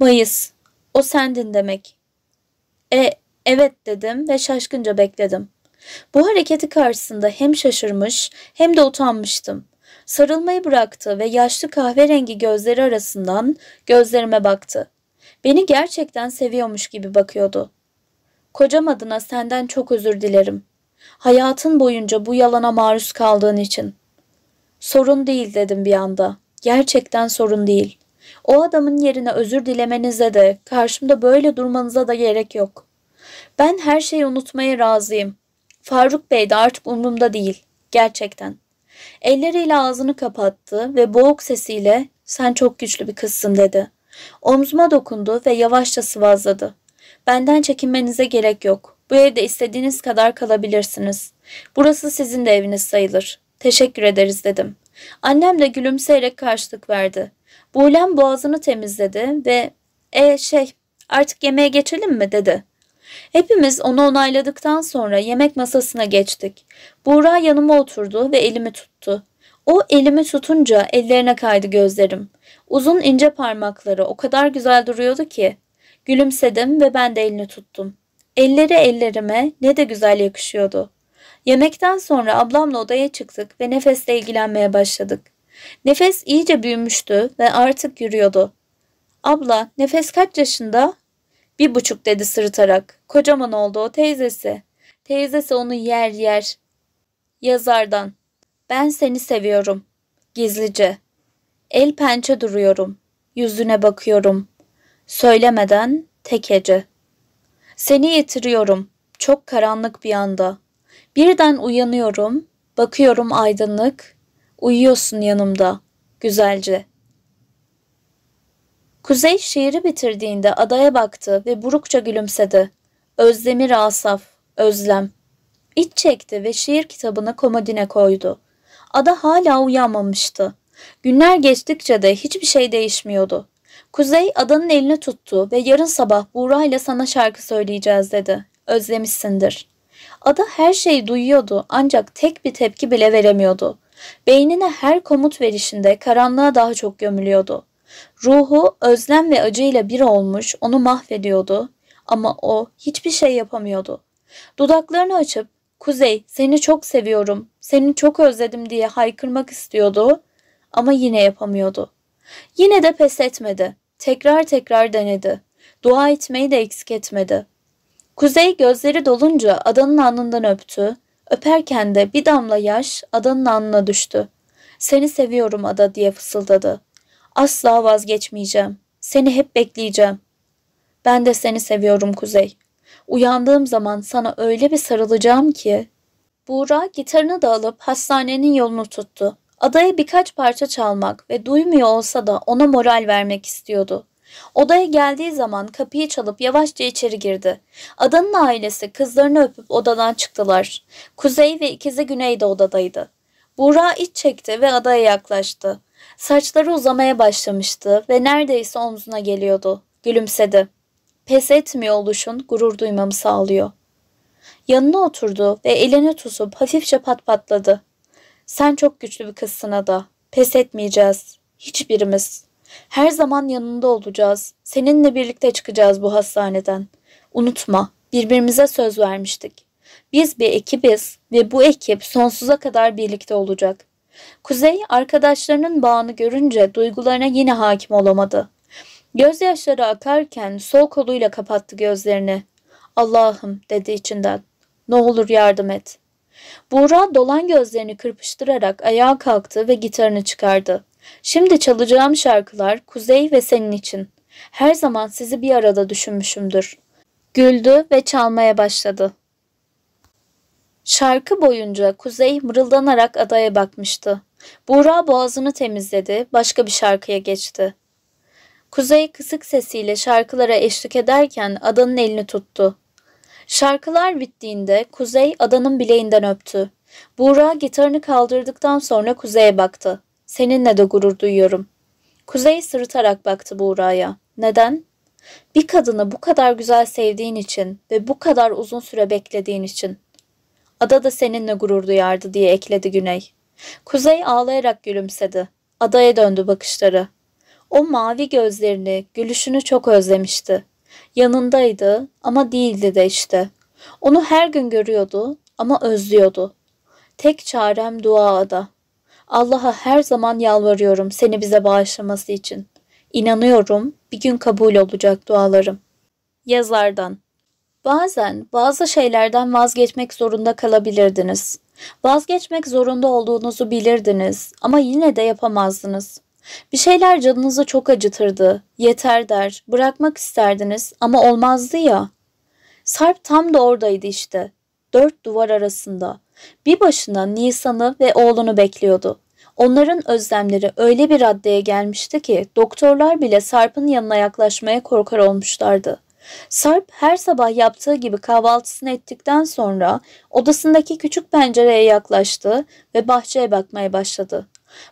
Mayıs. O sendin demek. E, evet dedim ve şaşkınca bekledim. Bu hareketi karşısında hem şaşırmış hem de utanmıştım. Sarılmayı bıraktı ve yaşlı kahverengi gözleri arasından gözlerime baktı. Beni gerçekten seviyormuş gibi bakıyordu. Kocam adına senden çok özür dilerim. Hayatın boyunca bu yalana maruz kaldığın için. Sorun değil dedim bir anda. Gerçekten sorun değil. O adamın yerine özür dilemenize de, karşımda böyle durmanıza da gerek yok. Ben her şeyi unutmaya razıyım. Faruk Bey de artık umurumda değil, gerçekten. Elleriyle ağzını kapattı ve boğuk sesiyle sen çok güçlü bir kızsın dedi. Omzuma dokundu ve yavaşça sıvazladı. Benden çekinmenize gerek yok. Bu evde istediğiniz kadar kalabilirsiniz. Burası sizin de eviniz sayılır. Teşekkür ederiz dedim. Annem de gülümseyerek karşılık verdi. Buğlem boğazını temizledi ve ''E şey artık yemeğe geçelim mi?'' dedi. Hepimiz onu onayladıktan sonra yemek masasına geçtik. Buğra yanıma oturdu ve elimi tuttu. O elimi tutunca ellerine kaydı gözlerim. Uzun ince parmakları o kadar güzel duruyordu ki. Gülümsedim ve ben de elini tuttum. Elleri ellerime ne de güzel yakışıyordu. Yemekten sonra ablamla odaya çıktık ve nefesle ilgilenmeye başladık. Nefes iyice büyümüştü ve artık yürüyordu. Abla nefes kaç yaşında? Bir buçuk dedi sırıtarak. Kocaman oldu o teyzesi. Teyzesi onu yer yer. Yazardan. Ben seni seviyorum. Gizlice. El pençe duruyorum. Yüzüne bakıyorum. Söylemeden tekece. Seni yitiriyorum. Çok karanlık bir anda. Birden uyanıyorum. Bakıyorum aydınlık. Uyuyorsun yanımda, güzelce. Kuzey şiiri bitirdiğinde adaya baktı ve burukça gülümsedi. Özlemi Asaf, Özlem. İç çekti ve şiir kitabını komodine koydu. Ada hala uyanmamıştı. Günler geçtikçe de hiçbir şey değişmiyordu. Kuzey adanın elini tuttu ve yarın sabah Buğra ile sana şarkı söyleyeceğiz dedi. Özlemişsindir. Ada her şeyi duyuyordu ancak tek bir tepki bile veremiyordu. Beynine her komut verişinde karanlığa daha çok gömülüyordu. Ruhu özlem ve acıyla bir olmuş onu mahvediyordu ama o hiçbir şey yapamıyordu. Dudaklarını açıp Kuzey seni çok seviyorum, seni çok özledim diye haykırmak istiyordu ama yine yapamıyordu. Yine de pes etmedi. Tekrar tekrar denedi. Dua etmeyi de eksik etmedi. Kuzey gözleri dolunca adanın alnından öptü Öperken de bir damla yaş adanın alnına düştü. Seni seviyorum ada diye fısıldadı. Asla vazgeçmeyeceğim. Seni hep bekleyeceğim. Ben de seni seviyorum Kuzey. Uyandığım zaman sana öyle bir sarılacağım ki. Buğra gitarını da alıp hastanenin yolunu tuttu. Adaya birkaç parça çalmak ve duymuyor olsa da ona moral vermek istiyordu. Odaya geldiği zaman kapıyı çalıp yavaşça içeri girdi. Adanın ailesi kızlarını öpüp odadan çıktılar. Kuzey ve ikizi güneyde odadaydı. Buğra iç çekti ve adaya yaklaştı. Saçları uzamaya başlamıştı ve neredeyse omzuna geliyordu. Gülümsedi. Pes etmiyor oluşun gurur duymamı sağlıyor. Yanına oturdu ve elini tutup hafifçe pat patladı. Sen çok güçlü bir kızsın Ada. Pes etmeyeceğiz. Hiçbirimiz.'' Her zaman yanında olacağız. Seninle birlikte çıkacağız bu hastaneden. Unutma, birbirimize söz vermiştik. Biz bir ekibiz ve bu ekip sonsuza kadar birlikte olacak. Kuzey arkadaşlarının bağını görünce duygularına yine hakim olamadı. Gözyaşları akarken sol koluyla kapattı gözlerini. Allah'ım dedi içinden. Ne olur yardım et. Buğra dolan gözlerini kırpıştırarak ayağa kalktı ve gitarını çıkardı. Şimdi çalacağım şarkılar Kuzey ve senin için. Her zaman sizi bir arada düşünmüşümdür. Güldü ve çalmaya başladı. Şarkı boyunca Kuzey mırıldanarak adaya bakmıştı. Buğra boğazını temizledi, başka bir şarkıya geçti. Kuzey kısık sesiyle şarkılara eşlik ederken adanın elini tuttu. Şarkılar bittiğinde Kuzey adanın bileğinden öptü. Buğra gitarını kaldırdıktan sonra Kuzey'e baktı. Seninle de gurur duyuyorum. Kuzey sırıtarak baktı Buğra'ya. Neden? Bir kadını bu kadar güzel sevdiğin için ve bu kadar uzun süre beklediğin için. Ada da seninle gurur duyardı diye ekledi Güney. Kuzey ağlayarak gülümsedi. Adaya döndü bakışları. O mavi gözlerini, gülüşünü çok özlemişti. Yanındaydı ama değildi de işte. Onu her gün görüyordu ama özlüyordu. Tek çarem dua Ada. Allah'a her zaman yalvarıyorum seni bize bağışlaması için. İnanıyorum bir gün kabul olacak dualarım. Yazardan Bazen bazı şeylerden vazgeçmek zorunda kalabilirdiniz. Vazgeçmek zorunda olduğunuzu bilirdiniz ama yine de yapamazdınız. Bir şeyler canınızı çok acıtırdı. Yeter der, bırakmak isterdiniz ama olmazdı ya. Sarp tam da oradaydı işte. Dört duvar arasında. Bir başına Nisan'ı ve oğlunu bekliyordu. Onların özlemleri öyle bir raddeye gelmişti ki doktorlar bile Sarp'ın yanına yaklaşmaya korkar olmuşlardı. Sarp her sabah yaptığı gibi kahvaltısını ettikten sonra odasındaki küçük pencereye yaklaştı ve bahçeye bakmaya başladı.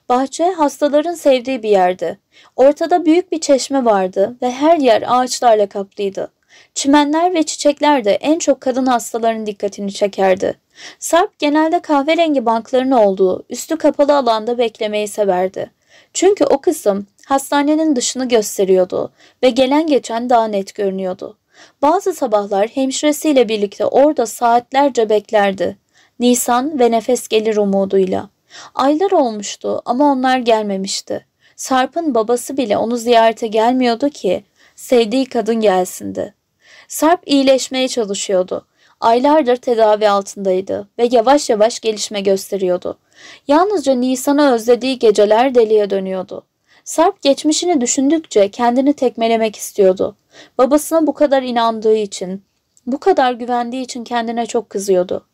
Bahçe hastaların sevdiği bir yerdi. Ortada büyük bir çeşme vardı ve her yer ağaçlarla kaplıydı. Çimenler ve çiçekler de en çok kadın hastaların dikkatini çekerdi. Sarp genelde kahverengi bankların olduğu üstü kapalı alanda beklemeyi severdi. Çünkü o kısım hastanenin dışını gösteriyordu ve gelen geçen daha net görünüyordu. Bazı sabahlar hemşiresiyle birlikte orada saatlerce beklerdi. Nisan ve nefes gelir umuduyla. Aylar olmuştu ama onlar gelmemişti. Sarp'ın babası bile onu ziyarete gelmiyordu ki sevdiği kadın gelsindi. Sarp iyileşmeye çalışıyordu aylardır tedavi altındaydı ve yavaş yavaş gelişme gösteriyordu. Yalnızca Nisan'a özlediği geceler deliye dönüyordu. Sarp geçmişini düşündükçe kendini tekmelemek istiyordu. Babasına bu kadar inandığı için, bu kadar güvendiği için kendine çok kızıyordu.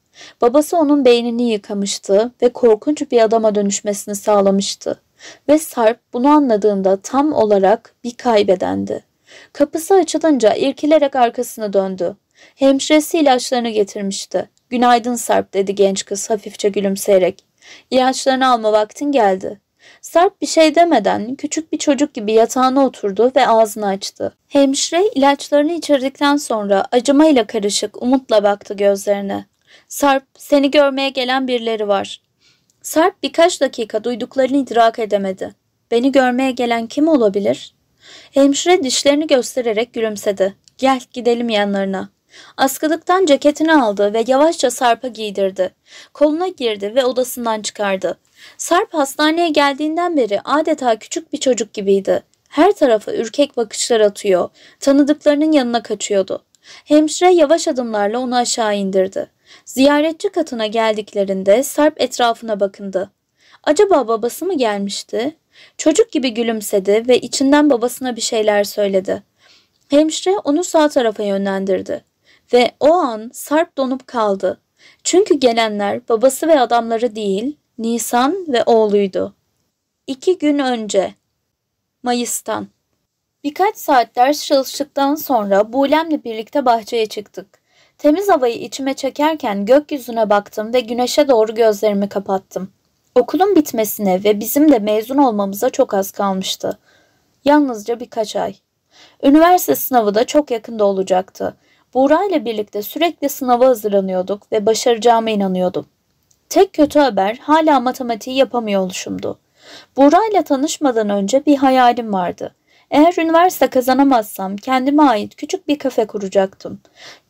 Babası onun beynini yıkamıştı ve korkunç bir adama dönüşmesini sağlamıştı. Ve Sarp bunu anladığında tam olarak bir kaybedendi. Kapısı açılınca irkilerek arkasını döndü. Hemşiresi ilaçlarını getirmişti. Günaydın Sarp dedi genç kız hafifçe gülümseyerek. İlaçlarını alma vaktin geldi. Sarp bir şey demeden küçük bir çocuk gibi yatağına oturdu ve ağzını açtı. Hemşire ilaçlarını içirdikten sonra acımayla karışık umutla baktı gözlerine. Sarp seni görmeye gelen birileri var. Sarp birkaç dakika duyduklarını idrak edemedi. Beni görmeye gelen kim olabilir? Hemşire dişlerini göstererek gülümsedi. Gel gidelim yanlarına. Askılıktan ceketini aldı ve yavaşça Sarp'a giydirdi. Koluna girdi ve odasından çıkardı. Sarp hastaneye geldiğinden beri adeta küçük bir çocuk gibiydi. Her tarafa ürkek bakışlar atıyor, tanıdıklarının yanına kaçıyordu. Hemşire yavaş adımlarla onu aşağı indirdi. Ziyaretçi katına geldiklerinde Sarp etrafına bakındı. Acaba babası mı gelmişti? Çocuk gibi gülümsedi ve içinden babasına bir şeyler söyledi. Hemşire onu sağ tarafa yönlendirdi ve o an Sarp donup kaldı. Çünkü gelenler babası ve adamları değil, Nisan ve oğluydu. İki gün önce, Mayıs'tan. Birkaç saat ders çalıştıktan sonra Buğlem'le birlikte bahçeye çıktık. Temiz havayı içime çekerken gökyüzüne baktım ve güneşe doğru gözlerimi kapattım. Okulun bitmesine ve bizim de mezun olmamıza çok az kalmıştı. Yalnızca birkaç ay. Üniversite sınavı da çok yakında olacaktı. Buğra ile birlikte sürekli sınava hazırlanıyorduk ve başaracağıma inanıyordum. Tek kötü haber hala matematiği yapamıyor oluşumdu. Buğra ile tanışmadan önce bir hayalim vardı. Eğer üniversite kazanamazsam kendime ait küçük bir kafe kuracaktım.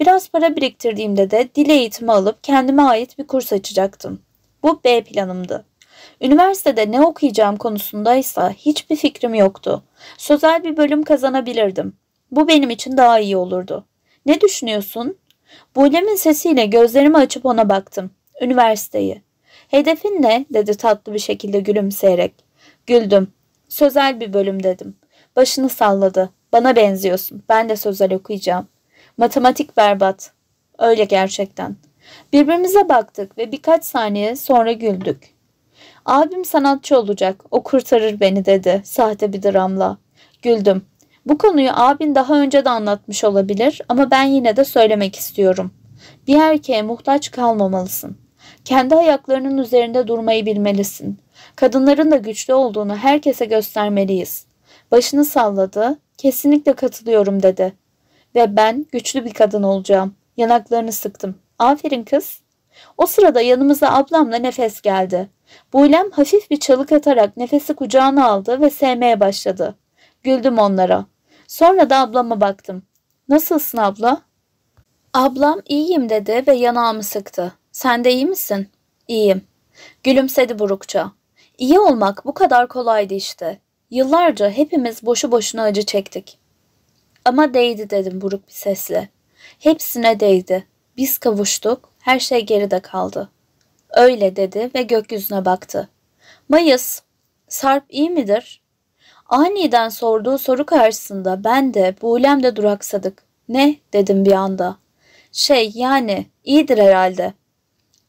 Biraz para biriktirdiğimde de dil eğitimi alıp kendime ait bir kurs açacaktım. Bu B planımdı. Üniversitede ne okuyacağım konusundaysa hiçbir fikrim yoktu. Sözel bir bölüm kazanabilirdim. Bu benim için daha iyi olurdu. Ne düşünüyorsun? Bulem'in sesiyle gözlerimi açıp ona baktım. Üniversiteyi. Hedefin ne? dedi tatlı bir şekilde gülümseyerek. Güldüm. Sözel bir bölüm dedim. Başını salladı. Bana benziyorsun. Ben de sözel okuyacağım. Matematik berbat. Öyle gerçekten. Birbirimize baktık ve birkaç saniye sonra güldük. Abim sanatçı olacak. O kurtarır beni dedi. Sahte bir dramla. Güldüm. Bu konuyu abin daha önce de anlatmış olabilir ama ben yine de söylemek istiyorum. Bir erkeğe muhtaç kalmamalısın. Kendi ayaklarının üzerinde durmayı bilmelisin. Kadınların da güçlü olduğunu herkese göstermeliyiz. Başını salladı. Kesinlikle katılıyorum dedi. Ve ben güçlü bir kadın olacağım. Yanaklarını sıktım. Aferin kız. O sırada yanımıza ablamla nefes geldi. Buylem hafif bir çalık atarak nefesi kucağına aldı ve sevmeye başladı. Güldüm onlara. Sonra da ablama baktım. Nasılsın abla? Ablam iyiyim dedi ve yanağımı sıktı. Sen de iyi misin? İyiyim. Gülümsedi burukça. İyi olmak bu kadar kolaydı işte. Yıllarca hepimiz boşu boşuna acı çektik. Ama değdi dedim buruk bir sesle. Hepsine değdi. Biz kavuştuk, her şey geride kaldı. Öyle dedi ve gökyüzüne baktı. Mayıs, Sarp iyi midir? Aniden sorduğu soru karşısında ben de Buğlem de duraksadık. Ne dedim bir anda. Şey yani iyidir herhalde.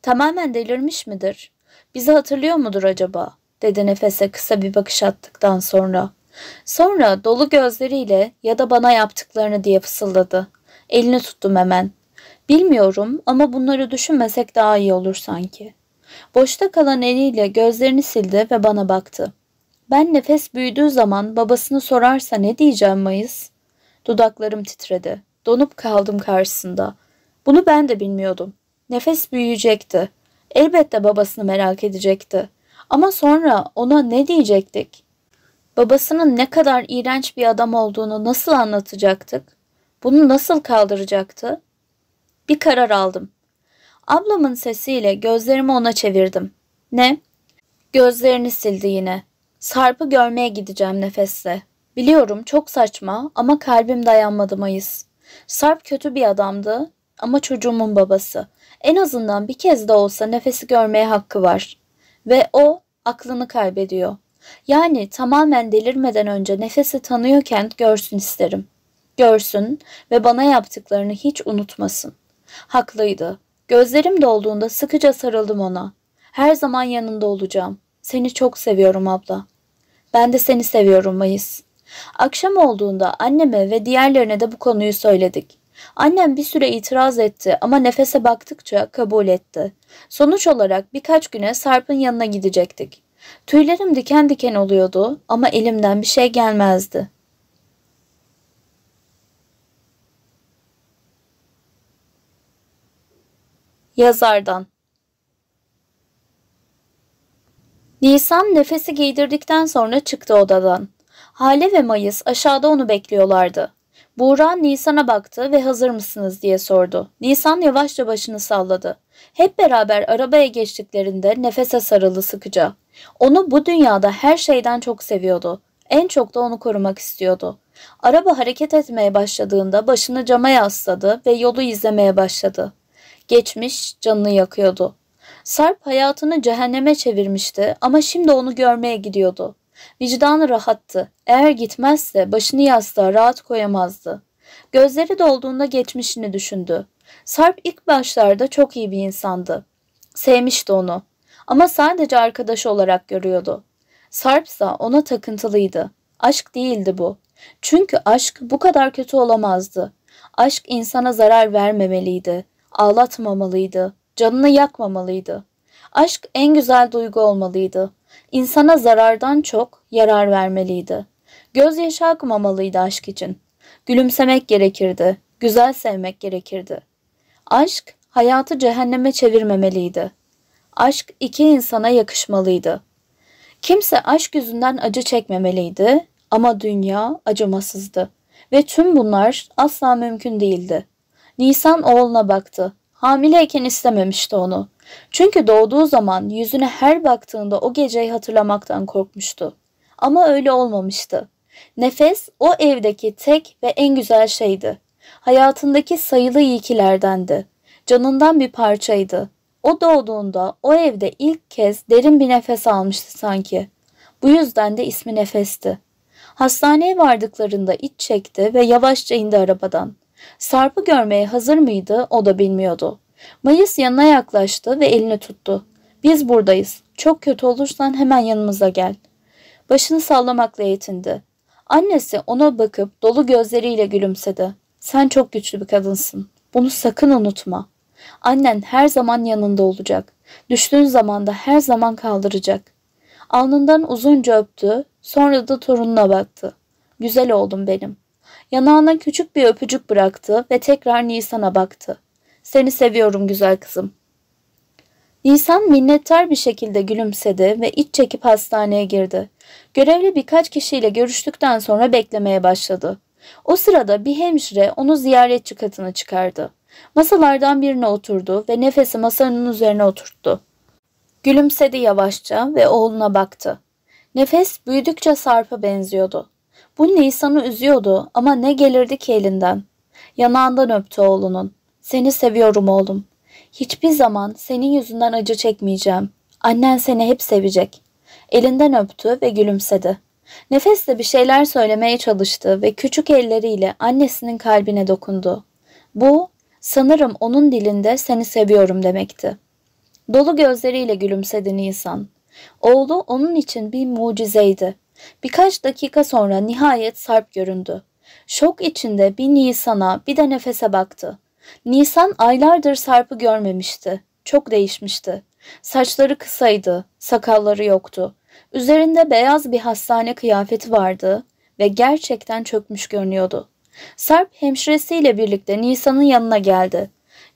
Tamamen delirmiş midir? Bizi hatırlıyor mudur acaba? dedi nefese kısa bir bakış attıktan sonra. Sonra dolu gözleriyle ya da bana yaptıklarını diye fısıldadı. Elini tuttum hemen. Bilmiyorum ama bunları düşünmesek daha iyi olur sanki. Boşta kalan eliyle gözlerini sildi ve bana baktı. Ben nefes büyüdüğü zaman babasını sorarsa ne diyeceğim Mayıs? Dudaklarım titredi. Donup kaldım karşısında. Bunu ben de bilmiyordum. Nefes büyüyecekti. Elbette babasını merak edecekti. Ama sonra ona ne diyecektik? Babasının ne kadar iğrenç bir adam olduğunu nasıl anlatacaktık? Bunu nasıl kaldıracaktı? Bir karar aldım. Ablamın sesiyle gözlerimi ona çevirdim. Ne? Gözlerini sildi yine. Sarp'ı görmeye gideceğim nefesle. Biliyorum çok saçma ama kalbim dayanmadı Mayıs. Sarp kötü bir adamdı ama çocuğumun babası. En azından bir kez de olsa nefesi görmeye hakkı var. Ve o aklını kaybediyor. Yani tamamen delirmeden önce nefesi tanıyorken görsün isterim. Görsün ve bana yaptıklarını hiç unutmasın. Haklıydı. Gözlerim dolduğunda sıkıca sarıldım ona. Her zaman yanında olacağım. Seni çok seviyorum abla.'' Ben de seni seviyorum Mayıs. Akşam olduğunda anneme ve diğerlerine de bu konuyu söyledik. Annem bir süre itiraz etti ama nefese baktıkça kabul etti. Sonuç olarak birkaç güne Sarp'ın yanına gidecektik. Tüylerim diken diken oluyordu ama elimden bir şey gelmezdi. Yazardan Nisan nefesi giydirdikten sonra çıktı odadan. Hale ve Mayıs aşağıda onu bekliyorlardı. Buğra Nisan'a baktı ve hazır mısınız diye sordu. Nisan yavaşça başını salladı. Hep beraber arabaya geçtiklerinde nefese sarıldı sıkıca. Onu bu dünyada her şeyden çok seviyordu. En çok da onu korumak istiyordu. Araba hareket etmeye başladığında başını cama yasladı ve yolu izlemeye başladı. Geçmiş canını yakıyordu. Sarp hayatını cehenneme çevirmişti ama şimdi onu görmeye gidiyordu. Vicdanı rahattı. Eğer gitmezse başını yastığa rahat koyamazdı. Gözleri dolduğunda geçmişini düşündü. Sarp ilk başlarda çok iyi bir insandı. Sevmişti onu ama sadece arkadaş olarak görüyordu. Sarp ise ona takıntılıydı. Aşk değildi bu. Çünkü aşk bu kadar kötü olamazdı. Aşk insana zarar vermemeliydi, ağlatmamalıydı. Canını yakmamalıydı. Aşk en güzel duygu olmalıydı. İnsana zarardan çok yarar vermeliydi. Göz Gözyaşı akmamalıydı aşk için. Gülümsemek gerekirdi. Güzel sevmek gerekirdi. Aşk hayatı cehenneme çevirmemeliydi. Aşk iki insana yakışmalıydı. Kimse aşk yüzünden acı çekmemeliydi ama dünya acımasızdı ve tüm bunlar asla mümkün değildi. Nisan oğluna baktı. Hamileyken istememişti onu. Çünkü doğduğu zaman yüzüne her baktığında o geceyi hatırlamaktan korkmuştu. Ama öyle olmamıştı. Nefes o evdeki tek ve en güzel şeydi. Hayatındaki sayılı iyikilerdendi. Canından bir parçaydı. O doğduğunda o evde ilk kez derin bir nefes almıştı sanki. Bu yüzden de ismi Nefes'ti. Hastaneye vardıklarında iç çekti ve yavaşça indi arabadan. Sarp'ı görmeye hazır mıydı o da bilmiyordu. Mayıs yanına yaklaştı ve elini tuttu. Biz buradayız. Çok kötü olursan hemen yanımıza gel. Başını sallamakla yetindi. Annesi ona bakıp dolu gözleriyle gülümsedi. Sen çok güçlü bir kadınsın. Bunu sakın unutma. Annen her zaman yanında olacak. Düştüğün zaman da her zaman kaldıracak. Alnından uzunca öptü, sonra da torununa baktı. Güzel oldum benim. Yanağına küçük bir öpücük bıraktı ve tekrar Nisan'a baktı. Seni seviyorum güzel kızım. Nisan minnettar bir şekilde gülümsedi ve iç çekip hastaneye girdi. Görevli birkaç kişiyle görüştükten sonra beklemeye başladı. O sırada bir hemşire onu ziyaretçi katına çıkardı. Masalardan birine oturdu ve nefesi masanın üzerine oturttu. Gülümsedi yavaşça ve oğluna baktı. Nefes büyüdükçe sarpa benziyordu. Bu Nisan'ı üzüyordu ama ne gelirdi ki elinden. Yanağından öptü oğlunun. Seni seviyorum oğlum. Hiçbir zaman senin yüzünden acı çekmeyeceğim. Annen seni hep sevecek. Elinden öptü ve gülümsedi. Nefesle bir şeyler söylemeye çalıştı ve küçük elleriyle annesinin kalbine dokundu. Bu, sanırım onun dilinde seni seviyorum demekti. Dolu gözleriyle gülümsedi Nisan. Oğlu onun için bir mucizeydi. Birkaç dakika sonra nihayet Sarp göründü. Şok içinde bir Nisan'a bir de nefese baktı. Nisan aylardır Sarp'ı görmemişti. Çok değişmişti. Saçları kısaydı, sakalları yoktu. Üzerinde beyaz bir hastane kıyafeti vardı ve gerçekten çökmüş görünüyordu. Sarp hemşiresiyle birlikte Nisan'ın yanına geldi.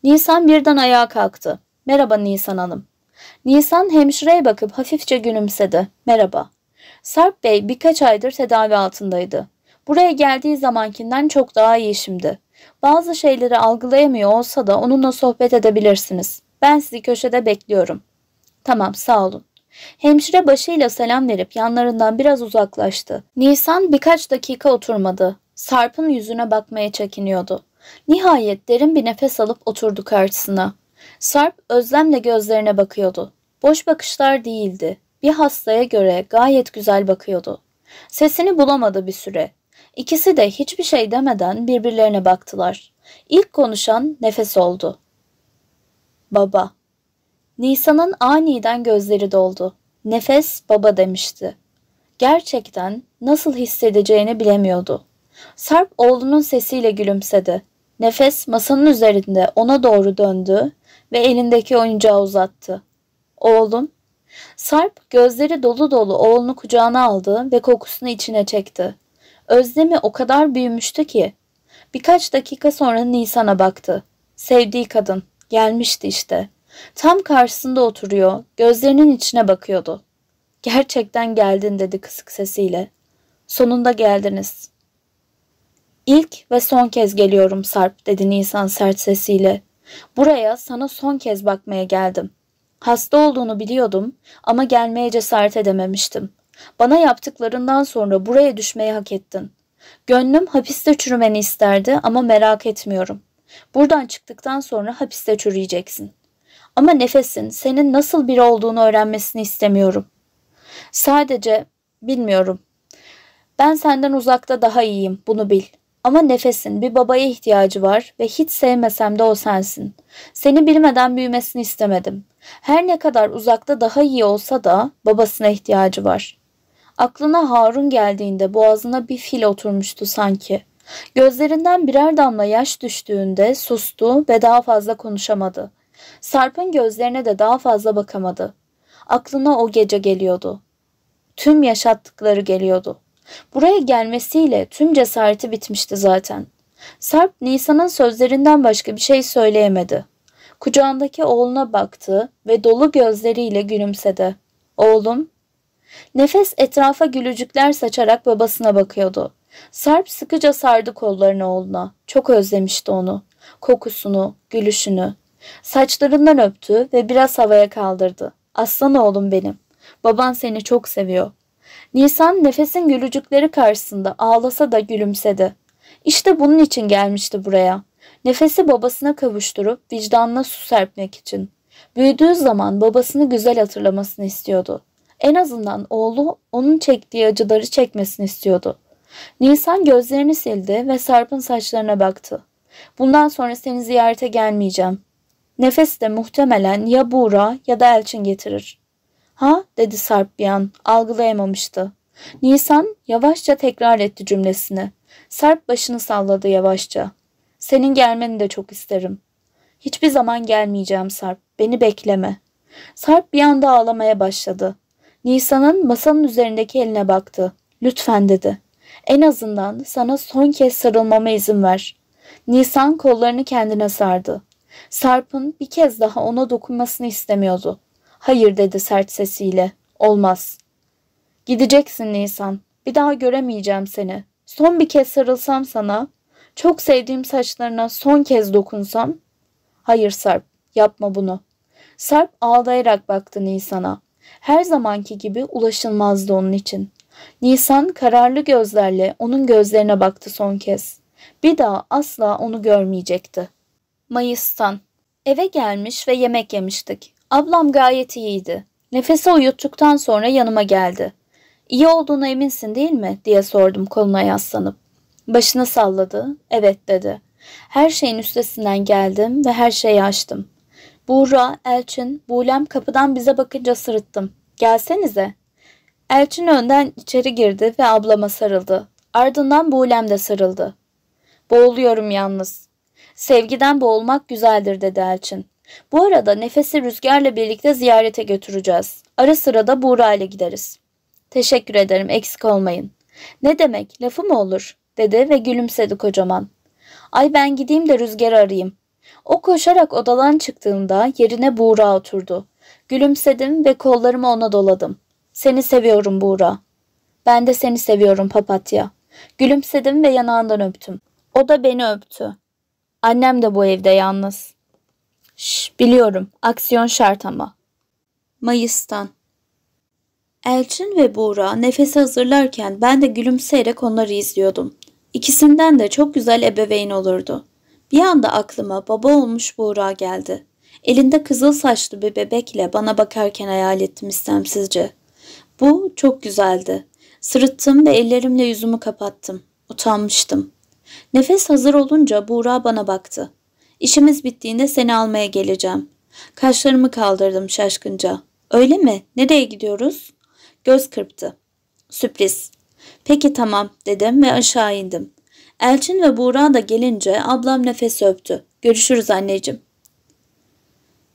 Nisan birden ayağa kalktı. Merhaba Nisan Hanım. Nisan hemşireye bakıp hafifçe gülümsedi. Merhaba. Sarp Bey birkaç aydır tedavi altındaydı. Buraya geldiği zamankinden çok daha iyi şimdi. Bazı şeyleri algılayamıyor olsa da onunla sohbet edebilirsiniz. Ben sizi köşede bekliyorum. Tamam sağ olun. Hemşire başıyla selam verip yanlarından biraz uzaklaştı. Nisan birkaç dakika oturmadı. Sarp'ın yüzüne bakmaya çekiniyordu. Nihayet derin bir nefes alıp oturdu karşısına. Sarp özlemle gözlerine bakıyordu. Boş bakışlar değildi bir hastaya göre gayet güzel bakıyordu. Sesini bulamadı bir süre. İkisi de hiçbir şey demeden birbirlerine baktılar. İlk konuşan nefes oldu. Baba. Nisan'ın aniden gözleri doldu. Nefes baba demişti. Gerçekten nasıl hissedeceğini bilemiyordu. Sarp oğlunun sesiyle gülümsedi. Nefes masanın üzerinde ona doğru döndü ve elindeki oyuncağı uzattı. Oğlum Sarp gözleri dolu dolu oğlunu kucağına aldı ve kokusunu içine çekti. Özlemi o kadar büyümüştü ki. Birkaç dakika sonra Nisan'a baktı. Sevdiği kadın. Gelmişti işte. Tam karşısında oturuyor, gözlerinin içine bakıyordu. Gerçekten geldin dedi kısık sesiyle. Sonunda geldiniz. İlk ve son kez geliyorum Sarp dedi Nisan sert sesiyle. Buraya sana son kez bakmaya geldim. Hasta olduğunu biliyordum ama gelmeye cesaret edememiştim. Bana yaptıklarından sonra buraya düşmeyi hak ettin. Gönlüm hapiste çürümeni isterdi ama merak etmiyorum. Buradan çıktıktan sonra hapiste çürüyeceksin. Ama nefesin senin nasıl biri olduğunu öğrenmesini istemiyorum. Sadece bilmiyorum. Ben senden uzakta daha iyiyim, bunu bil. Ama nefesin bir babaya ihtiyacı var ve hiç sevmesem de o sensin. Seni bilmeden büyümesini istemedim. Her ne kadar uzakta daha iyi olsa da babasına ihtiyacı var. Aklına Harun geldiğinde boğazına bir fil oturmuştu sanki. Gözlerinden birer damla yaş düştüğünde sustu ve daha fazla konuşamadı. Sarp'ın gözlerine de daha fazla bakamadı. Aklına o gece geliyordu. Tüm yaşattıkları geliyordu. Buraya gelmesiyle tüm cesareti bitmişti zaten. Sarp Nisan'ın sözlerinden başka bir şey söyleyemedi. Kucağındaki oğluna baktı ve dolu gözleriyle gülümsedi. Oğlum? Nefes etrafa gülücükler saçarak babasına bakıyordu. Sarp sıkıca sardı kollarını oğluna. Çok özlemişti onu. Kokusunu, gülüşünü. Saçlarından öptü ve biraz havaya kaldırdı. Aslan oğlum benim. Baban seni çok seviyor. Nisan nefesin gülücükleri karşısında ağlasa da gülümsedi. İşte bunun için gelmişti buraya. Nefesi babasına kavuşturup vicdanına su serpmek için. Büyüdüğü zaman babasını güzel hatırlamasını istiyordu. En azından oğlu onun çektiği acıları çekmesini istiyordu. Nisan gözlerini sildi ve Sarp'ın saçlarına baktı. Bundan sonra seni ziyarete gelmeyeceğim. Nefes de muhtemelen ya Buğra ya da Elçin getirir. Ha dedi Sarp bir an algılayamamıştı. Nisan yavaşça tekrar etti cümlesini. Sarp başını salladı yavaşça. Senin gelmeni de çok isterim. Hiçbir zaman gelmeyeceğim Sarp. Beni bekleme. Sarp bir anda ağlamaya başladı. Nisan'ın masanın üzerindeki eline baktı. Lütfen dedi. En azından sana son kez sarılmama izin ver. Nisan kollarını kendine sardı. Sarp'ın bir kez daha ona dokunmasını istemiyordu. Hayır dedi sert sesiyle. Olmaz. Gideceksin Nisan. Bir daha göremeyeceğim seni. Son bir kez sarılsam sana, çok sevdiğim saçlarına son kez dokunsam. Hayır Sarp, yapma bunu. Sarp ağlayarak baktı Nisan'a. Her zamanki gibi ulaşılmazdı onun için. Nisan kararlı gözlerle onun gözlerine baktı son kez. Bir daha asla onu görmeyecekti. Mayıs'tan. Eve gelmiş ve yemek yemiştik. Ablam gayet iyiydi. Nefesi uyuttuktan sonra yanıma geldi. İyi olduğuna eminsin değil mi? diye sordum koluna yaslanıp. Başını salladı. Evet dedi. Her şeyin üstesinden geldim ve her şeyi açtım. Buğra, Elçin, Bulem kapıdan bize bakınca sırıttım. Gelsenize. Elçin önden içeri girdi ve ablama sarıldı. Ardından Bulem de sarıldı. Boğuluyorum yalnız. Sevgiden boğulmak güzeldir dedi Elçin. Bu arada nefesi rüzgarla birlikte ziyarete götüreceğiz. Ara sıra da Buğra ile gideriz. Teşekkür ederim eksik olmayın. Ne demek lafı mı olur dedi ve gülümsedi kocaman. Ay ben gideyim de rüzgar arayayım. O koşarak odadan çıktığında yerine Buğra oturdu. Gülümsedim ve kollarımı ona doladım. Seni seviyorum Buğra. Ben de seni seviyorum papatya. Gülümsedim ve yanağından öptüm. O da beni öptü. Annem de bu evde yalnız.'' Şş, biliyorum. Aksiyon şart ama. Mayıs'tan. Elçin ve Buğra nefes hazırlarken ben de gülümseyerek onları izliyordum. İkisinden de çok güzel ebeveyn olurdu. Bir anda aklıma baba olmuş Buğra geldi. Elinde kızıl saçlı bir bebekle bana bakarken hayal ettim istemsizce. Bu çok güzeldi. Sırıttım ve ellerimle yüzümü kapattım. Utanmıştım. Nefes hazır olunca Buğra bana baktı. İşimiz bittiğinde seni almaya geleceğim. Kaşlarımı kaldırdım şaşkınca. Öyle mi? Nereye gidiyoruz? Göz kırptı. Sürpriz. Peki tamam dedim ve aşağı indim. Elçin ve Buğra da gelince ablam nefes öptü. Görüşürüz anneciğim.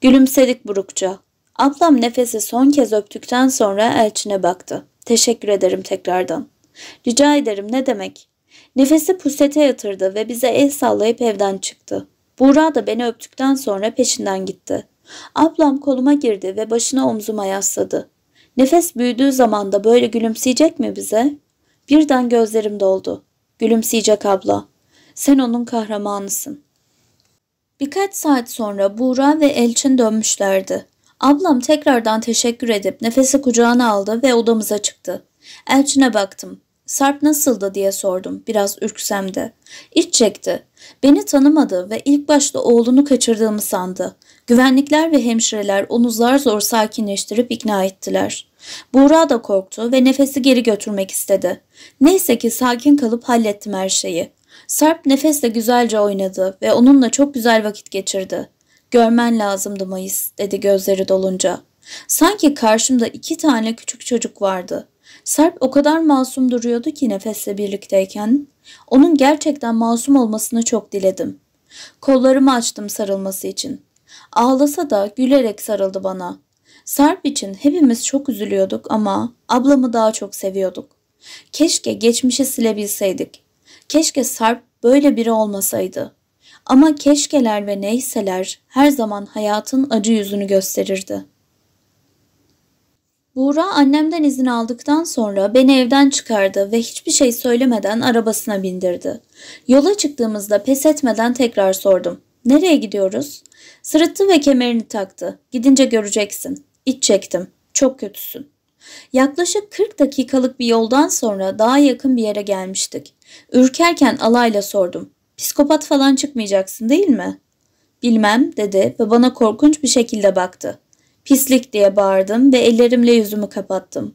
Gülümsedik burukça. Ablam nefesi son kez öptükten sonra Elçin'e baktı. Teşekkür ederim tekrardan. Rica ederim ne demek? Nefesi pusete yatırdı ve bize el sallayıp evden çıktı. Buğra da beni öptükten sonra peşinden gitti. Ablam koluma girdi ve başını omzuma yasladı. Nefes büyüdüğü zaman da böyle gülümseyecek mi bize? Birden gözlerim doldu. Gülümseyecek abla. Sen onun kahramanısın. Birkaç saat sonra Buğra ve Elçin dönmüşlerdi. Ablam tekrardan teşekkür edip nefesi kucağına aldı ve odamıza çıktı. Elçin'e baktım. Sarp nasıldı diye sordum biraz ürksem de. İç çekti. Beni tanımadı ve ilk başta oğlunu kaçırdığımı sandı. Güvenlikler ve hemşireler onu zar zor sakinleştirip ikna ettiler. Buğra da korktu ve nefesi geri götürmek istedi. Neyse ki sakin kalıp hallettim her şeyi. Sarp nefesle güzelce oynadı ve onunla çok güzel vakit geçirdi. Görmen lazımdı Mayıs dedi gözleri dolunca. Sanki karşımda iki tane küçük çocuk vardı. Sarp o kadar masum duruyordu ki nefesle birlikteyken. Onun gerçekten masum olmasını çok diledim. Kollarımı açtım sarılması için. Ağlasa da gülerek sarıldı bana. Sarp için hepimiz çok üzülüyorduk ama ablamı daha çok seviyorduk. Keşke geçmişi silebilseydik. Keşke Sarp böyle biri olmasaydı. Ama keşkeler ve neyseler her zaman hayatın acı yüzünü gösterirdi.'' Buğra annemden izin aldıktan sonra beni evden çıkardı ve hiçbir şey söylemeden arabasına bindirdi. Yola çıktığımızda pes etmeden tekrar sordum. Nereye gidiyoruz? Sırıttı ve kemerini taktı. Gidince göreceksin. İç çektim. Çok kötüsün. Yaklaşık 40 dakikalık bir yoldan sonra daha yakın bir yere gelmiştik. Ürkerken alayla sordum. Psikopat falan çıkmayacaksın değil mi? Bilmem dedi ve bana korkunç bir şekilde baktı. Pislik diye bağırdım ve ellerimle yüzümü kapattım.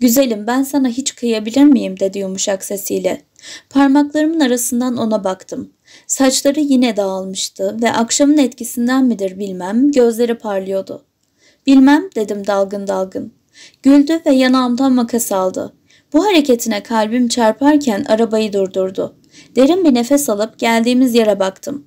Güzelim ben sana hiç kıyabilir miyim dedi yumuşak sesiyle. Parmaklarımın arasından ona baktım. Saçları yine dağılmıştı ve akşamın etkisinden midir bilmem gözleri parlıyordu. Bilmem dedim dalgın dalgın. Güldü ve yanağımdan makas aldı. Bu hareketine kalbim çarparken arabayı durdurdu. Derin bir nefes alıp geldiğimiz yere baktım.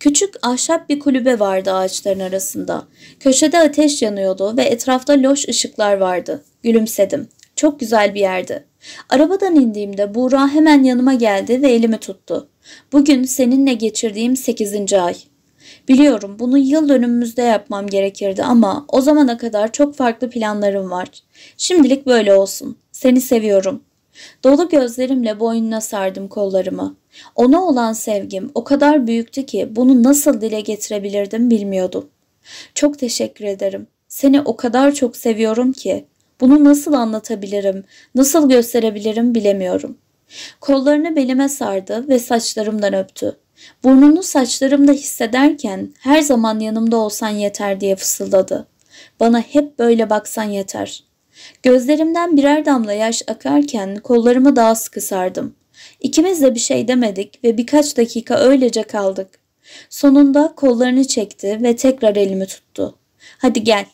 Küçük ahşap bir kulübe vardı ağaçların arasında. Köşede ateş yanıyordu ve etrafta loş ışıklar vardı. Gülümsedim. Çok güzel bir yerdi. Arabadan indiğimde Buğra hemen yanıma geldi ve elimi tuttu. Bugün seninle geçirdiğim 8. ay. Biliyorum bunu yıl dönümümüzde yapmam gerekirdi ama o zamana kadar çok farklı planlarım var. Şimdilik böyle olsun. Seni seviyorum. Dolu gözlerimle boynuna sardım kollarımı. Ona olan sevgim o kadar büyüktü ki bunu nasıl dile getirebilirdim bilmiyordum. Çok teşekkür ederim. Seni o kadar çok seviyorum ki. Bunu nasıl anlatabilirim, nasıl gösterebilirim bilemiyorum. Kollarını belime sardı ve saçlarımdan öptü. Burnunu saçlarımda hissederken her zaman yanımda olsan yeter diye fısıldadı. Bana hep böyle baksan yeter. Gözlerimden birer damla yaş akarken kollarımı daha sıkı sardım. İkimiz de bir şey demedik ve birkaç dakika öylece kaldık. Sonunda kollarını çekti ve tekrar elimi tuttu. Hadi gel.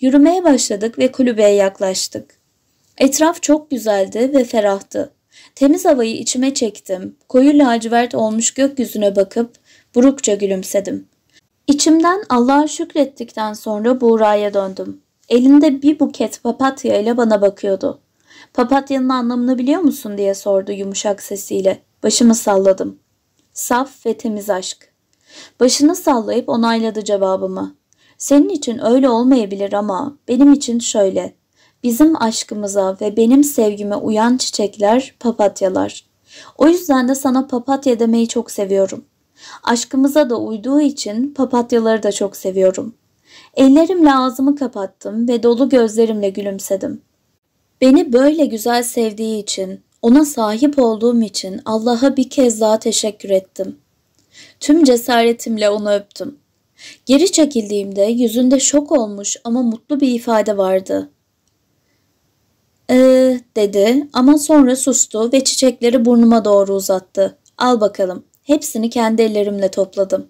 Yürümeye başladık ve kulübeye yaklaştık. Etraf çok güzeldi ve ferahtı. Temiz havayı içime çektim. Koyu lacivert olmuş gökyüzüne bakıp burukça gülümsedim. İçimden Allah'a şükrettikten sonra Buğra'ya döndüm. Elinde bir buket papatya ile bana bakıyordu. Papatyanın anlamını biliyor musun diye sordu yumuşak sesiyle. Başımı salladım. Saf ve temiz aşk. Başını sallayıp onayladı cevabımı. Senin için öyle olmayabilir ama benim için şöyle. Bizim aşkımıza ve benim sevgime uyan çiçekler papatyalar. O yüzden de sana papatya demeyi çok seviyorum. Aşkımıza da uyduğu için papatyaları da çok seviyorum.'' Ellerimle ağzımı kapattım ve dolu gözlerimle gülümsedim. Beni böyle güzel sevdiği için, ona sahip olduğum için Allah'a bir kez daha teşekkür ettim. Tüm cesaretimle onu öptüm. Geri çekildiğimde yüzünde şok olmuş ama mutlu bir ifade vardı. Ee, dedi ama sonra sustu ve çiçekleri burnuma doğru uzattı. Al bakalım. Hepsini kendi ellerimle topladım.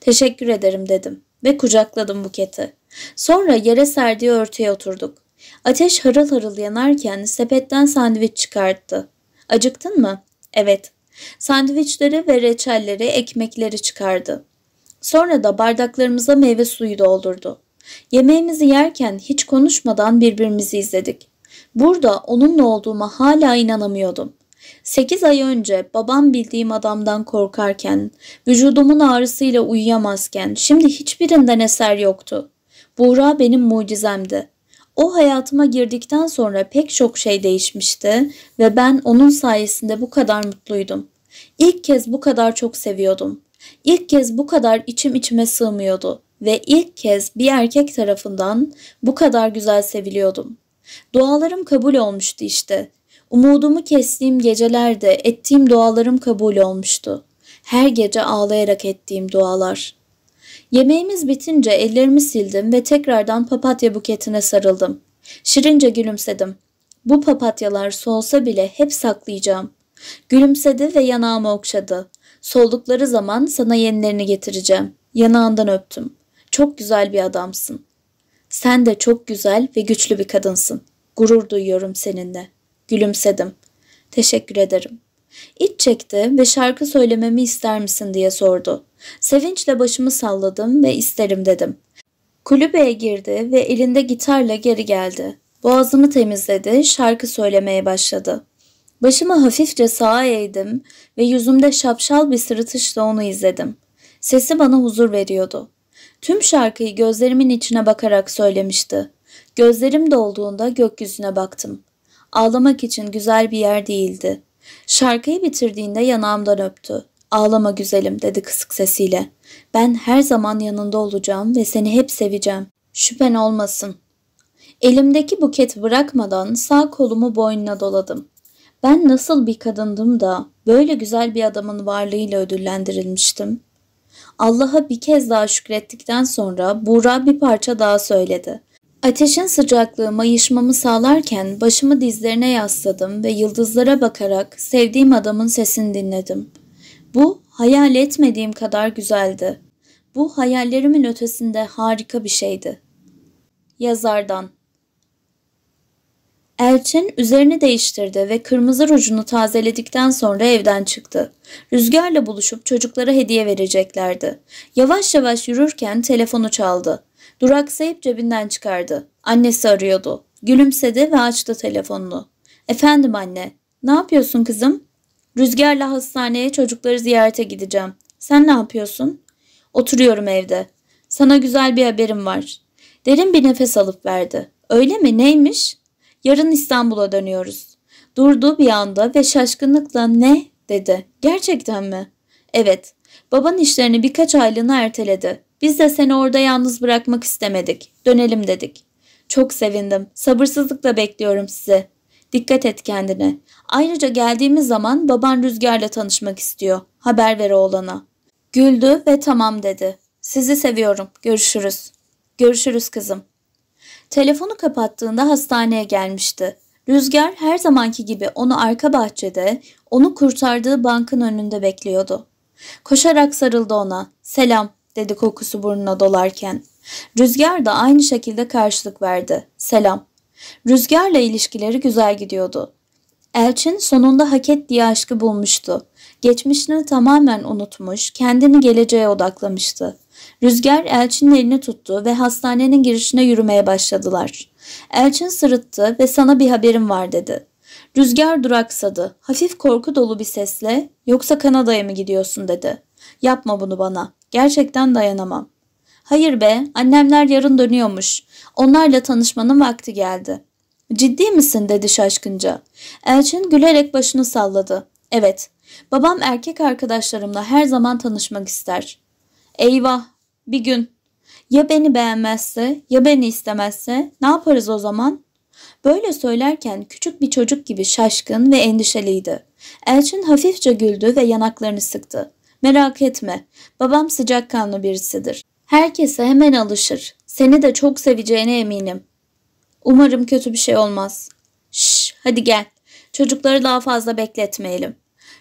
Teşekkür ederim dedim ve kucakladım buketi. Sonra yere serdiği örtüye oturduk. Ateş harıl harıl yanarken sepetten sandviç çıkarttı. Acıktın mı? Evet. Sandviçleri ve reçelleri, ekmekleri çıkardı. Sonra da bardaklarımıza meyve suyu doldurdu. Yemeğimizi yerken hiç konuşmadan birbirimizi izledik. Burada onunla olduğuma hala inanamıyordum. 8 ay önce babam bildiğim adamdan korkarken, vücudumun ağrısıyla uyuyamazken şimdi hiçbirinden eser yoktu. Buğra benim mucizemdi. O hayatıma girdikten sonra pek çok şey değişmişti ve ben onun sayesinde bu kadar mutluydum. İlk kez bu kadar çok seviyordum. İlk kez bu kadar içim içime sığmıyordu ve ilk kez bir erkek tarafından bu kadar güzel seviliyordum. Dualarım kabul olmuştu işte Umudumu kestiğim gecelerde ettiğim dualarım kabul olmuştu. Her gece ağlayarak ettiğim dualar. Yemeğimiz bitince ellerimi sildim ve tekrardan papatya buketine sarıldım. Şirince gülümsedim. Bu papatyalar solsa bile hep saklayacağım. Gülümsedi ve yanağımı okşadı. Soldukları zaman sana yenilerini getireceğim. Yanağından öptüm. Çok güzel bir adamsın. Sen de çok güzel ve güçlü bir kadınsın. Gurur duyuyorum seninle. Gülümsedim. Teşekkür ederim. İç çekti ve şarkı söylememi ister misin diye sordu. Sevinçle başımı salladım ve isterim dedim. Kulübeye girdi ve elinde gitarla geri geldi. Boğazımı temizledi, şarkı söylemeye başladı. Başımı hafifçe sağa eğdim ve yüzümde şapşal bir sırıtışla onu izledim. Sesi bana huzur veriyordu. Tüm şarkıyı gözlerimin içine bakarak söylemişti. Gözlerim dolduğunda gökyüzüne baktım. Ağlamak için güzel bir yer değildi. Şarkıyı bitirdiğinde yanağımdan öptü. Ağlama güzelim dedi kısık sesiyle. Ben her zaman yanında olacağım ve seni hep seveceğim. Şüphen olmasın. Elimdeki buket bırakmadan sağ kolumu boynuna doladım. Ben nasıl bir kadındım da böyle güzel bir adamın varlığıyla ödüllendirilmiştim. Allah'a bir kez daha şükrettikten sonra Buğra bir parça daha söyledi. Ateşin sıcaklığı mayışmamı sağlarken başımı dizlerine yasladım ve yıldızlara bakarak sevdiğim adamın sesini dinledim. Bu hayal etmediğim kadar güzeldi. Bu hayallerimin ötesinde harika bir şeydi. Yazardan Elçin üzerini değiştirdi ve kırmızı rujunu tazeledikten sonra evden çıktı. Rüzgarla buluşup çocuklara hediye vereceklerdi. Yavaş yavaş yürürken telefonu çaldı. Duraksayıp cebinden çıkardı. Annesi arıyordu. Gülümsedi ve açtı telefonunu. Efendim anne, ne yapıyorsun kızım? Rüzgarla hastaneye çocukları ziyarete gideceğim. Sen ne yapıyorsun? Oturuyorum evde. Sana güzel bir haberim var. Derin bir nefes alıp verdi. Öyle mi? Neymiş? Yarın İstanbul'a dönüyoruz. Durdu bir anda ve şaşkınlıkla ne dedi. Gerçekten mi? Evet. Baban işlerini birkaç aylığına erteledi. Biz de seni orada yalnız bırakmak istemedik. Dönelim dedik. Çok sevindim. Sabırsızlıkla bekliyorum sizi. Dikkat et kendine. Ayrıca geldiğimiz zaman baban Rüzgar'la tanışmak istiyor. Haber ver oğlana. Güldü ve tamam dedi. Sizi seviyorum. Görüşürüz. Görüşürüz kızım. Telefonu kapattığında hastaneye gelmişti. Rüzgar her zamanki gibi onu arka bahçede, onu kurtardığı bankın önünde bekliyordu. Koşarak sarıldı ona. Selam, dedi kokusu burnuna dolarken. Rüzgar da aynı şekilde karşılık verdi. Selam. Rüzgarla ilişkileri güzel gidiyordu. Elçin sonunda hak ettiği aşkı bulmuştu. Geçmişini tamamen unutmuş, kendini geleceğe odaklamıştı. Rüzgar Elçin'in elini tuttu ve hastanenin girişine yürümeye başladılar. Elçin sırıttı ve sana bir haberim var dedi. Rüzgar duraksadı. Hafif korku dolu bir sesle "Yoksa Kanada'ya mı gidiyorsun?" dedi. Yapma bunu bana. Gerçekten dayanamam. Hayır be, annemler yarın dönüyormuş. Onlarla tanışmanın vakti geldi. Ciddi misin dedi şaşkınca. Elçin gülerek başını salladı. Evet, babam erkek arkadaşlarımla her zaman tanışmak ister. Eyvah, bir gün. Ya beni beğenmezse, ya beni istemezse ne yaparız o zaman? Böyle söylerken küçük bir çocuk gibi şaşkın ve endişeliydi. Elçin hafifçe güldü ve yanaklarını sıktı. Merak etme. Babam sıcakkanlı birisidir. Herkese hemen alışır. Seni de çok seveceğine eminim. Umarım kötü bir şey olmaz. Şş, hadi gel. Çocukları daha fazla bekletmeyelim.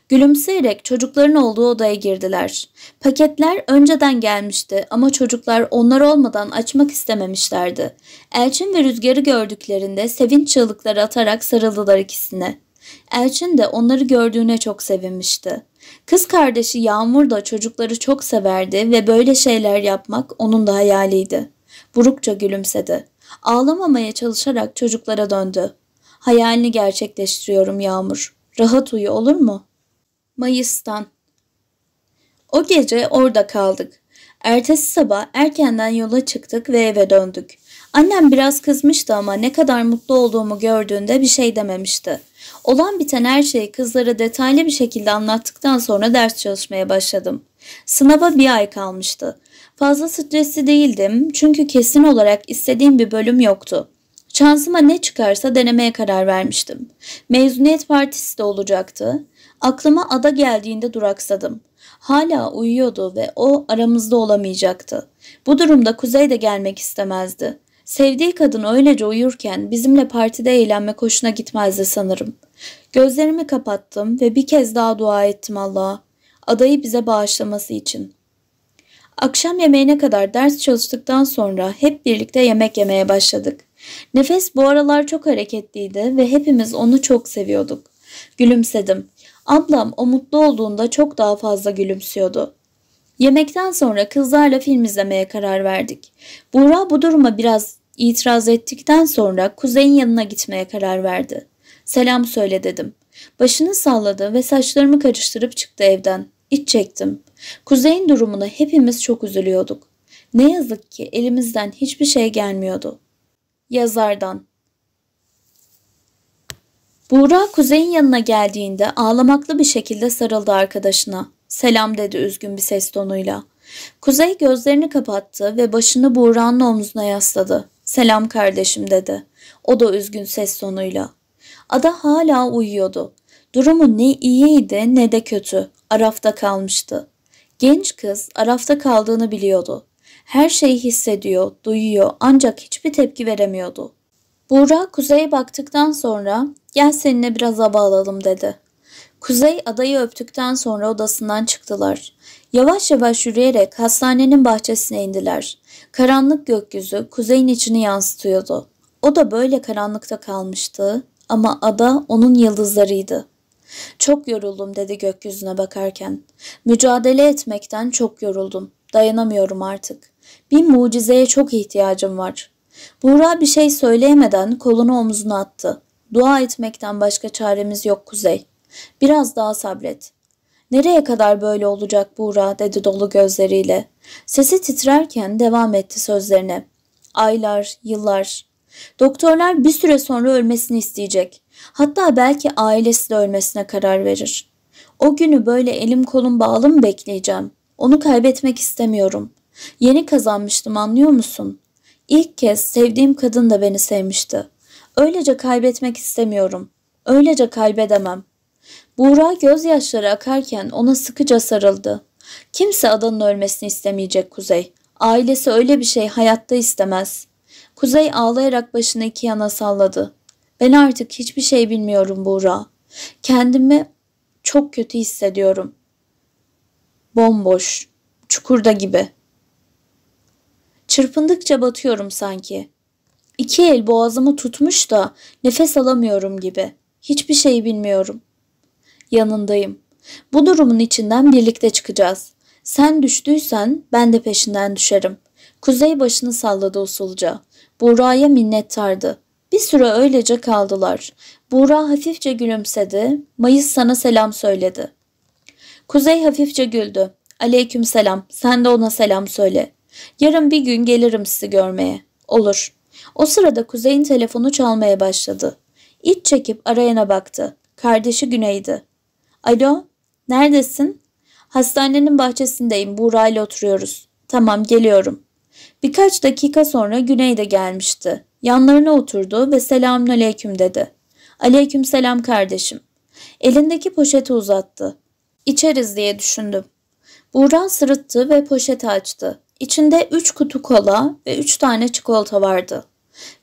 Gülümseyerek çocukların olduğu odaya girdiler. Paketler önceden gelmişti ama çocuklar onlar olmadan açmak istememişlerdi. Elçin ve Rüzgar'ı gördüklerinde sevinç çığlıkları atarak sarıldılar ikisine. Elçin de onları gördüğüne çok sevinmişti. Kız kardeşi Yağmur da çocukları çok severdi ve böyle şeyler yapmak onun da hayaliydi. Burukça gülümsedi. Ağlamamaya çalışarak çocuklara döndü. Hayalini gerçekleştiriyorum Yağmur. Rahat uyu olur mu? Mayıs'tan. O gece orada kaldık. Ertesi sabah erkenden yola çıktık ve eve döndük. Annem biraz kızmıştı ama ne kadar mutlu olduğumu gördüğünde bir şey dememişti. Olan biten her şeyi kızlara detaylı bir şekilde anlattıktan sonra ders çalışmaya başladım. Sınava bir ay kalmıştı. Fazla stresli değildim çünkü kesin olarak istediğim bir bölüm yoktu. Şansıma ne çıkarsa denemeye karar vermiştim. Mezuniyet partisi de olacaktı. Aklıma ada geldiğinde duraksadım. Hala uyuyordu ve o aramızda olamayacaktı. Bu durumda Kuzey de gelmek istemezdi. Sevdiği kadın öylece uyurken bizimle partide eğlenme hoşuna gitmezdi sanırım. Gözlerimi kapattım ve bir kez daha dua ettim Allah'a. Adayı bize bağışlaması için. Akşam yemeğine kadar ders çalıştıktan sonra hep birlikte yemek yemeye başladık. Nefes bu aralar çok hareketliydi ve hepimiz onu çok seviyorduk. Gülümsedim. Ablam o mutlu olduğunda çok daha fazla gülümsüyordu. Yemekten sonra kızlarla film izlemeye karar verdik. Buğra bu duruma biraz itiraz ettikten sonra kuzeyin yanına gitmeye karar verdi. Selam söyle dedim. Başını salladı ve saçlarımı karıştırıp çıktı evden. İç çektim. Kuzeyin durumuna hepimiz çok üzülüyorduk. Ne yazık ki elimizden hiçbir şey gelmiyordu. Yazardan Buğra kuzeyin yanına geldiğinde ağlamaklı bir şekilde sarıldı arkadaşına. Selam dedi üzgün bir ses tonuyla. Kuzey gözlerini kapattı ve başını Buğra'nın omzuna yasladı. Selam kardeşim dedi. O da üzgün ses tonuyla. Ada hala uyuyordu. Durumu ne iyiydi ne de kötü. Arafta kalmıştı. Genç kız Arafta kaldığını biliyordu. Her şeyi hissediyor, duyuyor ancak hiçbir tepki veremiyordu. Buğra kuzeye baktıktan sonra gel seninle biraz hava alalım dedi. Kuzey adayı öptükten sonra odasından çıktılar. Yavaş yavaş yürüyerek hastanenin bahçesine indiler. Karanlık gökyüzü kuzeyin içini yansıtıyordu. O da böyle karanlıkta kalmıştı ama ada onun yıldızlarıydı. Çok yoruldum dedi gökyüzüne bakarken. Mücadele etmekten çok yoruldum. Dayanamıyorum artık. Bir mucizeye çok ihtiyacım var. Buğra bir şey söyleyemeden kolunu omzuna attı. Dua etmekten başka çaremiz yok Kuzey. Biraz daha sabret. Nereye kadar böyle olacak Buğra dedi dolu gözleriyle. Sesi titrerken devam etti sözlerine. Aylar, yıllar. Doktorlar bir süre sonra ölmesini isteyecek. Hatta belki ailesi de ölmesine karar verir. O günü böyle elim kolum bağlı mı bekleyeceğim? Onu kaybetmek istemiyorum. Yeni kazanmıştım anlıyor musun? İlk kez sevdiğim kadın da beni sevmişti. Öylece kaybetmek istemiyorum. Öylece kaybedemem.'' Buğra gözyaşları akarken ona sıkıca sarıldı. Kimse adanın ölmesini istemeyecek Kuzey. Ailesi öyle bir şey hayatta istemez. Kuzey ağlayarak başını iki yana salladı. Ben artık hiçbir şey bilmiyorum Buğra. Kendimi çok kötü hissediyorum. Bomboş, çukurda gibi. Çırpındıkça batıyorum sanki. İki el boğazımı tutmuş da nefes alamıyorum gibi. Hiçbir şey bilmiyorum.'' yanındayım. Bu durumun içinden birlikte çıkacağız. Sen düştüysen ben de peşinden düşerim. Kuzey başını salladı usulca. Buğra'ya minnettardı. Bir süre öylece kaldılar. Buğra hafifçe gülümsedi. Mayıs sana selam söyledi. Kuzey hafifçe güldü. Aleyküm selam. Sen de ona selam söyle. Yarın bir gün gelirim sizi görmeye. Olur. O sırada Kuzey'in telefonu çalmaya başladı. İç çekip arayana baktı. Kardeşi Güney'di. Alo, neredesin? Hastanenin bahçesindeyim, ile oturuyoruz. Tamam, geliyorum. Birkaç dakika sonra Güney de gelmişti. Yanlarına oturdu ve selamünaleyküm dedi. Aleyküm selam kardeşim. Elindeki poşeti uzattı. İçeriz diye düşündüm. Buğra sırıttı ve poşeti açtı. İçinde üç kutu kola ve üç tane çikolata vardı.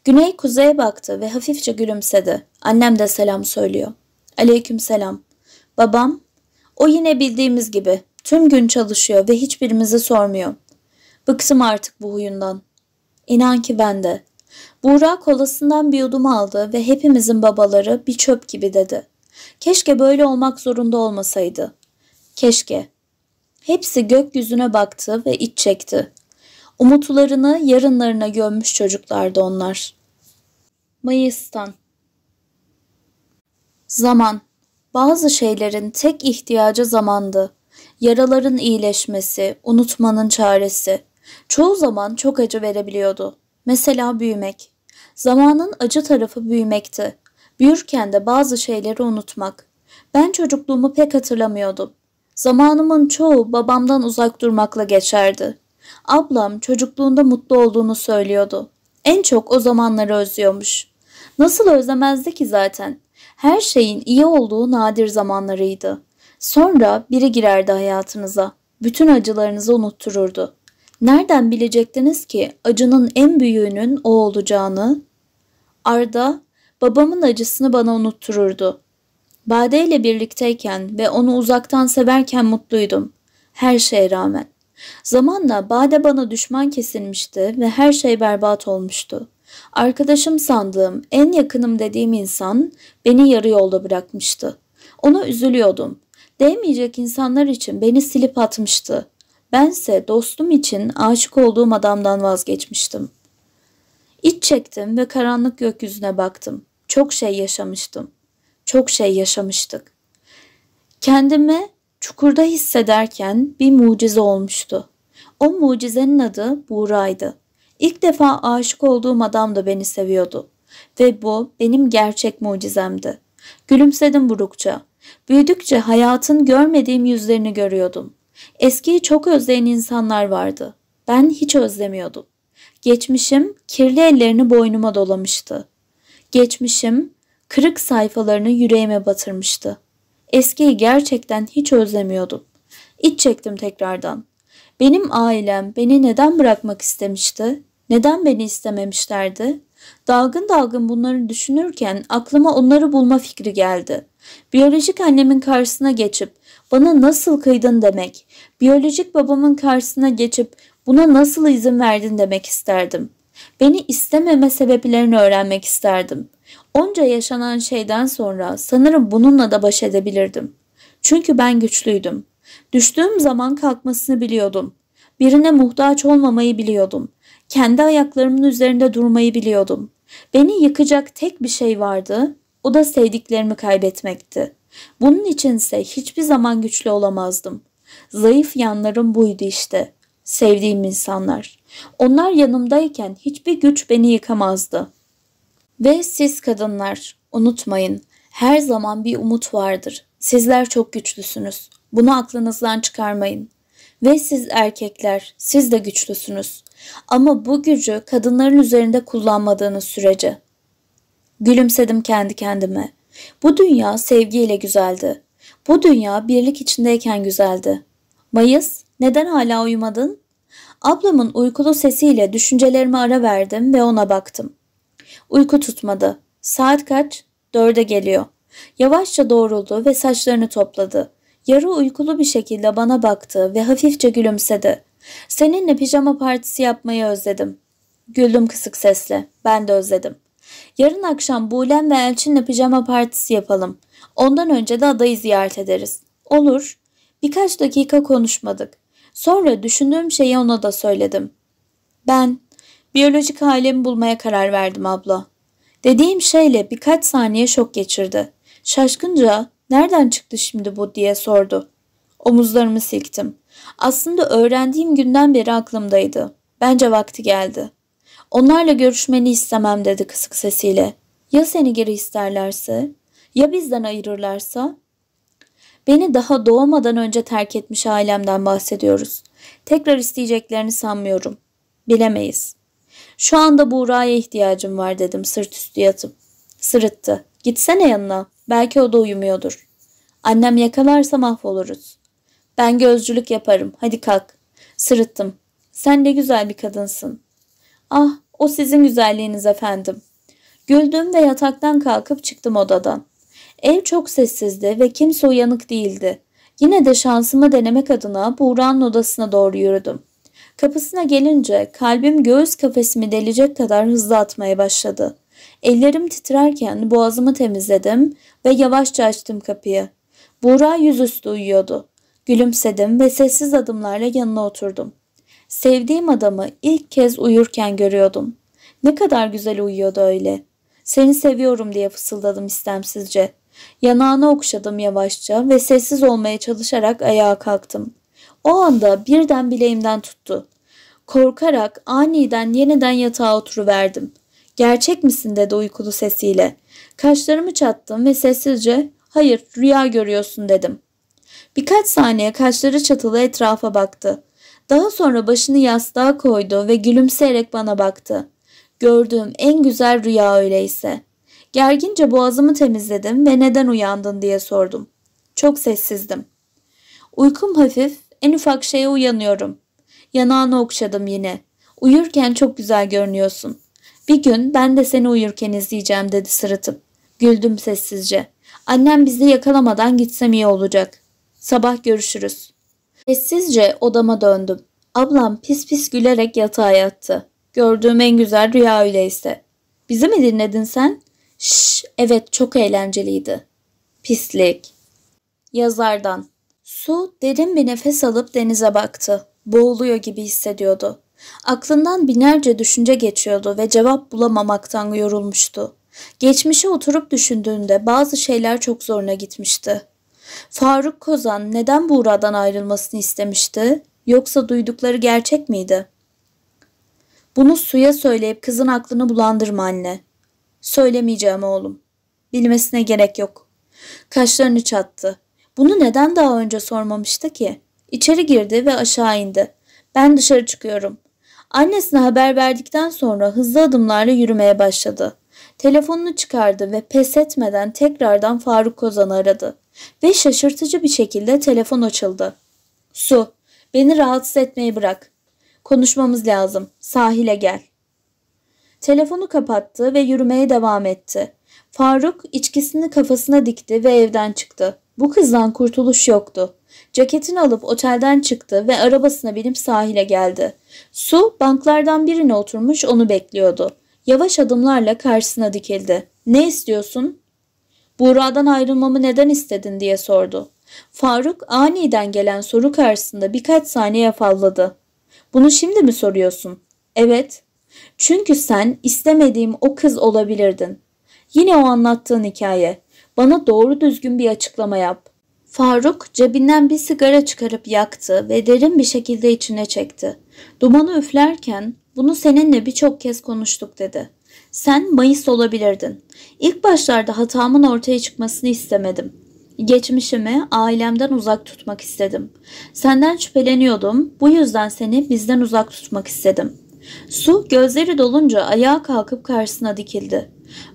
Güney kuzeye baktı ve hafifçe gülümsedi. Annem de selam söylüyor. Aleyküm selam. Babam, o yine bildiğimiz gibi tüm gün çalışıyor ve hiçbirimizi sormuyor. Bıktım artık bu huyundan. İnan ki ben de. Buğra kolasından bir yudum aldı ve hepimizin babaları bir çöp gibi dedi. Keşke böyle olmak zorunda olmasaydı. Keşke. Hepsi gökyüzüne baktı ve iç çekti. Umutlarını yarınlarına gömmüş çocuklardı onlar. Mayıs'tan Zaman bazı şeylerin tek ihtiyacı zamandı. Yaraların iyileşmesi, unutmanın çaresi. Çoğu zaman çok acı verebiliyordu. Mesela büyümek. Zamanın acı tarafı büyümekti. Büyürken de bazı şeyleri unutmak. Ben çocukluğumu pek hatırlamıyordum. Zamanımın çoğu babamdan uzak durmakla geçerdi. Ablam çocukluğunda mutlu olduğunu söylüyordu. En çok o zamanları özlüyormuş. Nasıl özlemezdi ki zaten? her şeyin iyi olduğu nadir zamanlarıydı. Sonra biri girerdi hayatınıza. Bütün acılarınızı unuttururdu. Nereden bilecektiniz ki acının en büyüğünün o olacağını? Arda, babamın acısını bana unuttururdu. Bade ile birlikteyken ve onu uzaktan severken mutluydum. Her şeye rağmen. Zamanla Bade bana düşman kesilmişti ve her şey berbat olmuştu. Arkadaşım sandığım, en yakınım dediğim insan beni yarı yolda bırakmıştı. Ona üzülüyordum. Değmeyecek insanlar için beni silip atmıştı. Bense dostum için aşık olduğum adamdan vazgeçmiştim. İç çektim ve karanlık gökyüzüne baktım. Çok şey yaşamıştım. Çok şey yaşamıştık. Kendimi çukurda hissederken bir mucize olmuştu. O mucizenin adı Buğra'ydı. İlk defa aşık olduğum adam da beni seviyordu. Ve bu benim gerçek mucizemdi. Gülümsedim burukça. Büyüdükçe hayatın görmediğim yüzlerini görüyordum. Eskiyi çok özleyen insanlar vardı. Ben hiç özlemiyordum. Geçmişim kirli ellerini boynuma dolamıştı. Geçmişim kırık sayfalarını yüreğime batırmıştı. Eskiyi gerçekten hiç özlemiyordum. İç çektim tekrardan. Benim ailem beni neden bırakmak istemişti? Neden beni istememişlerdi? Dalgın dalgın bunları düşünürken aklıma onları bulma fikri geldi. Biyolojik annemin karşısına geçip bana nasıl kıydın demek, biyolojik babamın karşısına geçip buna nasıl izin verdin demek isterdim. Beni istememe sebeplerini öğrenmek isterdim. Onca yaşanan şeyden sonra sanırım bununla da baş edebilirdim. Çünkü ben güçlüydüm. Düştüğüm zaman kalkmasını biliyordum. Birine muhtaç olmamayı biliyordum. Kendi ayaklarımın üzerinde durmayı biliyordum. Beni yıkacak tek bir şey vardı, o da sevdiklerimi kaybetmekti. Bunun içinse hiçbir zaman güçlü olamazdım. Zayıf yanlarım buydu işte. Sevdiğim insanlar. Onlar yanımdayken hiçbir güç beni yıkamazdı. Ve siz kadınlar, unutmayın, her zaman bir umut vardır. Sizler çok güçlüsünüz. Bunu aklınızdan çıkarmayın. Ve siz erkekler, siz de güçlüsünüz. Ama bu gücü kadınların üzerinde kullanmadığınız sürece. Gülümsedim kendi kendime. Bu dünya sevgiyle güzeldi. Bu dünya birlik içindeyken güzeldi. Mayıs, neden hala uyumadın? Ablamın uykulu sesiyle düşüncelerimi ara verdim ve ona baktım. Uyku tutmadı. Saat kaç? Dörde geliyor. Yavaşça doğruldu ve saçlarını topladı. Yarı uykulu bir şekilde bana baktı ve hafifçe gülümsedi. Seninle pijama partisi yapmayı özledim. Güldüm kısık sesle. Ben de özledim. Yarın akşam Bulem ve Elçin'le pijama partisi yapalım. Ondan önce de adayı ziyaret ederiz. Olur. Birkaç dakika konuşmadık. Sonra düşündüğüm şeyi ona da söyledim. Ben biyolojik ailemi bulmaya karar verdim abla. Dediğim şeyle birkaç saniye şok geçirdi. Şaşkınca nereden çıktı şimdi bu diye sordu. Omuzlarımı silktim. Aslında öğrendiğim günden beri aklımdaydı. Bence vakti geldi. Onlarla görüşmeni istemem dedi kısık sesiyle. Ya seni geri isterlerse? Ya bizden ayırırlarsa? Beni daha doğmadan önce terk etmiş ailemden bahsediyoruz. Tekrar isteyeceklerini sanmıyorum. Bilemeyiz. Şu anda Buğra'ya ihtiyacım var dedim sırt üstü yatıp. Sırıttı. Gitsene yanına. Belki o da uyumuyordur. Annem yakalarsa mahvoluruz. Ben gözcülük yaparım. Hadi kalk. Sırıttım. Sen de güzel bir kadınsın. Ah o sizin güzelliğiniz efendim. Güldüm ve yataktan kalkıp çıktım odadan. Ev çok sessizdi ve kimse uyanık değildi. Yine de şansımı denemek adına Buğra'nın odasına doğru yürüdüm. Kapısına gelince kalbim göğüs kafesimi delecek kadar hızlı atmaya başladı. Ellerim titrerken boğazımı temizledim ve yavaşça açtım kapıyı. Buğra yüzüstü uyuyordu. Gülümsedim ve sessiz adımlarla yanına oturdum. Sevdiğim adamı ilk kez uyurken görüyordum. Ne kadar güzel uyuyordu öyle. Seni seviyorum diye fısıldadım istemsizce. Yanağını okşadım yavaşça ve sessiz olmaya çalışarak ayağa kalktım. O anda birden bileğimden tuttu. Korkarak aniden yeniden yatağa oturuverdim. Gerçek misin dedi uykulu sesiyle. Kaşlarımı çattım ve sessizce hayır rüya görüyorsun dedim. Birkaç saniye kaşları çatılı etrafa baktı. Daha sonra başını yastığa koydu ve gülümseyerek bana baktı. Gördüğüm en güzel rüya öyleyse. Gergince boğazımı temizledim ve neden uyandın diye sordum. Çok sessizdim. Uykum hafif, en ufak şeye uyanıyorum. Yanağını okşadım yine. Uyurken çok güzel görünüyorsun. Bir gün ben de seni uyurken izleyeceğim dedi sırıtıp. Güldüm sessizce. Annem bizi yakalamadan gitsem iyi olacak. Sabah görüşürüz. Sessizce odama döndüm. Ablam pis pis gülerek yatağa yattı. Gördüğüm en güzel rüya öyleyse. Bizi mi dinledin sen? Şş, evet çok eğlenceliydi. Pislik. Yazardan. Su derin bir nefes alıp denize baktı. Boğuluyor gibi hissediyordu. Aklından binlerce düşünce geçiyordu ve cevap bulamamaktan yorulmuştu. Geçmişe oturup düşündüğünde bazı şeyler çok zoruna gitmişti. Faruk Kozan neden Buğra'dan ayrılmasını istemişti? Yoksa duydukları gerçek miydi? Bunu suya söyleyip kızın aklını bulandırma anne. Söylemeyeceğim oğlum. Bilmesine gerek yok. Kaşlarını çattı. Bunu neden daha önce sormamıştı ki? İçeri girdi ve aşağı indi. Ben dışarı çıkıyorum. Annesine haber verdikten sonra hızlı adımlarla yürümeye başladı. Telefonunu çıkardı ve pes etmeden tekrardan Faruk Kozan'ı aradı. Ve şaşırtıcı bir şekilde telefon açıldı. Su, beni rahatsız etmeyi bırak. Konuşmamız lazım. Sahile gel. Telefonu kapattı ve yürümeye devam etti. Faruk içkisini kafasına dikti ve evden çıktı. Bu kızdan kurtuluş yoktu. Ceketini alıp otelden çıktı ve arabasına binip sahile geldi. Su banklardan birine oturmuş onu bekliyordu. Yavaş adımlarla karşısına dikildi. Ne istiyorsun? Buğra'dan ayrılmamı neden istedin diye sordu. Faruk aniden gelen soru karşısında birkaç saniye afalladı. Bunu şimdi mi soruyorsun? Evet. Çünkü sen istemediğim o kız olabilirdin. Yine o anlattığın hikaye. Bana doğru düzgün bir açıklama yap. Faruk cebinden bir sigara çıkarıp yaktı ve derin bir şekilde içine çekti. Dumanı üflerken bunu seninle birçok kez konuştuk dedi. Sen Mayıs olabilirdin. İlk başlarda hatamın ortaya çıkmasını istemedim. Geçmişimi ailemden uzak tutmak istedim. Senden şüpheleniyordum. Bu yüzden seni bizden uzak tutmak istedim. Su gözleri dolunca ayağa kalkıp karşısına dikildi.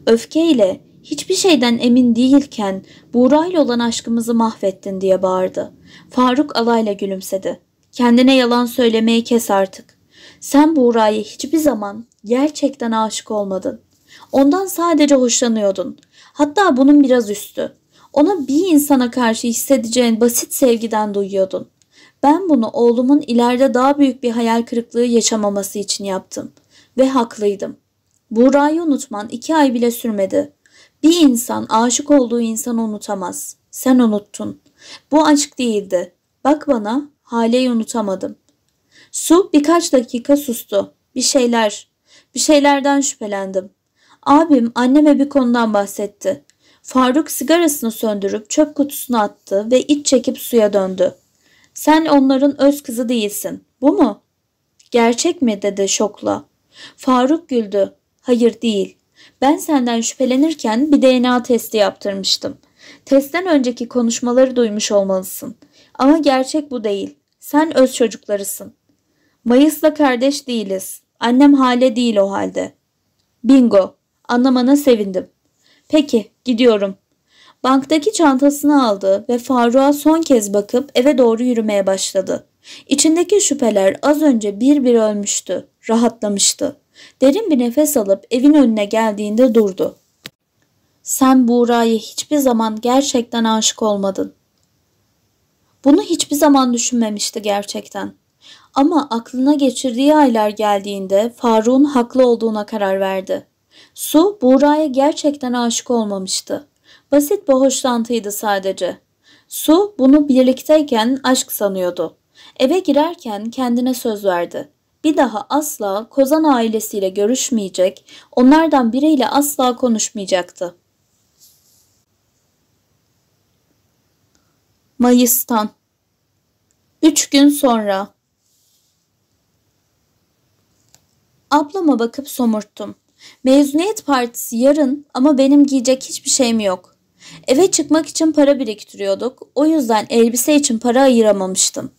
Öfkeyle hiçbir şeyden emin değilken Buğra'yla olan aşkımızı mahvettin diye bağırdı. Faruk alayla gülümsedi. Kendine yalan söylemeyi kes artık. Sen Buğra'ya hiçbir zaman gerçekten aşık olmadın. Ondan sadece hoşlanıyordun. Hatta bunun biraz üstü. Ona bir insana karşı hissedeceğin basit sevgiden duyuyordun. Ben bunu oğlumun ileride daha büyük bir hayal kırıklığı yaşamaması için yaptım. Ve haklıydım. Buğra'yı unutman iki ay bile sürmedi. Bir insan aşık olduğu insanı unutamaz. Sen unuttun. Bu aşk değildi. Bak bana, haleyi unutamadım. Su birkaç dakika sustu. Bir şeyler, bir şeylerden şüphelendim. Abim anneme bir konudan bahsetti. Faruk sigarasını söndürüp çöp kutusuna attı ve iç çekip suya döndü. Sen onların öz kızı değilsin. Bu mu? Gerçek mi dedi şokla. Faruk güldü. Hayır değil. Ben senden şüphelenirken bir DNA testi yaptırmıştım. Testten önceki konuşmaları duymuş olmalısın. Ama gerçek bu değil. Sen öz çocuklarısın. Mayıs'la kardeş değiliz. Annem hale değil o halde. Bingo. Anlamana sevindim. Peki, gidiyorum. Banktaki çantasını aldı ve Faruk'a son kez bakıp eve doğru yürümeye başladı. İçindeki şüpheler az önce bir bir ölmüştü, rahatlamıştı. Derin bir nefes alıp evin önüne geldiğinde durdu. Sen Buğra'ya hiçbir zaman gerçekten aşık olmadın. Bunu hiçbir zaman düşünmemişti gerçekten. Ama aklına geçirdiği aylar geldiğinde Faruk'un haklı olduğuna karar verdi. Su, Buğra'ya gerçekten aşık olmamıştı. Basit bir hoşlantıydı sadece. Su, bunu birlikteyken aşk sanıyordu. Eve girerken kendine söz verdi. Bir daha asla Kozan ailesiyle görüşmeyecek, onlardan biriyle asla konuşmayacaktı. Mayıs'tan Üç gün sonra Ablama bakıp somurttum. Mezuniyet partisi yarın ama benim giyecek hiçbir şeyim yok. Eve çıkmak için para biriktiriyorduk. O yüzden elbise için para ayıramamıştım.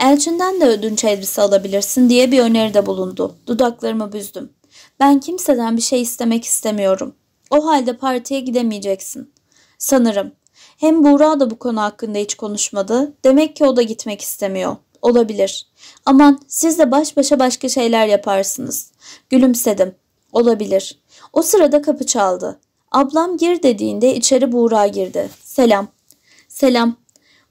Elçinden de ödünç elbise alabilirsin diye bir öneride bulundu. Dudaklarımı büzdüm. Ben kimseden bir şey istemek istemiyorum. O halde partiye gidemeyeceksin. Sanırım. Hem Buğra da bu konu hakkında hiç konuşmadı. Demek ki o da gitmek istemiyor. Olabilir. Aman siz de baş başa başka şeyler yaparsınız. Gülümsedim. Olabilir. O sırada kapı çaldı. Ablam gir dediğinde içeri Buğra girdi. Selam. Selam.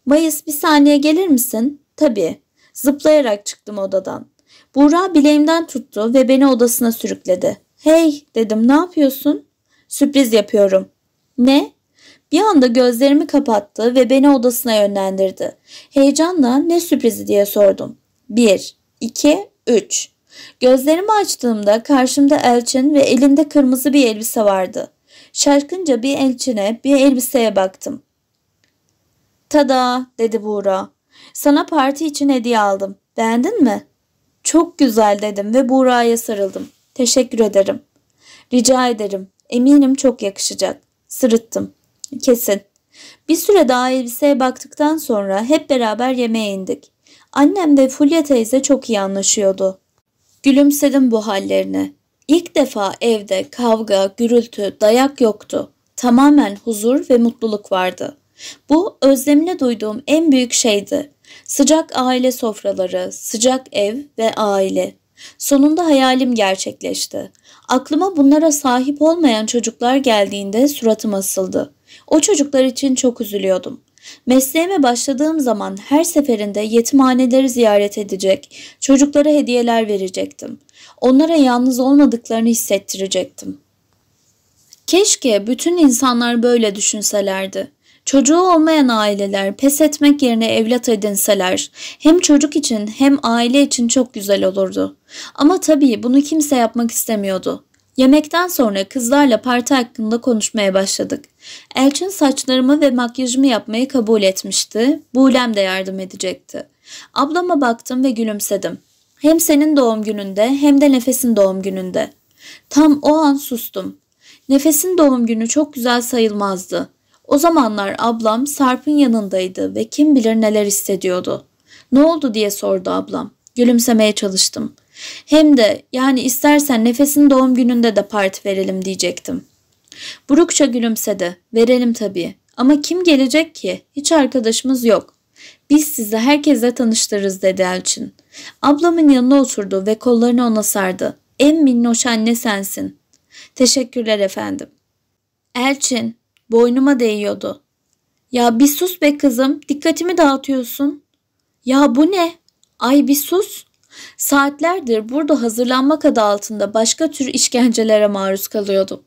Mayıs bir saniye gelir misin? Tabii. Zıplayarak çıktım odadan. Buğra bileğimden tuttu ve beni odasına sürükledi. Hey dedim ne yapıyorsun? Sürpriz yapıyorum. Ne? Bir anda gözlerimi kapattı ve beni odasına yönlendirdi. Heyecanla ne sürprizi diye sordum. Bir, iki, üç. Gözlerimi açtığımda karşımda Elçin ve elinde kırmızı bir elbise vardı. Şaşkınca bir Elçin'e bir elbiseye baktım. Tada dedi Buğra. Sana parti için hediye aldım. Beğendin mi? Çok güzel dedim ve Buğra'ya sarıldım. Teşekkür ederim. Rica ederim. Eminim çok yakışacak. Sırıttım. Kesin. Bir süre daha elbiseye baktıktan sonra hep beraber yemeğe indik. Annem ve Fulya teyze çok iyi anlaşıyordu. Gülümsedim bu hallerine. İlk defa evde kavga, gürültü, dayak yoktu. Tamamen huzur ve mutluluk vardı. Bu özlemle duyduğum en büyük şeydi. Sıcak aile sofraları, sıcak ev ve aile. Sonunda hayalim gerçekleşti. Aklıma bunlara sahip olmayan çocuklar geldiğinde suratım asıldı. O çocuklar için çok üzülüyordum. Mesleğime başladığım zaman her seferinde yetimhaneleri ziyaret edecek, çocuklara hediyeler verecektim. Onlara yalnız olmadıklarını hissettirecektim. Keşke bütün insanlar böyle düşünselerdi. Çocuğu olmayan aileler pes etmek yerine evlat edinseler hem çocuk için hem aile için çok güzel olurdu. Ama tabii bunu kimse yapmak istemiyordu. Yemekten sonra kızlarla parti hakkında konuşmaya başladık. Elçin saçlarımı ve makyajımı yapmayı kabul etmişti. Bulem de yardım edecekti. Ablama baktım ve gülümsedim. Hem senin doğum gününde hem de Nefes'in doğum gününde. Tam o an sustum. Nefes'in doğum günü çok güzel sayılmazdı. O zamanlar ablam Sarp'ın yanındaydı ve kim bilir neler hissediyordu. Ne oldu diye sordu ablam. Gülümsemeye çalıştım. Hem de yani istersen nefesin doğum gününde de parti verelim diyecektim. Burukça gülümsedi. Verelim tabii. Ama kim gelecek ki? Hiç arkadaşımız yok. Biz sizi herkese tanıştırırız dedi Elçin. Ablamın yanına oturdu ve kollarını ona sardı. En minnoş anne sensin. Teşekkürler efendim. Elçin, boynuma değiyordu. Ya bir sus be kızım, dikkatimi dağıtıyorsun. Ya bu ne? Ay bir sus. Saatlerdir burada hazırlanmak adı altında başka tür işkencelere maruz kalıyordum.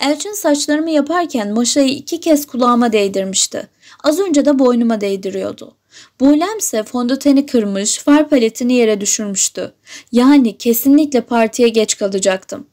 Elçin saçlarımı yaparken maşayı iki kez kulağıma değdirmişti. Az önce de boynuma değdiriyordu. Buğlem ise fondöteni kırmış, far paletini yere düşürmüştü. Yani kesinlikle partiye geç kalacaktım.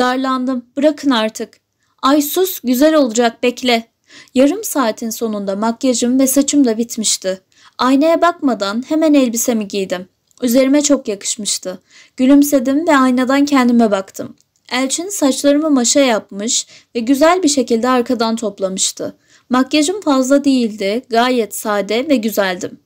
Darlandım, bırakın artık. Ay sus, güzel olacak, bekle. Yarım saatin sonunda makyajım ve saçım da bitmişti. Aynaya bakmadan hemen elbisemi giydim. Üzerime çok yakışmıştı. Gülümsedim ve aynadan kendime baktım. Elçin saçlarımı maşa yapmış ve güzel bir şekilde arkadan toplamıştı. Makyajım fazla değildi, gayet sade ve güzeldim.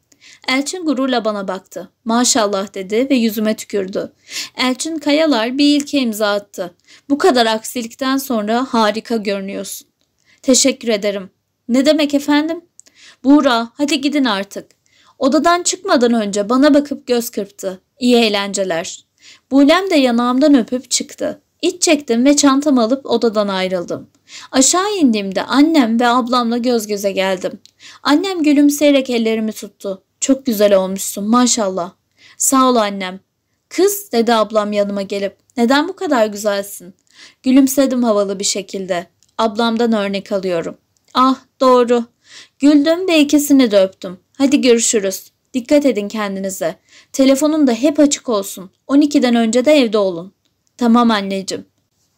Elçin gururla bana baktı. Maşallah dedi ve yüzüme tükürdü. Elçin Kayalar bir ilke imza attı. Bu kadar aksilikten sonra harika görünüyorsun. Teşekkür ederim. Ne demek efendim? Buğra hadi gidin artık. Odadan çıkmadan önce bana bakıp göz kırptı. İyi eğlenceler. Bulem de yanağımdan öpüp çıktı. İç çektim ve çantamı alıp odadan ayrıldım. Aşağı indiğimde annem ve ablamla göz göze geldim. Annem gülümseyerek ellerimi tuttu. Çok güzel olmuşsun maşallah. Sağ ol annem. Kız dedi ablam yanıma gelip neden bu kadar güzelsin? Gülümsedim havalı bir şekilde. Ablamdan örnek alıyorum. Ah doğru. Güldüm ve ikisini de öptüm. Hadi görüşürüz. Dikkat edin kendinize. Telefonun da hep açık olsun. 12'den önce de evde olun. Tamam anneciğim.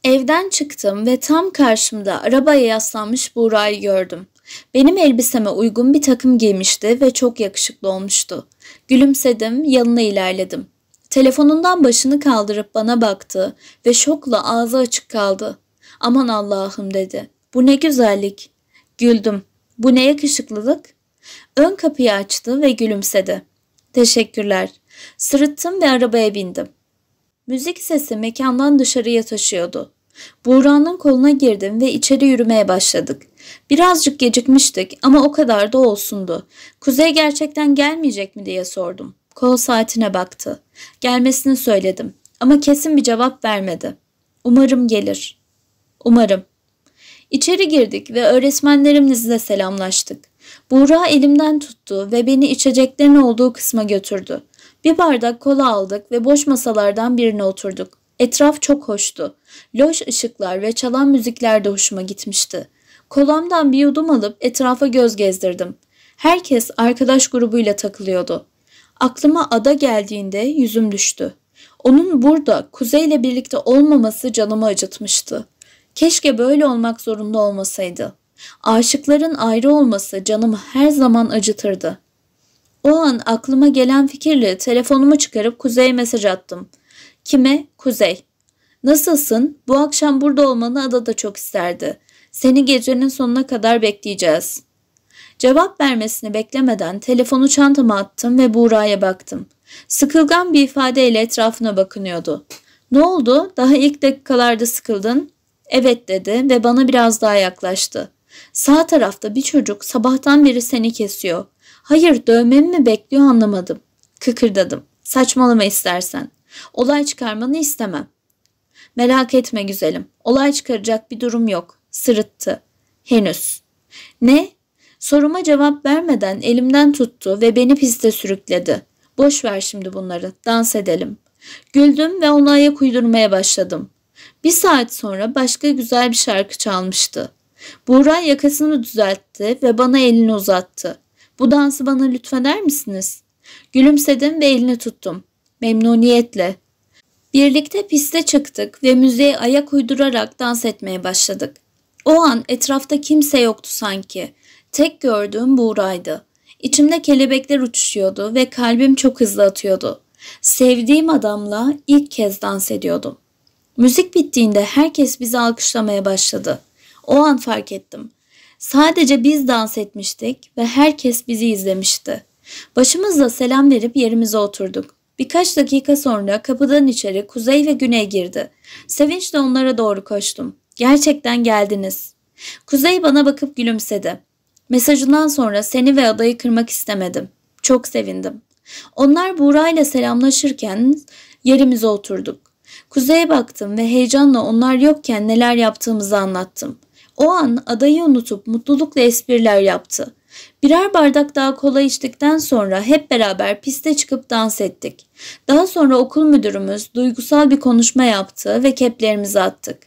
Evden çıktım ve tam karşımda arabaya yaslanmış Buğra'yı gördüm. Benim elbiseme uygun bir takım giymişti ve çok yakışıklı olmuştu. Gülümsedim, yanına ilerledim. Telefonundan başını kaldırıp bana baktı ve şokla ağzı açık kaldı. Aman Allah'ım dedi. Bu ne güzellik. Güldüm. Bu ne yakışıklılık? Ön kapıyı açtı ve gülümsedi. Teşekkürler. Sırıttım ve arabaya bindim. Müzik sesi mekandan dışarıya taşıyordu. Buğra'nın koluna girdim ve içeri yürümeye başladık. Birazcık gecikmiştik ama o kadar da olsundu. Kuzey gerçekten gelmeyecek mi diye sordum. Kol saatine baktı. Gelmesini söyledim ama kesin bir cevap vermedi. Umarım gelir. Umarım. İçeri girdik ve öğretmenlerimizle selamlaştık. Buğra elimden tuttu ve beni içeceklerin olduğu kısma götürdü. Bir bardak kola aldık ve boş masalardan birine oturduk. Etraf çok hoştu. Loş ışıklar ve çalan müzikler de hoşuma gitmişti. Kolamdan bir yudum alıp etrafa göz gezdirdim. Herkes arkadaş grubuyla takılıyordu. Aklıma ada geldiğinde yüzüm düştü. Onun burada kuzeyle birlikte olmaması canımı acıtmıştı. Keşke böyle olmak zorunda olmasaydı.'' Aşıkların ayrı olması canımı her zaman acıtırdı. O an aklıma gelen fikirle telefonumu çıkarıp Kuzey'e mesaj attım. Kime? Kuzey. Nasılsın? Bu akşam burada olmanı ada da çok isterdi. Seni gecenin sonuna kadar bekleyeceğiz. Cevap vermesini beklemeden telefonu çantama attım ve Buğra'ya baktım. Sıkılgan bir ifadeyle etrafına bakınıyordu. Ne oldu? Daha ilk dakikalarda sıkıldın. Evet dedi ve bana biraz daha yaklaştı. Sağ tarafta bir çocuk sabahtan beri seni kesiyor. Hayır dövmemi mi bekliyor anlamadım. Kıkırdadım. Saçmalama istersen. Olay çıkarmanı istemem. Merak etme güzelim. Olay çıkaracak bir durum yok. Sırıttı. Henüz. Ne? Soruma cevap vermeden elimden tuttu ve beni piste sürükledi. Boş ver şimdi bunları. Dans edelim. Güldüm ve ona ayak uydurmaya başladım. Bir saat sonra başka güzel bir şarkı çalmıştı. Buğra yakasını düzeltti ve bana elini uzattı. Bu dansı bana lütfeder misiniz? Gülümsedim ve elini tuttum. Memnuniyetle. Birlikte piste çıktık ve müziğe ayak uydurarak dans etmeye başladık. O an etrafta kimse yoktu sanki. Tek gördüğüm Buğra'ydı. İçimde kelebekler uçuşuyordu ve kalbim çok hızlı atıyordu. Sevdiğim adamla ilk kez dans ediyordum. Müzik bittiğinde herkes bizi alkışlamaya başladı. O an fark ettim. Sadece biz dans etmiştik ve herkes bizi izlemişti. Başımızla selam verip yerimize oturduk. Birkaç dakika sonra kapıdan içeri kuzey ve güney girdi. Sevinçle onlara doğru koştum. Gerçekten geldiniz. Kuzey bana bakıp gülümsedi. Mesajından sonra seni ve adayı kırmak istemedim. Çok sevindim. Onlar ile selamlaşırken yerimize oturduk. Kuzeye baktım ve heyecanla onlar yokken neler yaptığımızı anlattım. O an adayı unutup mutlulukla espriler yaptı. Birer bardak daha kola içtikten sonra hep beraber piste çıkıp dans ettik. Daha sonra okul müdürümüz duygusal bir konuşma yaptı ve keplerimizi attık.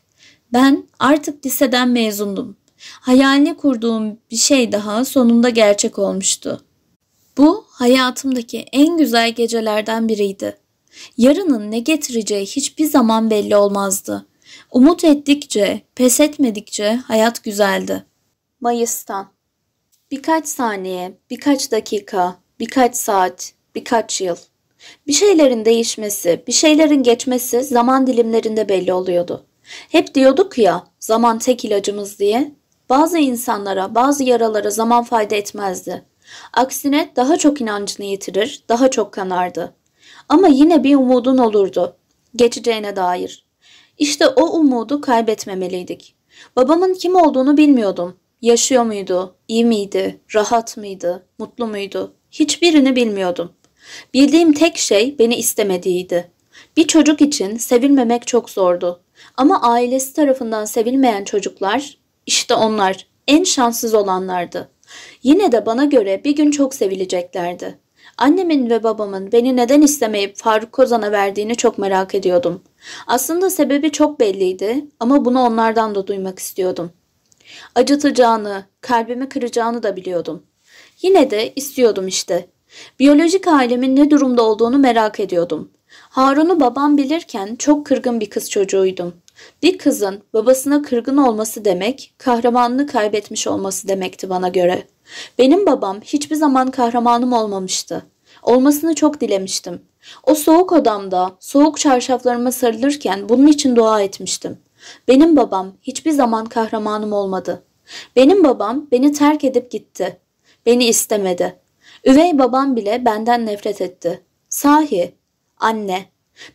Ben artık liseden mezundum. Hayalini kurduğum bir şey daha sonunda gerçek olmuştu. Bu hayatımdaki en güzel gecelerden biriydi. Yarının ne getireceği hiçbir zaman belli olmazdı. Umut ettikçe, pes etmedikçe hayat güzeldi. Mayıs'tan Birkaç saniye, birkaç dakika, birkaç saat, birkaç yıl. Bir şeylerin değişmesi, bir şeylerin geçmesi zaman dilimlerinde belli oluyordu. Hep diyorduk ya, zaman tek ilacımız diye. Bazı insanlara, bazı yaralara zaman fayda etmezdi. Aksine daha çok inancını yitirir, daha çok kanardı. Ama yine bir umudun olurdu. Geçeceğine dair. İşte o umudu kaybetmemeliydik. Babamın kim olduğunu bilmiyordum. Yaşıyor muydu, İyi miydi, rahat mıydı, mutlu muydu? Hiçbirini bilmiyordum. Bildiğim tek şey beni istemediğiydi. Bir çocuk için sevilmemek çok zordu. Ama ailesi tarafından sevilmeyen çocuklar, işte onlar, en şanssız olanlardı. Yine de bana göre bir gün çok sevileceklerdi. Annemin ve babamın beni neden istemeyip Faruk Kozan'a verdiğini çok merak ediyordum. Aslında sebebi çok belliydi ama bunu onlardan da duymak istiyordum. Acıtacağını, kalbimi kıracağını da biliyordum. Yine de istiyordum işte. Biyolojik ailemin ne durumda olduğunu merak ediyordum. Harun'u babam bilirken çok kırgın bir kız çocuğuydum. Bir kızın babasına kırgın olması demek, kahramanını kaybetmiş olması demekti bana göre. Benim babam hiçbir zaman kahramanım olmamıştı. Olmasını çok dilemiştim. O soğuk odamda soğuk çarşaflarıma sarılırken bunun için dua etmiştim. Benim babam hiçbir zaman kahramanım olmadı. Benim babam beni terk edip gitti. Beni istemedi. Üvey babam bile benden nefret etti. Sahi, anne,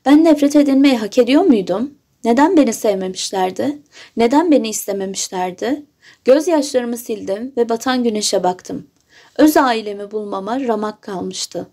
ben nefret edilmeyi hak ediyor muydum? Neden beni sevmemişlerdi? Neden beni istememişlerdi? Gözyaşlarımı sildim ve batan güneşe baktım. Öz ailemi bulmama ramak kalmıştı.''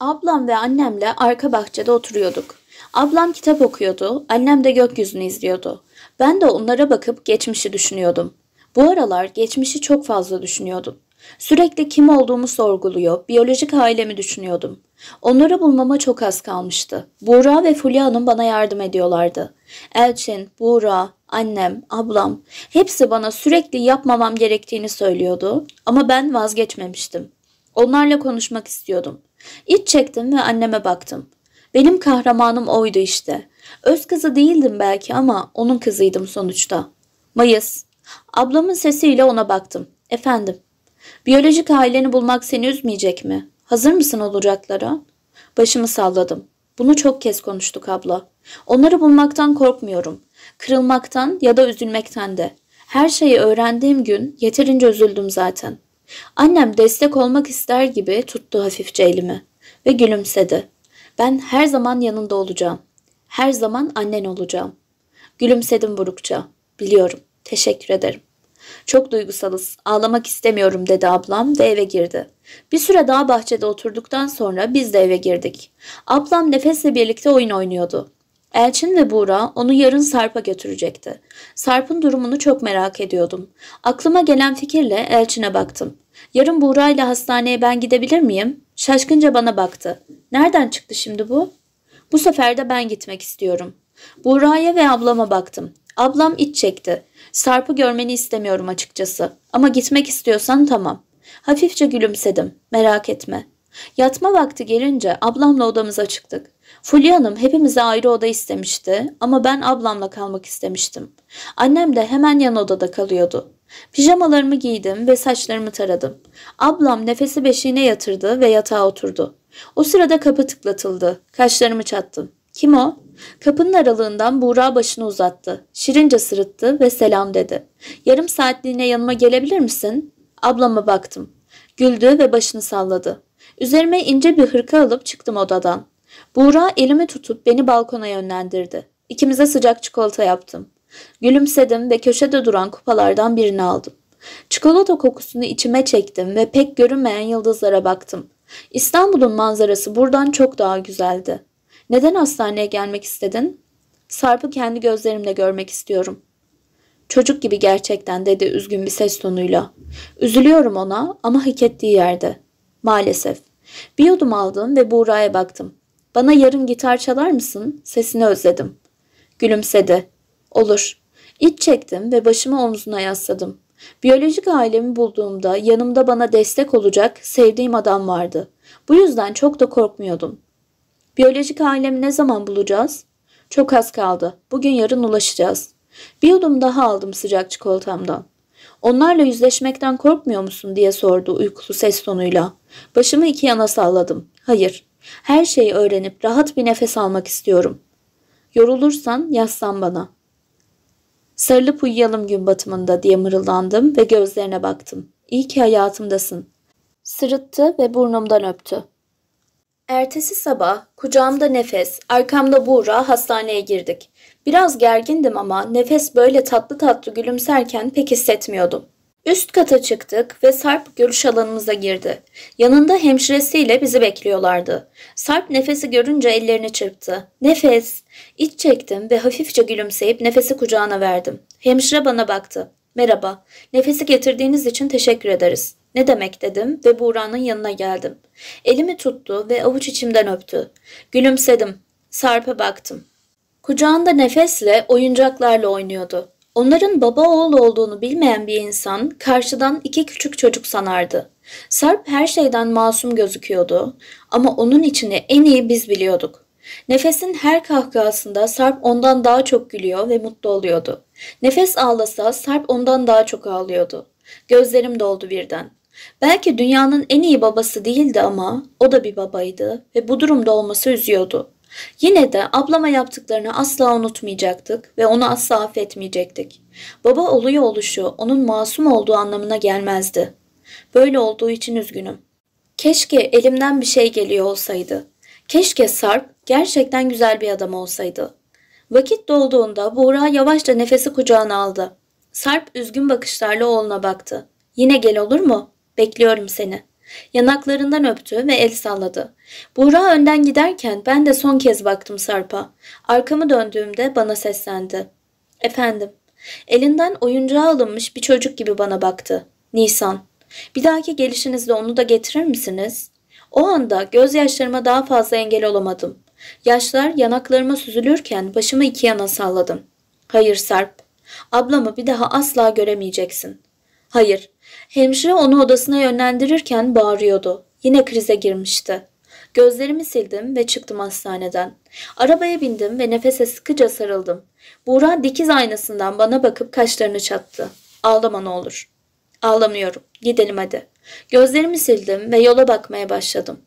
Ablam ve annemle arka bahçede oturuyorduk. Ablam kitap okuyordu, annem de gökyüzünü izliyordu. Ben de onlara bakıp geçmişi düşünüyordum. Bu aralar geçmişi çok fazla düşünüyordum. Sürekli kim olduğumu sorguluyor, biyolojik ailemi düşünüyordum. Onları bulmama çok az kalmıştı. Buğra ve Fulya Hanım bana yardım ediyorlardı. Elçin, Buğra, annem, ablam hepsi bana sürekli yapmamam gerektiğini söylüyordu ama ben vazgeçmemiştim. Onlarla konuşmak istiyordum. İç çektim ve anneme baktım. Benim kahramanım oydu işte. Öz kızı değildim belki ama onun kızıydım sonuçta. Mayıs. Ablamın sesiyle ona baktım. Efendim. Biyolojik aileni bulmak seni üzmeyecek mi? Hazır mısın olacaklara? Başımı salladım. Bunu çok kez konuştuk abla. Onları bulmaktan korkmuyorum. Kırılmaktan ya da üzülmekten de. Her şeyi öğrendiğim gün yeterince üzüldüm zaten. Annem destek olmak ister gibi tuttu hafifçe elimi ve gülümsedi. Ben her zaman yanında olacağım. Her zaman annen olacağım. Gülümsedim burukça. Biliyorum. Teşekkür ederim. Çok duygusalız. Ağlamak istemiyorum dedi ablam ve eve girdi. Bir süre daha bahçede oturduktan sonra biz de eve girdik. Ablam nefesle birlikte oyun oynuyordu. Elçin ve Buğra onu yarın Sarp'a götürecekti. Sarp'ın durumunu çok merak ediyordum. Aklıma gelen fikirle Elçin'e baktım. Yarın Buğra ile hastaneye ben gidebilir miyim? Şaşkınca bana baktı. Nereden çıktı şimdi bu? Bu sefer de ben gitmek istiyorum. Buğra'ya ve ablama baktım. Ablam iç çekti. Sarp'ı görmeni istemiyorum açıkçası. Ama gitmek istiyorsan tamam. Hafifçe gülümsedim. Merak etme. Yatma vakti gelince ablamla odamıza çıktık. Fulya Hanım hepimize ayrı oda istemişti ama ben ablamla kalmak istemiştim. Annem de hemen yan odada kalıyordu. Pijamalarımı giydim ve saçlarımı taradım. Ablam nefesi beşiğine yatırdı ve yatağa oturdu. O sırada kapı tıklatıldı. Kaşlarımı çattım. Kim o? Kapının aralığından Buğra başını uzattı. Şirince sırıttı ve selam dedi. Yarım saatliğine yanıma gelebilir misin? Ablama baktım. Güldü ve başını salladı. Üzerime ince bir hırka alıp çıktım odadan. Buğra elimi tutup beni balkona yönlendirdi. İkimize sıcak çikolata yaptım. Gülümsedim ve köşede duran kupalardan birini aldım. Çikolata kokusunu içime çektim ve pek görünmeyen yıldızlara baktım. İstanbul'un manzarası buradan çok daha güzeldi. Neden hastaneye gelmek istedin? Sarp'ı kendi gözlerimle görmek istiyorum. Çocuk gibi gerçekten dedi üzgün bir ses tonuyla. Üzülüyorum ona ama hak ettiği yerde. Maalesef. Bir yudum aldım ve Buğra'ya baktım. Bana yarın gitar çalar mısın? Sesini özledim. Gülümsedi. Olur. İç çektim ve başımı omzuna yasladım. Biyolojik ailemi bulduğumda yanımda bana destek olacak sevdiğim adam vardı. Bu yüzden çok da korkmuyordum. Biyolojik ailemi ne zaman bulacağız? Çok az kaldı. Bugün yarın ulaşacağız. Bir yudum daha aldım sıcak çikolatamdan. Onlarla yüzleşmekten korkmuyor musun diye sordu uykulu ses tonuyla. Başımı iki yana salladım. Hayır. Her şeyi öğrenip rahat bir nefes almak istiyorum. Yorulursan yaslan bana. Sarılıp uyuyalım gün batımında diye mırıldandım ve gözlerine baktım. İyi ki hayatımdasın. Sırıttı ve burnumdan öptü. Ertesi sabah kucağımda nefes, arkamda Buğra hastaneye girdik. Biraz gergindim ama nefes böyle tatlı tatlı gülümserken pek hissetmiyordum. Üst kata çıktık ve Sarp görüş alanımıza girdi. Yanında hemşiresiyle bizi bekliyorlardı. Sarp nefesi görünce ellerini çırptı. Nefes! İç çektim ve hafifçe gülümseyip nefesi kucağına verdim. Hemşire bana baktı. Merhaba, nefesi getirdiğiniz için teşekkür ederiz. Ne demek dedim ve Buğra'nın yanına geldim. Elimi tuttu ve avuç içimden öptü. Gülümsedim. Sarp'a baktım. Kucağında nefesle oyuncaklarla oynuyordu. Onların baba oğul olduğunu bilmeyen bir insan karşıdan iki küçük çocuk sanardı. Sarp her şeyden masum gözüküyordu ama onun içini en iyi biz biliyorduk. Nefesin her kahkahasında Sarp ondan daha çok gülüyor ve mutlu oluyordu. Nefes ağlasa Sarp ondan daha çok ağlıyordu. Gözlerim doldu birden. Belki dünyanın en iyi babası değildi ama o da bir babaydı ve bu durumda olması üzüyordu. Yine de ablama yaptıklarını asla unutmayacaktık ve onu asla affetmeyecektik. Baba oluyor oluşu onun masum olduğu anlamına gelmezdi. Böyle olduğu için üzgünüm. Keşke elimden bir şey geliyor olsaydı. Keşke Sarp gerçekten güzel bir adam olsaydı. Vakit dolduğunda Buğra yavaşça nefesi kucağına aldı. Sarp üzgün bakışlarla oğluna baktı. Yine gel olur mu? Bekliyorum seni.'' Yanaklarından öptü ve el salladı. Buğra önden giderken ben de son kez baktım Sarp'a. Arkamı döndüğümde bana seslendi. Efendim. Elinden oyuncağa alınmış bir çocuk gibi bana baktı. Nisan. Bir dahaki gelişinizde onu da getirir misiniz? O anda gözyaşlarıma daha fazla engel olamadım. Yaşlar yanaklarıma süzülürken başımı iki yana salladım. Hayır Sarp. Ablamı bir daha asla göremeyeceksin. Hayır, Hemşire onu odasına yönlendirirken bağırıyordu. Yine krize girmişti. Gözlerimi sildim ve çıktım hastaneden. Arabaya bindim ve nefese sıkıca sarıldım. Buğra dikiz aynasından bana bakıp kaşlarını çattı. Ağlama ne olur. Ağlamıyorum. Gidelim hadi. Gözlerimi sildim ve yola bakmaya başladım.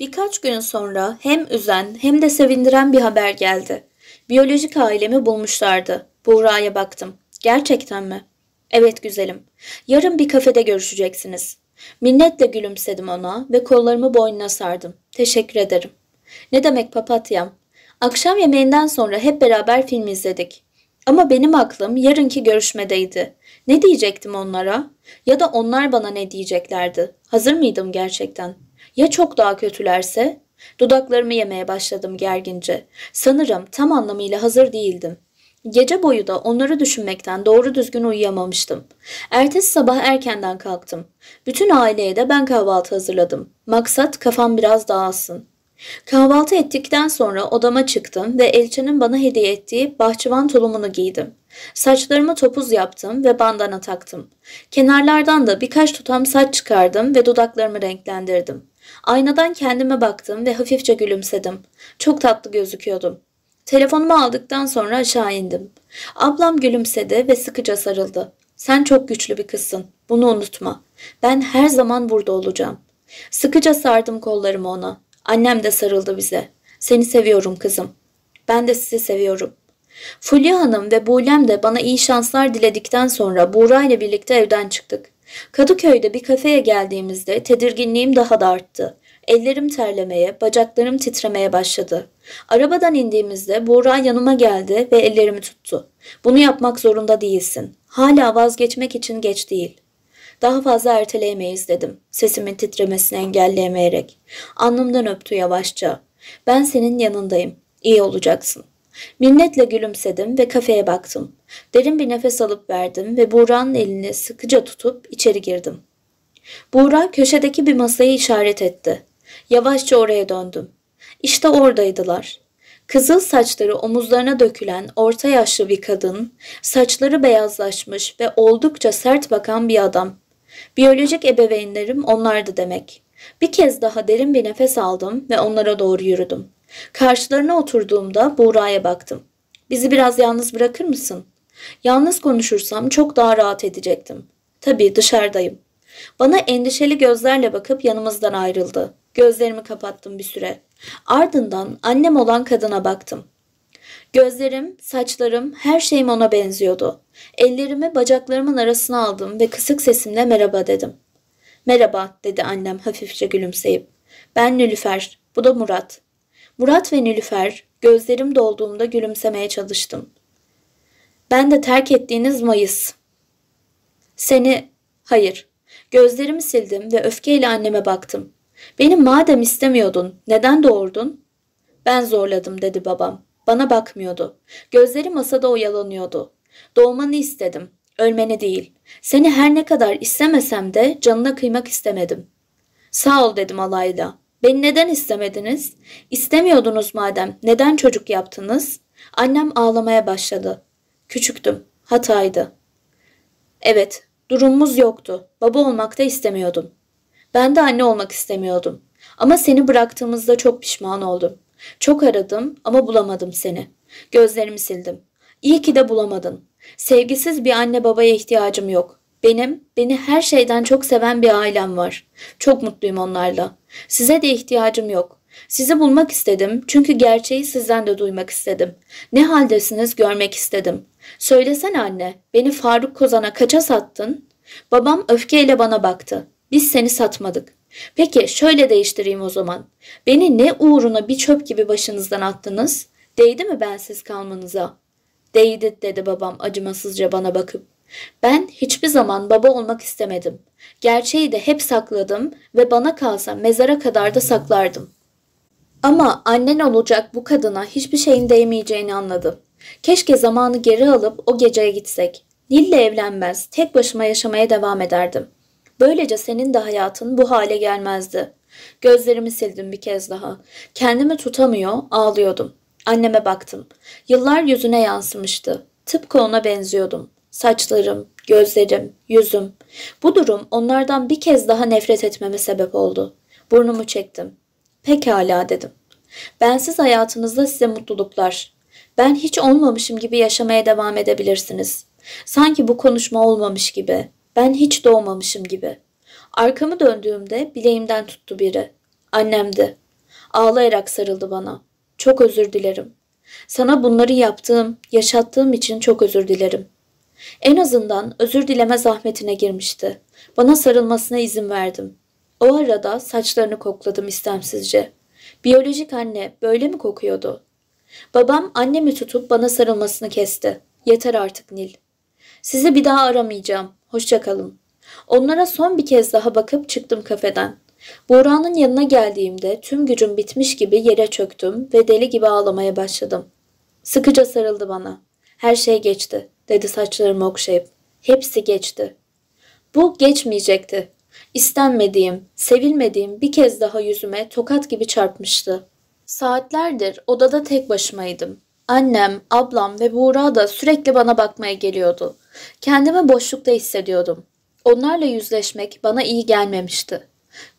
Birkaç gün sonra hem üzen hem de sevindiren bir haber geldi. Biyolojik ailemi bulmuşlardı. Buğra'ya baktım. Gerçekten mi? Evet güzelim. Yarın bir kafede görüşeceksiniz. Minnetle gülümsedim ona ve kollarımı boynuna sardım. Teşekkür ederim. Ne demek papatyam? Akşam yemeğinden sonra hep beraber film izledik. Ama benim aklım yarınki görüşmedeydi. Ne diyecektim onlara? Ya da onlar bana ne diyeceklerdi? Hazır mıydım gerçekten? Ya çok daha kötülerse? Dudaklarımı yemeye başladım gergince. Sanırım tam anlamıyla hazır değildim. Gece boyu da onları düşünmekten doğru düzgün uyuyamamıştım. Ertesi sabah erkenden kalktım. Bütün aileye de ben kahvaltı hazırladım. Maksat kafam biraz dağılsın. Kahvaltı ettikten sonra odama çıktım ve Elçin'in bana hediye ettiği bahçıvan tulumunu giydim. Saçlarımı topuz yaptım ve bandana taktım. Kenarlardan da birkaç tutam saç çıkardım ve dudaklarımı renklendirdim. Aynadan kendime baktım ve hafifçe gülümsedim. Çok tatlı gözüküyordum. Telefonumu aldıktan sonra aşağı indim. Ablam gülümsedi ve sıkıca sarıldı. Sen çok güçlü bir kızsın. Bunu unutma. Ben her zaman burada olacağım. Sıkıca sardım kollarımı ona. Annem de sarıldı bize. Seni seviyorum kızım. Ben de sizi seviyorum. Fulya Hanım ve Bulem de bana iyi şanslar diledikten sonra Buğra ile birlikte evden çıktık. Kadıköy'de bir kafeye geldiğimizde tedirginliğim daha da arttı. Ellerim terlemeye, bacaklarım titremeye başladı. Arabadan indiğimizde Buğra yanıma geldi ve ellerimi tuttu. Bunu yapmak zorunda değilsin. Hala vazgeçmek için geç değil. Daha fazla erteleyemeyiz dedim. Sesimin titremesini engelleyemeyerek. Alnımdan öptü yavaşça. Ben senin yanındayım. İyi olacaksın. Minnetle gülümsedim ve kafeye baktım. Derin bir nefes alıp verdim ve Buğra'nın elini sıkıca tutup içeri girdim. Buğra köşedeki bir masayı işaret etti. Yavaşça oraya döndüm. İşte oradaydılar. Kızıl saçları omuzlarına dökülen orta yaşlı bir kadın, saçları beyazlaşmış ve oldukça sert bakan bir adam. Biyolojik ebeveynlerim onlardı demek. Bir kez daha derin bir nefes aldım ve onlara doğru yürüdüm. Karşılarına oturduğumda Buğra'ya baktım. Bizi biraz yalnız bırakır mısın? Yalnız konuşursam çok daha rahat edecektim. Tabii dışarıdayım. Bana endişeli gözlerle bakıp yanımızdan ayrıldı. Gözlerimi kapattım bir süre. Ardından annem olan kadına baktım. Gözlerim, saçlarım, her şeyim ona benziyordu. Ellerimi bacaklarımın arasına aldım ve kısık sesimle merhaba dedim. Merhaba dedi annem hafifçe gülümseyip. Ben Nülüfer, bu da Murat. Murat ve Nülüfer gözlerim dolduğumda gülümsemeye çalıştım. Ben de terk ettiğiniz Mayıs. Seni, hayır. Gözlerimi sildim ve öfkeyle anneme baktım. Beni madem istemiyordun, neden doğurdun? Ben zorladım dedi babam. Bana bakmıyordu. Gözleri masada oyalanıyordu. Doğmanı istedim. Ölmeni değil. Seni her ne kadar istemesem de canına kıymak istemedim. Sağ ol dedim alayla. Beni neden istemediniz? İstemiyordunuz madem. Neden çocuk yaptınız? Annem ağlamaya başladı. Küçüktüm. Hataydı. Evet, durumumuz yoktu. Baba olmak da istemiyordum. Ben de anne olmak istemiyordum. Ama seni bıraktığımızda çok pişman oldum. Çok aradım ama bulamadım seni. Gözlerimi sildim. İyi ki de bulamadın. Sevgisiz bir anne babaya ihtiyacım yok. Benim, beni her şeyden çok seven bir ailem var. Çok mutluyum onlarla. Size de ihtiyacım yok. Sizi bulmak istedim çünkü gerçeği sizden de duymak istedim. Ne haldesiniz görmek istedim. Söylesene anne, beni Faruk Kozan'a kaça sattın? Babam öfkeyle bana baktı. Biz seni satmadık. Peki şöyle değiştireyim o zaman. Beni ne uğruna bir çöp gibi başınızdan attınız? Değdi mi bensiz kalmanıza? Değdi dedi babam acımasızca bana bakıp. Ben hiçbir zaman baba olmak istemedim. Gerçeği de hep sakladım ve bana kalsa mezara kadar da saklardım. Ama annen olacak bu kadına hiçbir şeyin değmeyeceğini anladım. Keşke zamanı geri alıp o geceye gitsek. Nil'le evlenmez, tek başıma yaşamaya devam ederdim. Böylece senin de hayatın bu hale gelmezdi. Gözlerimi sildim bir kez daha. Kendimi tutamıyor, ağlıyordum. Anneme baktım. Yıllar yüzüne yansımıştı. Tıpkı ona benziyordum. Saçlarım, gözlerim, yüzüm. Bu durum onlardan bir kez daha nefret etmeme sebep oldu. Burnumu çektim. Pekala dedim. Bensiz hayatınızda size mutluluklar. Ben hiç olmamışım gibi yaşamaya devam edebilirsiniz. Sanki bu konuşma olmamış gibi. Ben hiç doğmamışım gibi. Arkamı döndüğümde bileğimden tuttu biri. Annemdi. Ağlayarak sarıldı bana. Çok özür dilerim. Sana bunları yaptığım, yaşattığım için çok özür dilerim. En azından özür dileme zahmetine girmişti. Bana sarılmasına izin verdim. O arada saçlarını kokladım istemsizce. Biyolojik anne böyle mi kokuyordu? Babam annemi tutup bana sarılmasını kesti. Yeter artık Nil. Sizi bir daha aramayacağım. Hoşçakalın. Onlara son bir kez daha bakıp çıktım kafeden. Buğra'nın yanına geldiğimde tüm gücüm bitmiş gibi yere çöktüm ve deli gibi ağlamaya başladım. Sıkıca sarıldı bana. Her şey geçti, dedi saçlarımı okşayıp. Hepsi geçti. Bu geçmeyecekti. İstenmediğim, sevilmediğim bir kez daha yüzüme tokat gibi çarpmıştı. Saatlerdir odada tek başımaydım. Annem, ablam ve Buğra da sürekli bana bakmaya geliyordu. Kendimi boşlukta hissediyordum. Onlarla yüzleşmek bana iyi gelmemişti.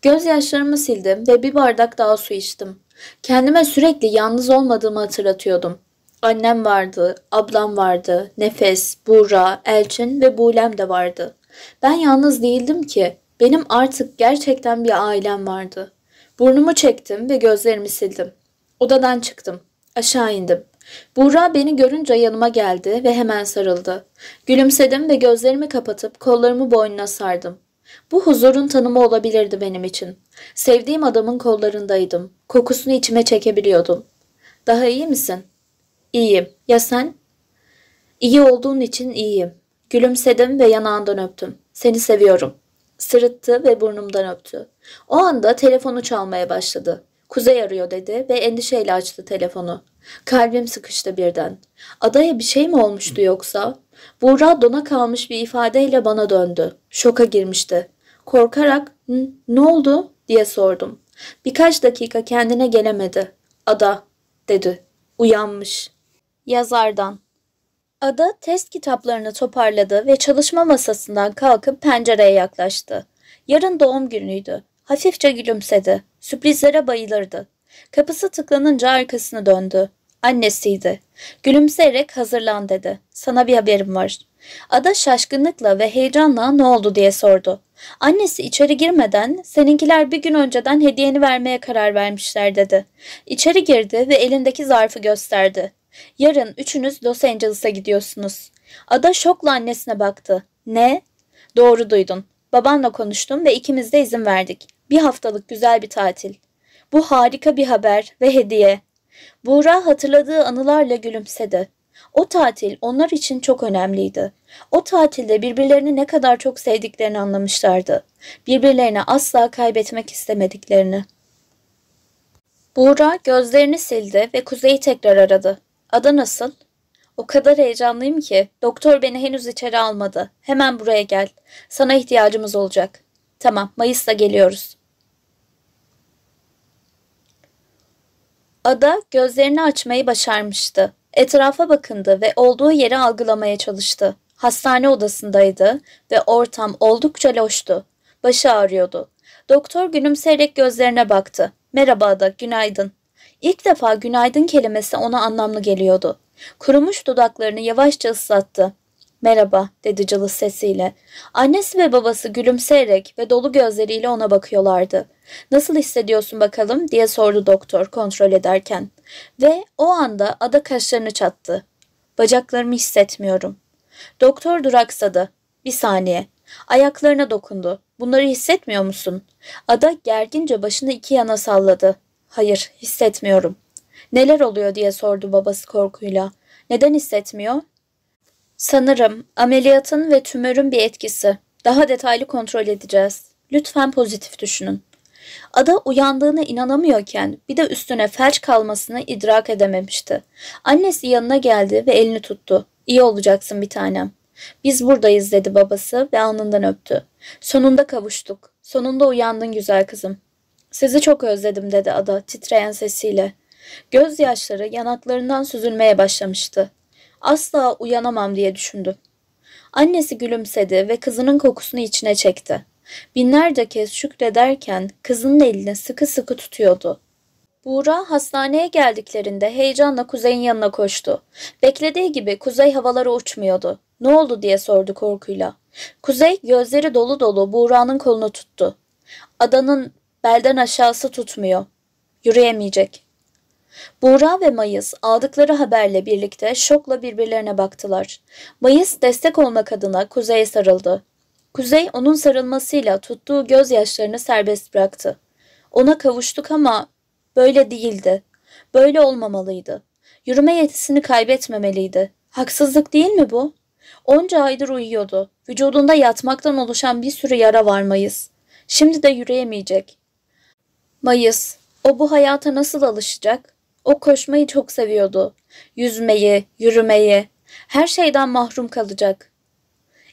Gözyaşlarımı sildim ve bir bardak daha su içtim. Kendime sürekli yalnız olmadığımı hatırlatıyordum. Annem vardı, ablam vardı, Nefes, Buğra, Elçin ve Bulem de vardı. Ben yalnız değildim ki. Benim artık gerçekten bir ailem vardı. Burnumu çektim ve gözlerimi sildim. Odadan çıktım. Aşağı indim. Buğra beni görünce yanıma geldi ve hemen sarıldı. Gülümsedim ve gözlerimi kapatıp kollarımı boynuna sardım. Bu huzurun tanımı olabilirdi benim için. Sevdiğim adamın kollarındaydım. Kokusunu içime çekebiliyordum. Daha iyi misin? İyiyim. Ya sen? İyi olduğun için iyiyim. Gülümsedim ve yanağından öptüm. Seni seviyorum. Sırıttı ve burnumdan öptü. O anda telefonu çalmaya başladı. Kuzey arıyor dedi ve endişeyle açtı telefonu. Kalbim sıkıştı birden. Adaya bir şey mi olmuştu yoksa? Buğra dona kalmış bir ifadeyle bana döndü. Şoka girmişti. Korkarak ne oldu diye sordum. Birkaç dakika kendine gelemedi. Ada dedi. Uyanmış. Yazardan. Ada test kitaplarını toparladı ve çalışma masasından kalkıp pencereye yaklaştı. Yarın doğum günüydü. Hafifçe gülümsedi. Sürprizlere bayılırdı. Kapısı tıklanınca arkasını döndü. Annesiydi. Gülümseyerek hazırlan dedi. Sana bir haberim var. Ada şaşkınlıkla ve heyecanla ne oldu diye sordu. Annesi içeri girmeden seninkiler bir gün önceden hediyeni vermeye karar vermişler dedi. İçeri girdi ve elindeki zarfı gösterdi. Yarın üçünüz Los Angeles'a gidiyorsunuz. Ada şokla annesine baktı. Ne? Doğru duydun. Babanla konuştum ve ikimiz de izin verdik. Bir haftalık güzel bir tatil. Bu harika bir haber ve hediye. Buğra hatırladığı anılarla gülümsedi. O tatil onlar için çok önemliydi. O tatilde birbirlerini ne kadar çok sevdiklerini anlamışlardı. Birbirlerini asla kaybetmek istemediklerini. Buğra gözlerini sildi ve Kuzey'i tekrar aradı. Ada nasıl? O kadar heyecanlıyım ki. Doktor beni henüz içeri almadı. Hemen buraya gel. Sana ihtiyacımız olacak. Tamam, Mayıs'ta geliyoruz. Ada gözlerini açmayı başarmıştı. Etrafa bakındı ve olduğu yeri algılamaya çalıştı. Hastane odasındaydı ve ortam oldukça loştu. Başı ağrıyordu. Doktor gülümseyerek gözlerine baktı. Merhaba Ada, günaydın. İlk defa günaydın kelimesi ona anlamlı geliyordu. Kurumuş dudaklarını yavaşça ıslattı. Merhaba dedi cılız sesiyle. Annesi ve babası gülümseyerek ve dolu gözleriyle ona bakıyorlardı. Nasıl hissediyorsun bakalım diye sordu doktor kontrol ederken. Ve o anda ada kaşlarını çattı. Bacaklarımı hissetmiyorum. Doktor duraksadı. Bir saniye. Ayaklarına dokundu. Bunları hissetmiyor musun? Ada gergince başını iki yana salladı. Hayır, hissetmiyorum. Neler oluyor diye sordu babası korkuyla. Neden hissetmiyor? Sanırım ameliyatın ve tümörün bir etkisi. Daha detaylı kontrol edeceğiz. Lütfen pozitif düşünün. Ada uyandığına inanamıyorken bir de üstüne felç kalmasını idrak edememişti. Annesi yanına geldi ve elini tuttu. İyi olacaksın bir tanem. Biz buradayız dedi babası ve alnından öptü. Sonunda kavuştuk. Sonunda uyandın güzel kızım. Sizi çok özledim dedi ada titreyen sesiyle. Gözyaşları yanaklarından süzülmeye başlamıştı. Asla uyanamam diye düşündü. Annesi gülümsedi ve kızının kokusunu içine çekti. Binlerce kez şükrederken kızının elini sıkı sıkı tutuyordu. Buğra hastaneye geldiklerinde heyecanla Kuzey'in yanına koştu. Beklediği gibi Kuzey havalara uçmuyordu. Ne oldu diye sordu korkuyla. Kuzey gözleri dolu dolu Buğra'nın kolunu tuttu. Adanın belden aşağısı tutmuyor. Yürüyemeyecek. Buğra ve Mayıs aldıkları haberle birlikte şokla birbirlerine baktılar. Mayıs destek olmak adına Kuzey'e sarıldı. Kuzey onun sarılmasıyla tuttuğu gözyaşlarını serbest bıraktı. Ona kavuştuk ama böyle değildi. Böyle olmamalıydı. Yürüme yetisini kaybetmemeliydi. Haksızlık değil mi bu? Onca aydır uyuyordu. Vücudunda yatmaktan oluşan bir sürü yara var Mayıs. Şimdi de yürüyemeyecek. Mayıs, o bu hayata nasıl alışacak? O koşmayı çok seviyordu. Yüzmeyi, yürümeyi, her şeyden mahrum kalacak.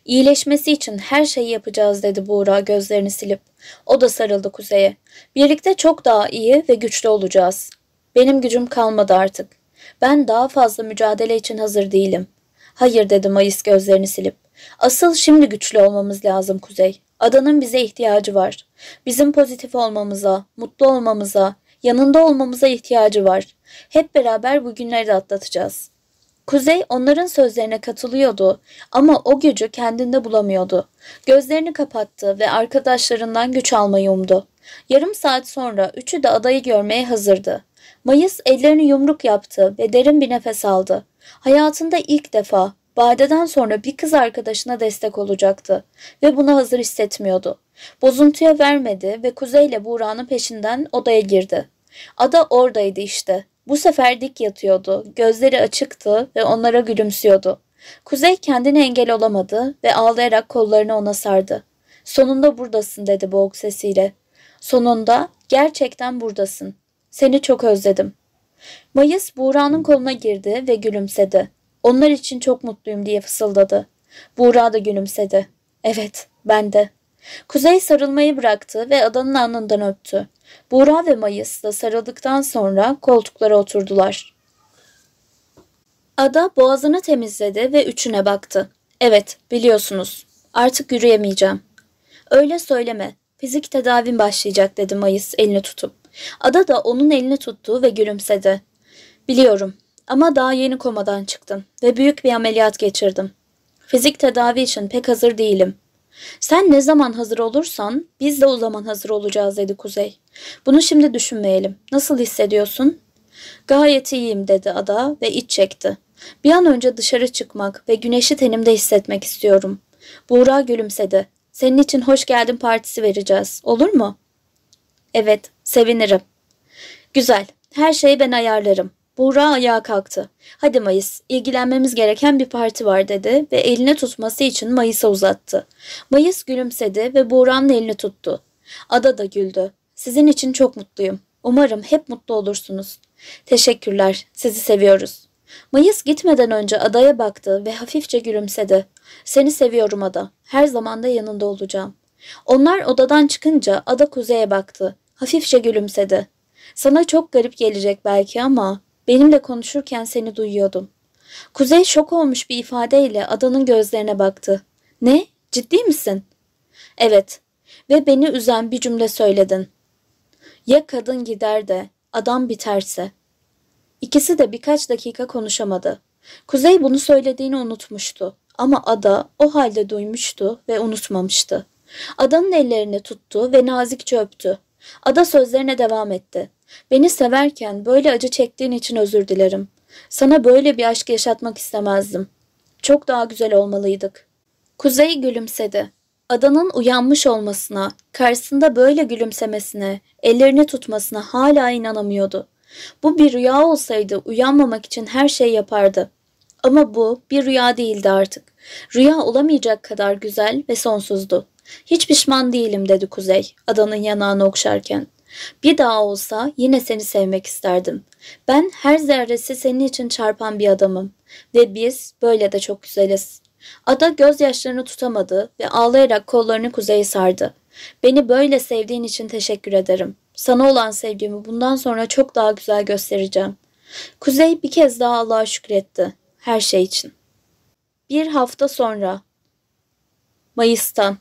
İyileşmesi için her şeyi yapacağız dedi Buğra gözlerini silip. O da sarıldı Kuzey'e. Birlikte çok daha iyi ve güçlü olacağız. Benim gücüm kalmadı artık. Ben daha fazla mücadele için hazır değilim. Hayır dedi Mayıs gözlerini silip. Asıl şimdi güçlü olmamız lazım Kuzey. Adanın bize ihtiyacı var. Bizim pozitif olmamıza, mutlu olmamıza, yanında olmamıza ihtiyacı var. Hep beraber bu günleri de atlatacağız.'' Kuzey onların sözlerine katılıyordu ama o gücü kendinde bulamıyordu. Gözlerini kapattı ve arkadaşlarından güç almayı umdu. Yarım saat sonra üçü de adayı görmeye hazırdı. Mayıs ellerini yumruk yaptı ve derin bir nefes aldı. Hayatında ilk defa Badeden sonra bir kız arkadaşına destek olacaktı ve buna hazır hissetmiyordu. Bozuntuya vermedi ve Kuzey ile Buğra'nın peşinden odaya girdi. Ada oradaydı işte. Bu sefer dik yatıyordu, gözleri açıktı ve onlara gülümsüyordu. Kuzey kendine engel olamadı ve ağlayarak kollarını ona sardı. Sonunda buradasın dedi boğuk sesiyle. Sonunda gerçekten buradasın. Seni çok özledim. Mayıs Buğra'nın koluna girdi ve gülümsedi. Onlar için çok mutluyum diye fısıldadı. Buğra da gülümsedi. Evet, ben de. Kuzey sarılmayı bıraktı ve adanın alnından öptü. Buğra ve Mayıs da sarıldıktan sonra koltuklara oturdular. Ada boğazını temizledi ve üçüne baktı. Evet, biliyorsunuz. Artık yürüyemeyeceğim. Öyle söyleme. Fizik tedavim başlayacak dedi Mayıs elini tutup. Ada da onun elini tuttu ve gülümsedi. Biliyorum ama daha yeni komadan çıktım ve büyük bir ameliyat geçirdim. Fizik tedavi için pek hazır değilim. Sen ne zaman hazır olursan biz de o zaman hazır olacağız dedi Kuzey. Bunu şimdi düşünmeyelim. Nasıl hissediyorsun? Gayet iyiyim dedi ada ve iç çekti. Bir an önce dışarı çıkmak ve güneşi tenimde hissetmek istiyorum. Buğra gülümsedi. Senin için hoş geldin partisi vereceğiz. Olur mu? Evet, sevinirim. Güzel, her şeyi ben ayarlarım. Buğra ayağa kalktı. Hadi Mayıs, ilgilenmemiz gereken bir parti var dedi ve eline tutması için Mayıs'a uzattı. Mayıs gülümsedi ve Buğra'nın elini tuttu. Ada da güldü. Sizin için çok mutluyum. Umarım hep mutlu olursunuz. Teşekkürler. Sizi seviyoruz. Mayıs gitmeden önce adaya baktı ve hafifçe gülümsedi. Seni seviyorum ada. Her zaman da yanında olacağım. Onlar odadan çıkınca ada kuzeye baktı. Hafifçe gülümsedi. Sana çok garip gelecek belki ama benimle konuşurken seni duyuyordum. Kuzey şok olmuş bir ifadeyle adanın gözlerine baktı. Ne? Ciddi misin? Evet. Ve beni üzen bir cümle söyledin. Ya kadın gider de adam biterse? İkisi de birkaç dakika konuşamadı. Kuzey bunu söylediğini unutmuştu ama ada o halde duymuştu ve unutmamıştı. Adanın ellerini tuttu ve nazikçe öptü. Ada sözlerine devam etti. Beni severken böyle acı çektiğin için özür dilerim. Sana böyle bir aşk yaşatmak istemezdim. Çok daha güzel olmalıydık. Kuzey gülümsedi. Adanın uyanmış olmasına, karşısında böyle gülümsemesine, ellerini tutmasına hala inanamıyordu. Bu bir rüya olsaydı uyanmamak için her şey yapardı. Ama bu bir rüya değildi artık. Rüya olamayacak kadar güzel ve sonsuzdu. Hiç pişman değilim dedi Kuzey, adanın yanağını okşarken. Bir daha olsa yine seni sevmek isterdim. Ben her zerresi senin için çarpan bir adamım ve biz böyle de çok güzeliz. Ada gözyaşlarını tutamadı ve ağlayarak kollarını kuzeye sardı. Beni böyle sevdiğin için teşekkür ederim. Sana olan sevgimi bundan sonra çok daha güzel göstereceğim. Kuzey bir kez daha Allah'a şükretti. Her şey için. Bir hafta sonra. Mayıs'tan.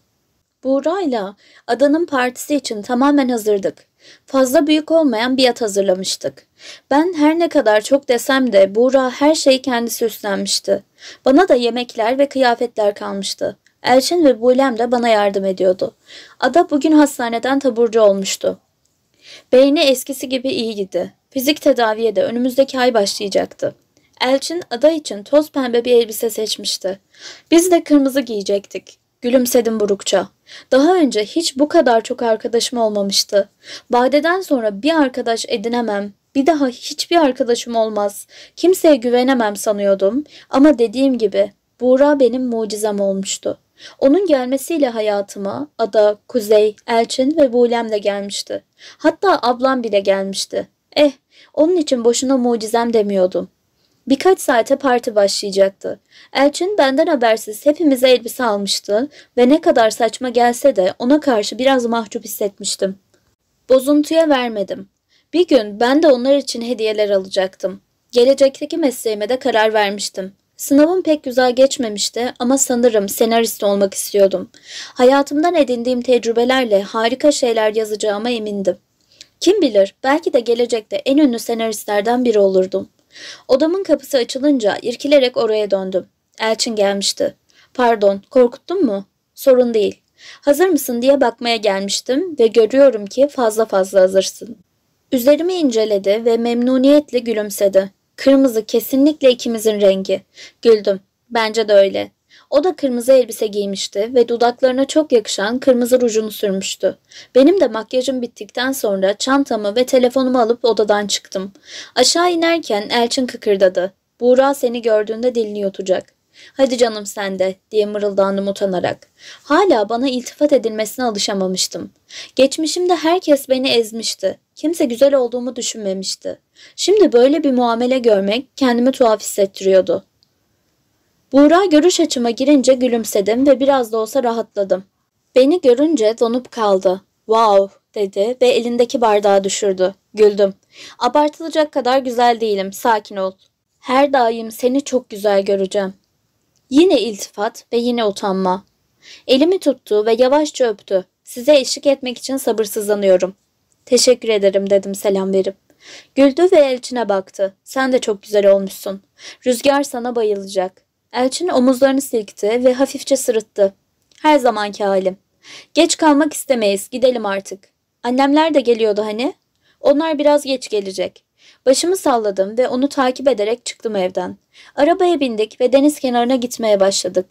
Buğra'yla adanın partisi için tamamen hazırdık. Fazla büyük olmayan bir yat hazırlamıştık. Ben her ne kadar çok desem de Buğra her şeyi kendisi üstlenmişti. Bana da yemekler ve kıyafetler kalmıştı. Elçin ve Bulem de bana yardım ediyordu. Ada bugün hastaneden taburcu olmuştu. Beyni eskisi gibi iyi gidi. Fizik tedaviye de önümüzdeki ay başlayacaktı. Elçin ada için toz pembe bir elbise seçmişti. Biz de kırmızı giyecektik. Gülümsedim burukça. Daha önce hiç bu kadar çok arkadaşım olmamıştı. Badeden sonra bir arkadaş edinemem, bir daha hiçbir arkadaşım olmaz, kimseye güvenemem sanıyordum ama dediğim gibi Buğra benim mucizem olmuştu. Onun gelmesiyle hayatıma Ada, Kuzey, Elçin ve Bulem de gelmişti. Hatta ablam bile gelmişti. Eh, onun için boşuna mucizem demiyordum. Birkaç saate parti başlayacaktı. Elçin benden habersiz hepimize elbise almıştı ve ne kadar saçma gelse de ona karşı biraz mahcup hissetmiştim. Bozuntuya vermedim. Bir gün ben de onlar için hediyeler alacaktım. Gelecekteki mesleğime de karar vermiştim. Sınavım pek güzel geçmemişti ama sanırım senarist olmak istiyordum. Hayatımdan edindiğim tecrübelerle harika şeyler yazacağıma emindim. Kim bilir belki de gelecekte en ünlü senaristlerden biri olurdum. Odamın kapısı açılınca irkilerek oraya döndüm. Elçin gelmişti. Pardon, korkuttun mu? Sorun değil. Hazır mısın diye bakmaya gelmiştim ve görüyorum ki fazla fazla hazırsın. Üzerimi inceledi ve memnuniyetle gülümsedi. Kırmızı kesinlikle ikimizin rengi. Güldüm. Bence de öyle. O da kırmızı elbise giymişti ve dudaklarına çok yakışan kırmızı rujunu sürmüştü. Benim de makyajım bittikten sonra çantamı ve telefonumu alıp odadan çıktım. Aşağı inerken Elçin kıkırdadı. Buğra seni gördüğünde dilini yutacak. Hadi canım sen de diye mırıldandım utanarak. Hala bana iltifat edilmesine alışamamıştım. Geçmişimde herkes beni ezmişti. Kimse güzel olduğumu düşünmemişti. Şimdi böyle bir muamele görmek kendimi tuhaf hissettiriyordu. Buğra görüş açıma girince gülümsedim ve biraz da olsa rahatladım. Beni görünce donup kaldı. Wow dedi ve elindeki bardağı düşürdü. Güldüm. Abartılacak kadar güzel değilim. Sakin ol. Her daim seni çok güzel göreceğim. Yine iltifat ve yine utanma. Elimi tuttu ve yavaşça öptü. Size eşlik etmek için sabırsızlanıyorum. Teşekkür ederim dedim selam verip. Güldü ve Elçin'e baktı. Sen de çok güzel olmuşsun. Rüzgar sana bayılacak. Elçin omuzlarını silkti ve hafifçe sırıttı. Her zamanki halim. Geç kalmak istemeyiz, gidelim artık. Annemler de geliyordu hani. Onlar biraz geç gelecek. Başımı salladım ve onu takip ederek çıktım evden. Arabaya bindik ve deniz kenarına gitmeye başladık.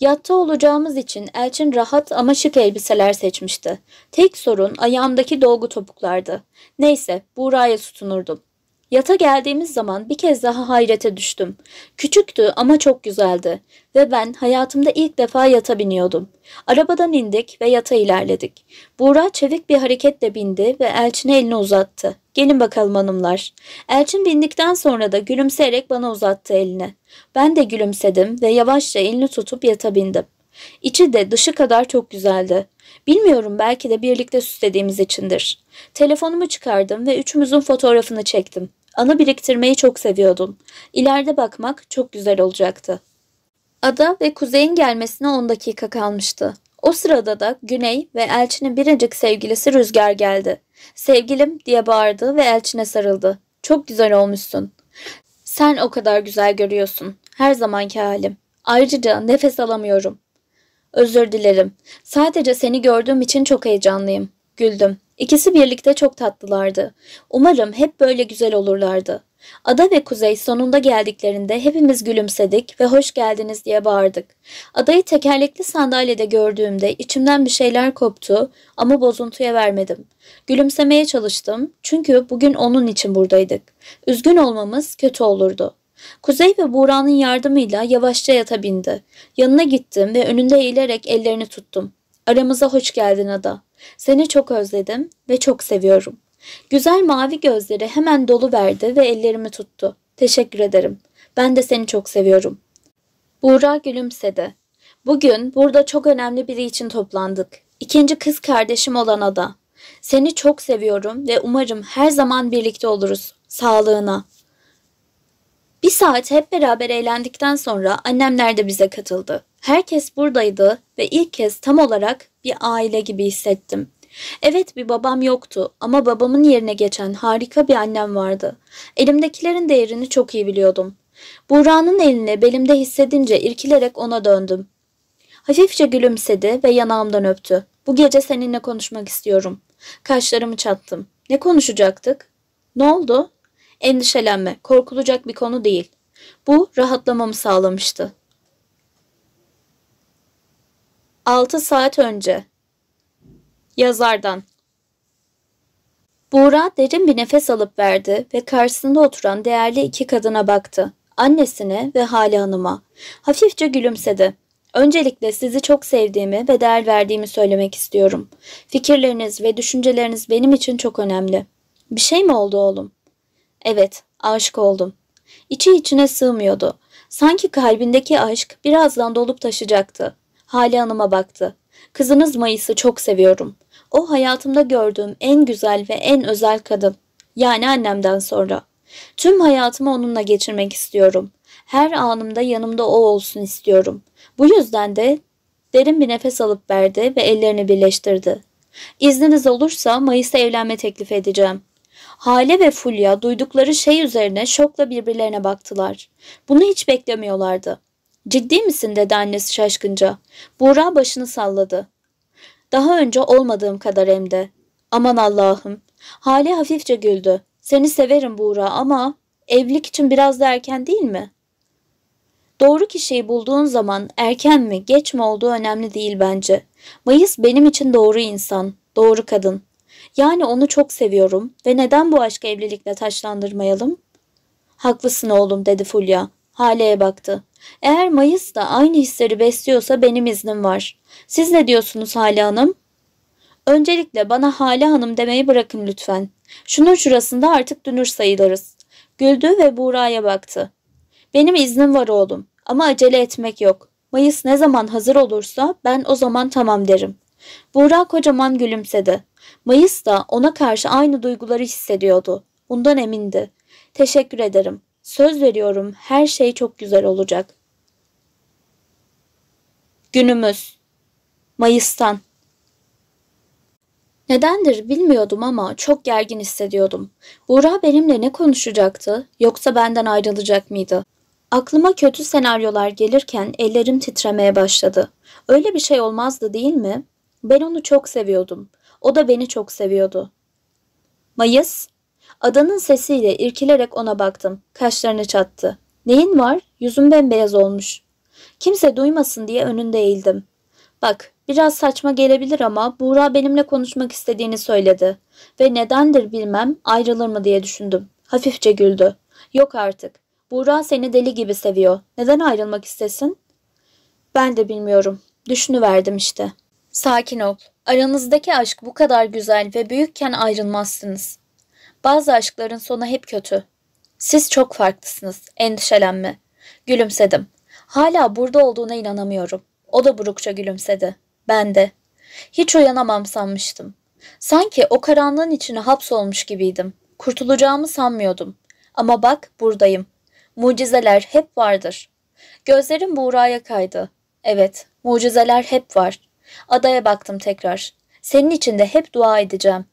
Yatta olacağımız için Elçin rahat ama şık elbiseler seçmişti. Tek sorun ayağımdaki dolgu topuklardı. Neyse, Buğra'ya tutunurdum. Yata geldiğimiz zaman bir kez daha hayrete düştüm. Küçüktü ama çok güzeldi ve ben hayatımda ilk defa yata biniyordum. Arabadan indik ve yata ilerledik. Buğra çevik bir hareketle bindi ve Elçin'e elini uzattı. Gelin bakalım hanımlar. Elçin bindikten sonra da gülümseyerek bana uzattı elini. Ben de gülümsedim ve yavaşça elini tutup yata bindim. İçi de dışı kadar çok güzeldi. Bilmiyorum belki de birlikte süslediğimiz içindir. Telefonumu çıkardım ve üçümüzün fotoğrafını çektim. Anı biriktirmeyi çok seviyordum. İleride bakmak çok güzel olacaktı. Ada ve Kuzey'in gelmesine 10 dakika kalmıştı. O sırada da Güney ve Elçin'in biricik sevgilisi Rüzgar geldi. Sevgilim diye bağırdı ve Elçin'e sarıldı. Çok güzel olmuşsun. Sen o kadar güzel görüyorsun. Her zamanki halim. Ayrıca nefes alamıyorum. Özür dilerim. Sadece seni gördüğüm için çok heyecanlıyım güldüm. İkisi birlikte çok tatlılardı. Umarım hep böyle güzel olurlardı. Ada ve Kuzey sonunda geldiklerinde hepimiz gülümsedik ve hoş geldiniz diye bağırdık. Adayı tekerlekli sandalyede gördüğümde içimden bir şeyler koptu ama bozuntuya vermedim. Gülümsemeye çalıştım çünkü bugün onun için buradaydık. Üzgün olmamız kötü olurdu. Kuzey ve Buğra'nın yardımıyla yavaşça yata bindi. Yanına gittim ve önünde eğilerek ellerini tuttum. Aramıza hoş geldin Ada. Seni çok özledim ve çok seviyorum. Güzel mavi gözleri hemen dolu verdi ve ellerimi tuttu. Teşekkür ederim. Ben de seni çok seviyorum. Buğra gülümsedi. Bugün burada çok önemli biri için toplandık. İkinci kız kardeşim olan Ada. Seni çok seviyorum ve umarım her zaman birlikte oluruz. Sağlığına. Bir saat hep beraber eğlendikten sonra annemler de bize katıldı. Herkes buradaydı ve ilk kez tam olarak bir aile gibi hissettim. Evet bir babam yoktu ama babamın yerine geçen harika bir annem vardı. Elimdekilerin değerini çok iyi biliyordum. Buğra'nın elini belimde hissedince irkilerek ona döndüm. Hafifçe gülümsedi ve yanağımdan öptü. Bu gece seninle konuşmak istiyorum. Kaşlarımı çattım. Ne konuşacaktık? Ne oldu? Endişelenme, korkulacak bir konu değil. Bu rahatlamamı sağlamıştı. 6 saat önce. Yazardan. Buğra derin bir nefes alıp verdi ve karşısında oturan değerli iki kadına baktı. Annesine ve Hale Hanım'a. Hafifçe gülümsedi. Öncelikle sizi çok sevdiğimi ve değer verdiğimi söylemek istiyorum. Fikirleriniz ve düşünceleriniz benim için çok önemli. Bir şey mi oldu oğlum? Evet, aşık oldum. İçi içine sığmıyordu. Sanki kalbindeki aşk birazdan dolup taşacaktı. Hale Hanım'a baktı. Kızınız Mayıs'ı çok seviyorum. O hayatımda gördüğüm en güzel ve en özel kadın. Yani annemden sonra. Tüm hayatımı onunla geçirmek istiyorum. Her anımda yanımda o olsun istiyorum. Bu yüzden de derin bir nefes alıp verdi ve ellerini birleştirdi. İzniniz olursa Mayıs'ta evlenme teklif edeceğim. Hale ve Fulya duydukları şey üzerine şokla birbirlerine baktılar. Bunu hiç beklemiyorlardı. Ciddi misin dedi annesi şaşkınca. Buğra başını salladı. Daha önce olmadığım kadar emde. Aman Allah'ım. Hale hafifçe güldü. Seni severim Buğra ama evlilik için biraz da erken değil mi? Doğru kişiyi bulduğun zaman erken mi geç mi olduğu önemli değil bence. Mayıs benim için doğru insan, doğru kadın. Yani onu çok seviyorum ve neden bu aşkı evlilikle taşlandırmayalım? Haklısın oğlum dedi Fulya. Hale'ye baktı. Eğer Mayıs da aynı hisleri besliyorsa benim iznim var. Siz ne diyorsunuz Hale Hanım? Öncelikle bana Hale Hanım demeyi bırakın lütfen. Şunun şurasında artık dünür sayılırız. Güldü ve Buğra'ya baktı. Benim iznim var oğlum ama acele etmek yok. Mayıs ne zaman hazır olursa ben o zaman tamam derim. Buğra kocaman gülümsedi. Mayıs da ona karşı aynı duyguları hissediyordu. Bundan emindi. Teşekkür ederim. Söz veriyorum her şey çok güzel olacak. Günümüz. Mayıs'tan. Nedendir bilmiyordum ama çok gergin hissediyordum. Buğra benimle ne konuşacaktı yoksa benden ayrılacak mıydı? Aklıma kötü senaryolar gelirken ellerim titremeye başladı. Öyle bir şey olmazdı değil mi? Ben onu çok seviyordum. O da beni çok seviyordu. Mayıs, adanın sesiyle irkilerek ona baktım. Kaşlarını çattı. Neyin var? Yüzüm bembeyaz olmuş. Kimse duymasın diye önünde eğildim. Bak biraz saçma gelebilir ama Buğra benimle konuşmak istediğini söyledi. Ve nedendir bilmem ayrılır mı diye düşündüm. Hafifçe güldü. Yok artık. Buğra seni deli gibi seviyor. Neden ayrılmak istesin? Ben de bilmiyorum. Düşünüverdim işte. Sakin ol. Aranızdaki aşk bu kadar güzel ve büyükken ayrılmazsınız. Bazı aşkların sonu hep kötü. Siz çok farklısınız. Endişelenme. Gülümsedim. Hala burada olduğuna inanamıyorum. O da burukça gülümsedi. Ben de. Hiç uyanamam sanmıştım. Sanki o karanlığın içine hapsolmuş gibiydim. Kurtulacağımı sanmıyordum. Ama bak buradayım. Mucizeler hep vardır. Gözlerim Buğra'ya kaydı. Evet, mucizeler hep var. Adaya baktım tekrar. Senin için de hep dua edeceğim.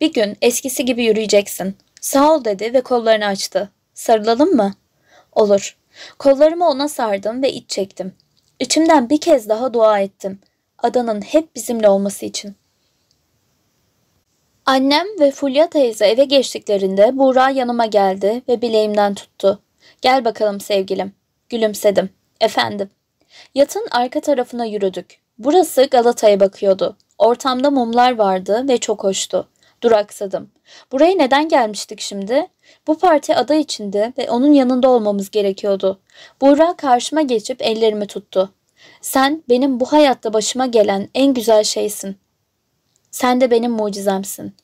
Bir gün eskisi gibi yürüyeceksin. Sağ ol dedi ve kollarını açtı. Sarılalım mı? Olur. Kollarımı ona sardım ve iç çektim. İçimden bir kez daha dua ettim. Adanın hep bizimle olması için. Annem ve Fulya teyze eve geçtiklerinde Buğra yanıma geldi ve bileğimden tuttu. Gel bakalım sevgilim. Gülümsedim. Efendim. Yatın arka tarafına yürüdük. Burası Galata'ya bakıyordu. Ortamda mumlar vardı ve çok hoştu. Duraksadım. Buraya neden gelmiştik şimdi? Bu parti ada içinde ve onun yanında olmamız gerekiyordu. Buğra karşıma geçip ellerimi tuttu. Sen benim bu hayatta başıma gelen en güzel şeysin. Sen de benim mucizemsin.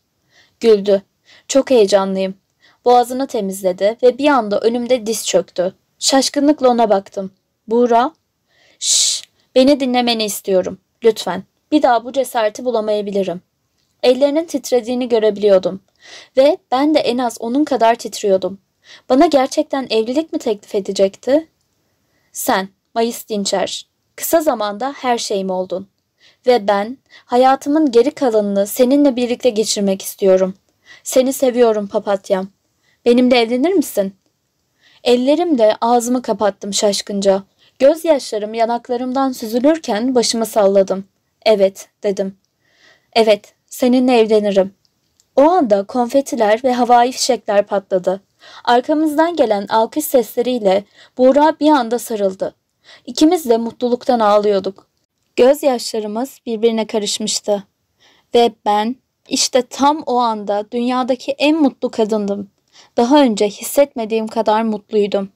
Güldü. Çok heyecanlıyım. Boğazını temizledi ve bir anda önümde diz çöktü. Şaşkınlıkla ona baktım. Buğra, Şşş. beni dinlemeni istiyorum. Lütfen. Bir daha bu cesareti bulamayabilirim. Ellerinin titrediğini görebiliyordum. Ve ben de en az onun kadar titriyordum. Bana gerçekten evlilik mi teklif edecekti? Sen, Mayıs Dinçer, kısa zamanda her şeyim oldun. Ve ben hayatımın geri kalanını seninle birlikte geçirmek istiyorum. Seni seviyorum papatyam. Benimle evlenir misin? Ellerimle ağzımı kapattım şaşkınca. Gözyaşlarım yanaklarımdan süzülürken başımı salladım. Evet dedim. Evet Seninle evlenirim. O anda konfetiler ve havai fişekler patladı. Arkamızdan gelen alkış sesleriyle Buğra bir anda sarıldı. İkimiz de mutluluktan ağlıyorduk. Gözyaşlarımız birbirine karışmıştı. Ve ben işte tam o anda dünyadaki en mutlu kadındım. Daha önce hissetmediğim kadar mutluydum.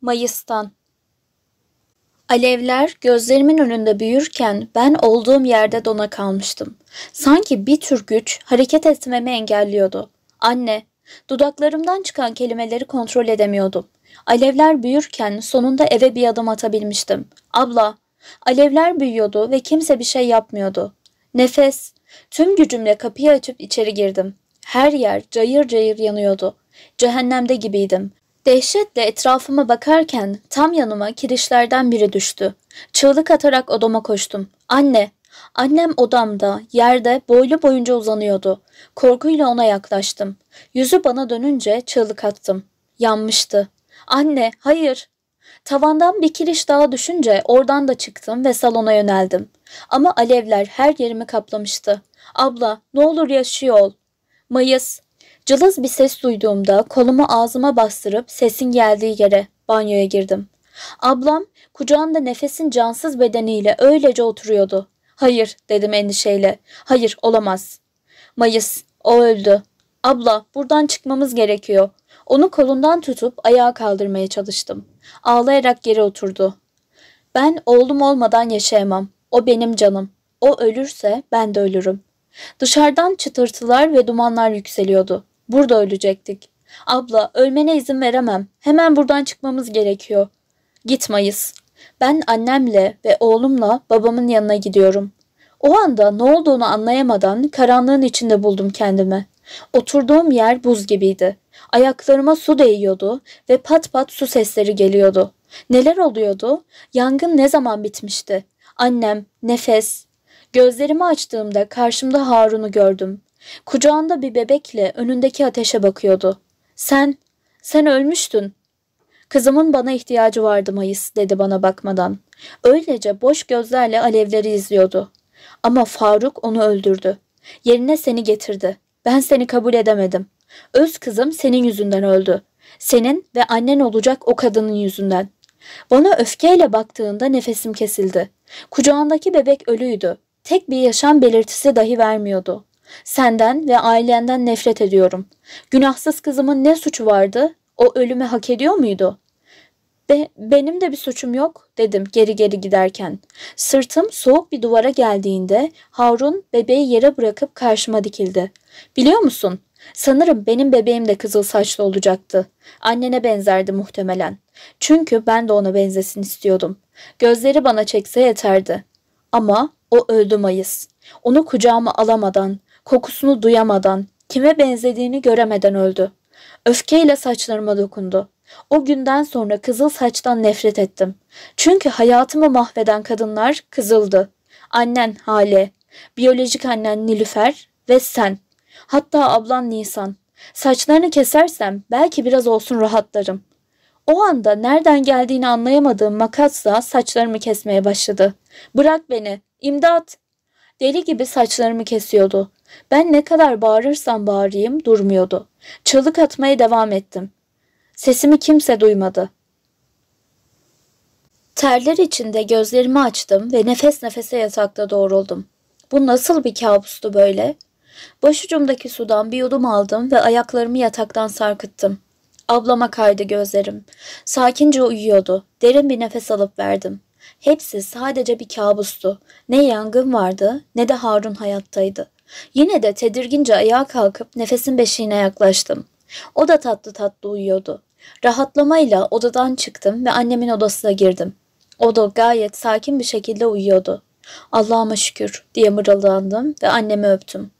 Mayıs'tan Alevler gözlerimin önünde büyürken ben olduğum yerde dona kalmıştım. Sanki bir tür güç hareket etmemi engelliyordu. Anne, dudaklarımdan çıkan kelimeleri kontrol edemiyordum. Alevler büyürken sonunda eve bir adım atabilmiştim. Abla, alevler büyüyordu ve kimse bir şey yapmıyordu. Nefes, tüm gücümle kapıyı açıp içeri girdim. Her yer cayır cayır yanıyordu. Cehennemde gibiydim. Dehşetle etrafıma bakarken tam yanıma kirişlerden biri düştü. Çığlık atarak odama koştum. Anne, Annem odamda, yerde boylu boyunca uzanıyordu. Korkuyla ona yaklaştım. Yüzü bana dönünce çığlık attım. Yanmıştı. Anne, hayır. Tavandan bir kiriş daha düşünce oradan da çıktım ve salona yöneldim. Ama alevler her yerimi kaplamıştı. Abla, ne olur yaşıyor ol. Mayıs. Cılız bir ses duyduğumda kolumu ağzıma bastırıp sesin geldiği yere banyoya girdim. Ablam kucağında nefesin cansız bedeniyle öylece oturuyordu. Hayır dedim endişeyle. Hayır olamaz. Mayıs o öldü. Abla buradan çıkmamız gerekiyor. Onu kolundan tutup ayağa kaldırmaya çalıştım. Ağlayarak geri oturdu. Ben oğlum olmadan yaşayamam. O benim canım. O ölürse ben de ölürüm. Dışarıdan çıtırtılar ve dumanlar yükseliyordu. Burada ölecektik. Abla ölmene izin veremem. Hemen buradan çıkmamız gerekiyor. Git Mayıs. Ben annemle ve oğlumla babamın yanına gidiyorum. O anda ne olduğunu anlayamadan karanlığın içinde buldum kendimi. Oturduğum yer buz gibiydi. Ayaklarıma su değiyordu ve pat pat su sesleri geliyordu. Neler oluyordu? Yangın ne zaman bitmişti? Annem, nefes. Gözlerimi açtığımda karşımda Harun'u gördüm. Kucağında bir bebekle önündeki ateşe bakıyordu. Sen, sen ölmüştün. Kızımın bana ihtiyacı vardı Mayıs dedi bana bakmadan. Öylece boş gözlerle alevleri izliyordu. Ama Faruk onu öldürdü. Yerine seni getirdi. Ben seni kabul edemedim. Öz kızım senin yüzünden öldü. Senin ve annen olacak o kadının yüzünden. Bana öfkeyle baktığında nefesim kesildi. Kucağındaki bebek ölüydü. Tek bir yaşam belirtisi dahi vermiyordu. Senden ve ailenden nefret ediyorum. Günahsız kızımın ne suçu vardı o ölümü hak ediyor muydu? Be benim de bir suçum yok dedim geri geri giderken. Sırtım soğuk bir duvara geldiğinde Harun bebeği yere bırakıp karşıma dikildi. Biliyor musun? Sanırım benim bebeğim de kızıl saçlı olacaktı. Annene benzerdi muhtemelen. Çünkü ben de ona benzesin istiyordum. Gözleri bana çekse yeterdi. Ama o öldü Mayıs. Onu kucağıma alamadan, kokusunu duyamadan, kime benzediğini göremeden öldü.'' Öfkeyle saçlarıma dokundu. O günden sonra kızıl saçtan nefret ettim. Çünkü hayatımı mahveden kadınlar kızıldı. Annen Hale, biyolojik annen Nilüfer ve sen. Hatta ablan Nisan. Saçlarını kesersem belki biraz olsun rahatlarım. O anda nereden geldiğini anlayamadığım makasla saçlarımı kesmeye başladı. Bırak beni, imdat, Deli gibi saçlarımı kesiyordu. Ben ne kadar bağırırsam bağırayım durmuyordu. Çığlık atmaya devam ettim. Sesimi kimse duymadı. Terler içinde gözlerimi açtım ve nefes nefese yatakta doğruldum. Bu nasıl bir kabustu böyle? Başucumdaki sudan bir yudum aldım ve ayaklarımı yataktan sarkıttım. Ablama kaydı gözlerim. Sakince uyuyordu. Derin bir nefes alıp verdim. Hepsi sadece bir kabustu. Ne yangın vardı ne de Harun hayattaydı. Yine de tedirgince ayağa kalkıp nefesin beşiğine yaklaştım. O da tatlı tatlı uyuyordu. Rahatlamayla odadan çıktım ve annemin odasına girdim. O da gayet sakin bir şekilde uyuyordu. Allah'ıma şükür diye mırıldandım ve annemi öptüm.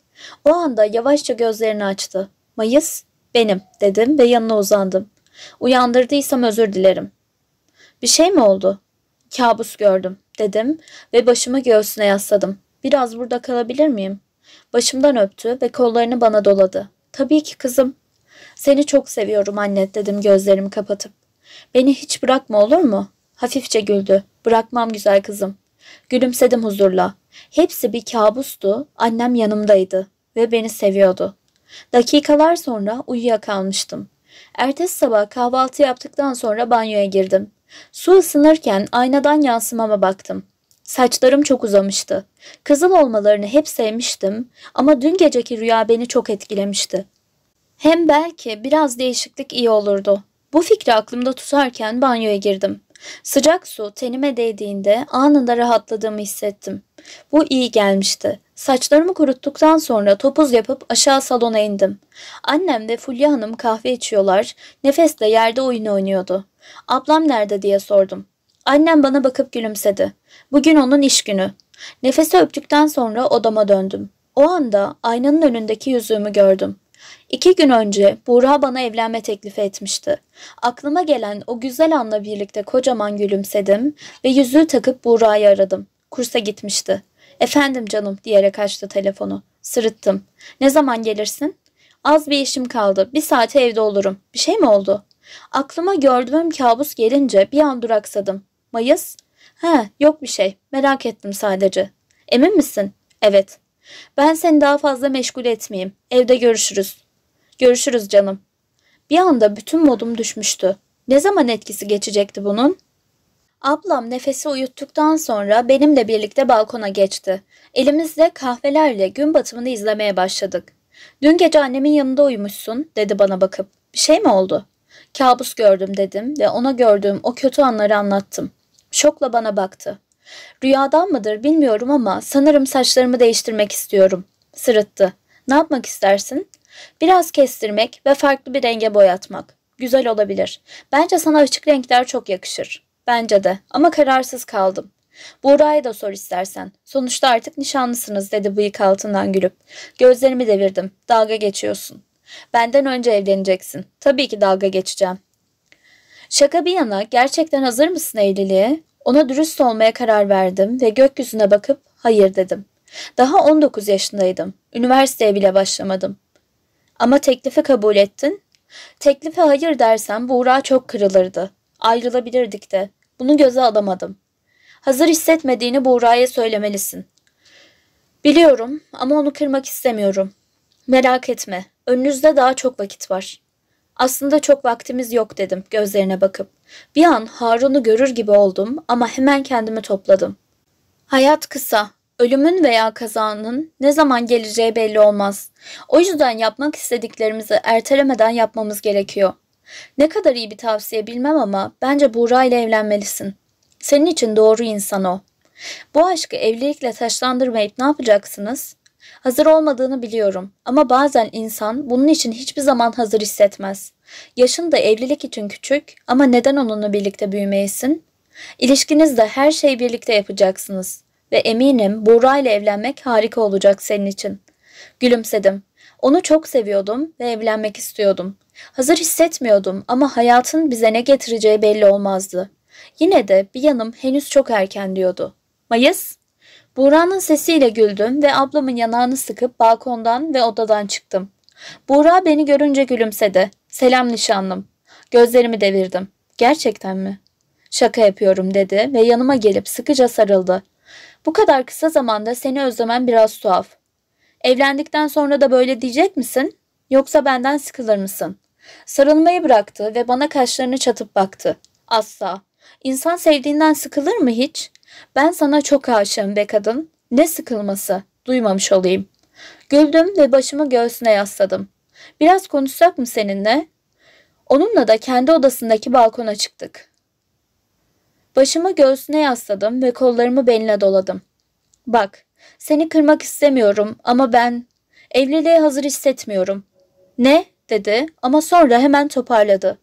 O anda yavaşça gözlerini açtı. Mayıs benim dedim ve yanına uzandım. Uyandırdıysam özür dilerim. Bir şey mi oldu? Kabus gördüm dedim ve başımı göğsüne yasladım. Biraz burada kalabilir miyim? Başımdan öptü ve kollarını bana doladı. Tabii ki kızım. Seni çok seviyorum anne dedim gözlerimi kapatıp. Beni hiç bırakma olur mu? Hafifçe güldü. Bırakmam güzel kızım. Gülümsedim huzurla. Hepsi bir kabustu. Annem yanımdaydı ve beni seviyordu. Dakikalar sonra uyuyakalmıştım. Ertesi sabah kahvaltı yaptıktan sonra banyoya girdim. Su ısınırken aynadan yansımama baktım. Saçlarım çok uzamıştı. Kızıl olmalarını hep sevmiştim ama dün geceki rüya beni çok etkilemişti. Hem belki biraz değişiklik iyi olurdu. Bu fikri aklımda tutarken banyoya girdim. Sıcak su tenime değdiğinde anında rahatladığımı hissettim. Bu iyi gelmişti. Saçlarımı kuruttuktan sonra topuz yapıp aşağı salona indim. Annem ve Fulya Hanım kahve içiyorlar, nefesle yerde oyun oynuyordu. Ablam nerede diye sordum. Annem bana bakıp gülümsedi. Bugün onun iş günü. Nefesi öptükten sonra odama döndüm. O anda aynanın önündeki yüzüğümü gördüm. İki gün önce Buğra bana evlenme teklifi etmişti. Aklıma gelen o güzel anla birlikte kocaman gülümsedim ve yüzüğü takıp Buğra'yı aradım. Kursa gitmişti. Efendim canım diyerek açtı telefonu. Sırıttım. Ne zaman gelirsin? Az bir işim kaldı. Bir saate evde olurum. Bir şey mi oldu? Aklıma gördüğüm kabus gelince bir an duraksadım. Mayıs? He yok bir şey. Merak ettim sadece. Emin misin? Evet. Ben seni daha fazla meşgul etmeyeyim. Evde görüşürüz. Görüşürüz canım. Bir anda bütün modum düşmüştü. Ne zaman etkisi geçecekti bunun? Ablam nefesi uyuttuktan sonra benimle birlikte balkona geçti. Elimizde kahvelerle gün batımını izlemeye başladık. Dün gece annemin yanında uyumuşsun dedi bana bakıp. Bir şey mi oldu? Kabus gördüm dedim ve ona gördüğüm o kötü anları anlattım. Şokla bana baktı. Rüyadan mıdır bilmiyorum ama sanırım saçlarımı değiştirmek istiyorum. Sırıttı. Ne yapmak istersin? Biraz kestirmek ve farklı bir renge boyatmak. Güzel olabilir. Bence sana açık renkler çok yakışır. Bence de ama kararsız kaldım. Buğra'ya da sor istersen. Sonuçta artık nişanlısınız dedi bıyık altından gülüp. Gözlerimi devirdim. Dalga geçiyorsun. Benden önce evleneceksin. Tabii ki dalga geçeceğim. Şaka bir yana gerçekten hazır mısın evliliğe? Ona dürüst olmaya karar verdim ve gökyüzüne bakıp hayır dedim. Daha 19 yaşındaydım. Üniversiteye bile başlamadım. Ama teklifi kabul ettin. Teklife hayır dersen Buğra çok kırılırdı. Ayrılabilirdik de. Bunu göze alamadım. Hazır hissetmediğini Buğra'ya söylemelisin. Biliyorum ama onu kırmak istemiyorum. Merak etme. Önünüzde daha çok vakit var. Aslında çok vaktimiz yok dedim gözlerine bakıp. Bir an Harun'u görür gibi oldum ama hemen kendimi topladım. Hayat kısa. Ölümün veya kazanın ne zaman geleceği belli olmaz. O yüzden yapmak istediklerimizi ertelemeden yapmamız gerekiyor. Ne kadar iyi bir tavsiye bilmem ama bence Buğra ile evlenmelisin. Senin için doğru insan o. Bu aşkı evlilikle taşlandırmayıp ne yapacaksınız? Hazır olmadığını biliyorum ama bazen insan bunun için hiçbir zaman hazır hissetmez. Yaşın da evlilik için küçük ama neden onunla birlikte büyümeyesin? İlişkinizde her şeyi birlikte yapacaksınız ve eminim Buğra ile evlenmek harika olacak senin için. Gülümsedim. Onu çok seviyordum ve evlenmek istiyordum. Hazır hissetmiyordum ama hayatın bize ne getireceği belli olmazdı. Yine de bir yanım henüz çok erken diyordu. Mayıs? Buğra'nın sesiyle güldüm ve ablamın yanağını sıkıp balkondan ve odadan çıktım. Buğra beni görünce gülümsedi. Selam nişanlım. Gözlerimi devirdim. Gerçekten mi? Şaka yapıyorum dedi ve yanıma gelip sıkıca sarıldı. Bu kadar kısa zamanda seni özlemem biraz tuhaf. Evlendikten sonra da böyle diyecek misin? Yoksa benden sıkılır mısın? Sarılmayı bıraktı ve bana kaşlarını çatıp baktı. Asla. İnsan sevdiğinden sıkılır mı hiç? Ben sana çok aşığım be kadın. Ne sıkılması? Duymamış olayım. Güldüm ve başımı göğsüne yasladım. Biraz konuşsak mı seninle? Onunla da kendi odasındaki balkona çıktık. Başımı göğsüne yasladım ve kollarımı beline doladım. Bak, seni kırmak istemiyorum ama ben evliliğe hazır hissetmiyorum. Ne? dedi ama sonra hemen toparladı.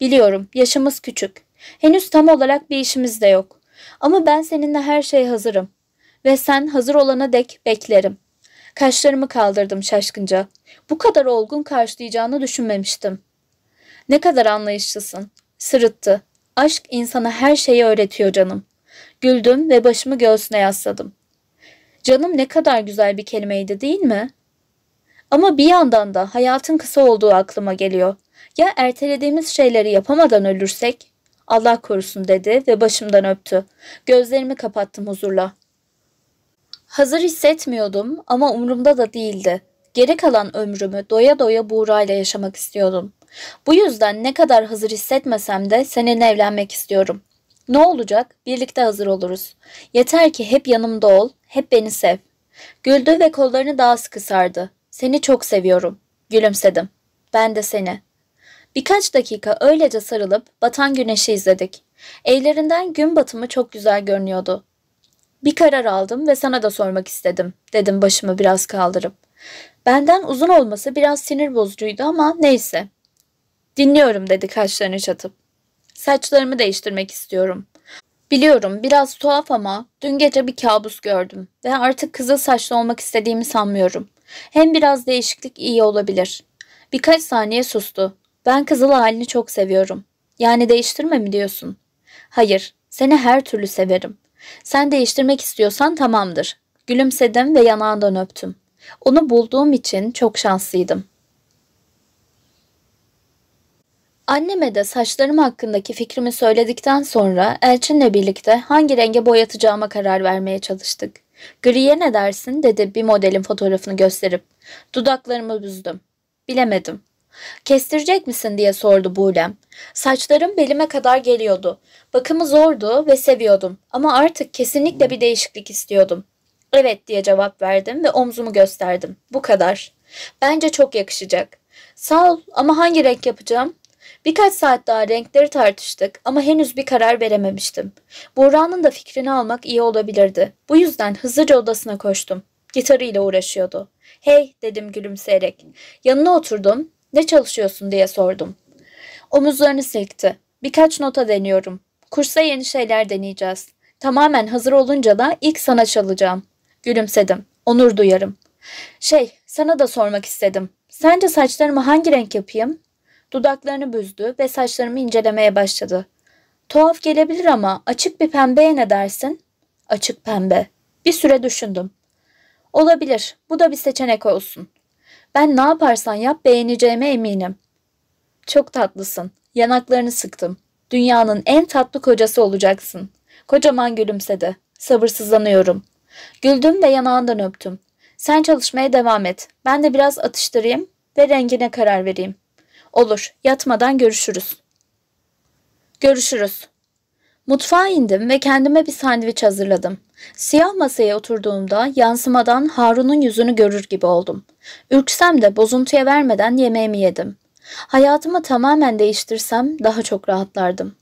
Biliyorum, yaşımız küçük. Henüz tam olarak bir işimiz de yok. Ama ben seninle her şeye hazırım. Ve sen hazır olana dek beklerim. Kaşlarımı kaldırdım şaşkınca. Bu kadar olgun karşılayacağını düşünmemiştim. Ne kadar anlayışlısın. Sırıttı. Aşk insana her şeyi öğretiyor canım. Güldüm ve başımı göğsüne yasladım. Canım ne kadar güzel bir kelimeydi değil mi? Ama bir yandan da hayatın kısa olduğu aklıma geliyor. Ya ertelediğimiz şeyleri yapamadan ölürsek? Allah korusun dedi ve başımdan öptü. Gözlerimi kapattım huzurla. Hazır hissetmiyordum ama umurumda da değildi. Geri kalan ömrümü doya doya Buğra ile yaşamak istiyordum. Bu yüzden ne kadar hazır hissetmesem de seninle evlenmek istiyorum. Ne olacak? Birlikte hazır oluruz. Yeter ki hep yanımda ol, hep beni sev. Güldü ve kollarını daha sıkı sardı. Seni çok seviyorum. Gülümsedim. Ben de seni. Birkaç dakika öylece sarılıp batan güneşi izledik. Evlerinden gün batımı çok güzel görünüyordu. Bir karar aldım ve sana da sormak istedim, dedim başımı biraz kaldırıp. Benden uzun olması biraz sinir bozucuydu ama neyse. Dinliyorum dedi kaşlarını çatıp. Saçlarımı değiştirmek istiyorum. Biliyorum biraz tuhaf ama dün gece bir kabus gördüm ve artık kızıl saçlı olmak istediğimi sanmıyorum. Hem biraz değişiklik iyi olabilir. Birkaç saniye sustu. Ben kızıl halini çok seviyorum. Yani değiştirme mi diyorsun? Hayır, seni her türlü severim. Sen değiştirmek istiyorsan tamamdır. Gülümsedim ve yanağından öptüm. Onu bulduğum için çok şanslıydım. Anneme de saçlarım hakkındaki fikrimi söyledikten sonra Elçin'le birlikte hangi renge boyatacağıma karar vermeye çalıştık. Griye ne dersin dedi bir modelin fotoğrafını gösterip. Dudaklarımı büzdüm. Bilemedim. Kestirecek misin diye sordu Bulem. Saçlarım belime kadar geliyordu. Bakımı zordu ve seviyordum ama artık kesinlikle bir değişiklik istiyordum. Evet diye cevap verdim ve omzumu gösterdim. Bu kadar. Bence çok yakışacak. Sağ ol ama hangi renk yapacağım? Birkaç saat daha renkleri tartıştık ama henüz bir karar verememiştim. Buğra'nın da fikrini almak iyi olabilirdi. Bu yüzden hızlıca odasına koştum. Gitarıyla uğraşıyordu. Hey dedim gülümseyerek. Yanına oturdum ne çalışıyorsun diye sordum. Omuzlarını silkti. Birkaç nota deniyorum. Kursa yeni şeyler deneyeceğiz. Tamamen hazır olunca da ilk sana çalacağım. Gülümsedim. Onur duyarım. Şey, sana da sormak istedim. Sence saçlarımı hangi renk yapayım? Dudaklarını büzdü ve saçlarımı incelemeye başladı. Tuhaf gelebilir ama açık bir pembeye ne dersin? Açık pembe. Bir süre düşündüm. Olabilir. Bu da bir seçenek olsun. Ben ne yaparsan yap beğeneceğime eminim. Çok tatlısın. Yanaklarını sıktım. Dünyanın en tatlı kocası olacaksın. Kocaman gülümsedi. Sabırsızlanıyorum. Güldüm ve yanağından öptüm. Sen çalışmaya devam et. Ben de biraz atıştırayım ve rengine karar vereyim. Olur, yatmadan görüşürüz. Görüşürüz. Mutfağa indim ve kendime bir sandviç hazırladım. Siyah masaya oturduğumda yansımadan Harun'un yüzünü görür gibi oldum. Ürksem de bozuntuya vermeden yemeğimi yedim. Hayatımı tamamen değiştirsem daha çok rahatlardım.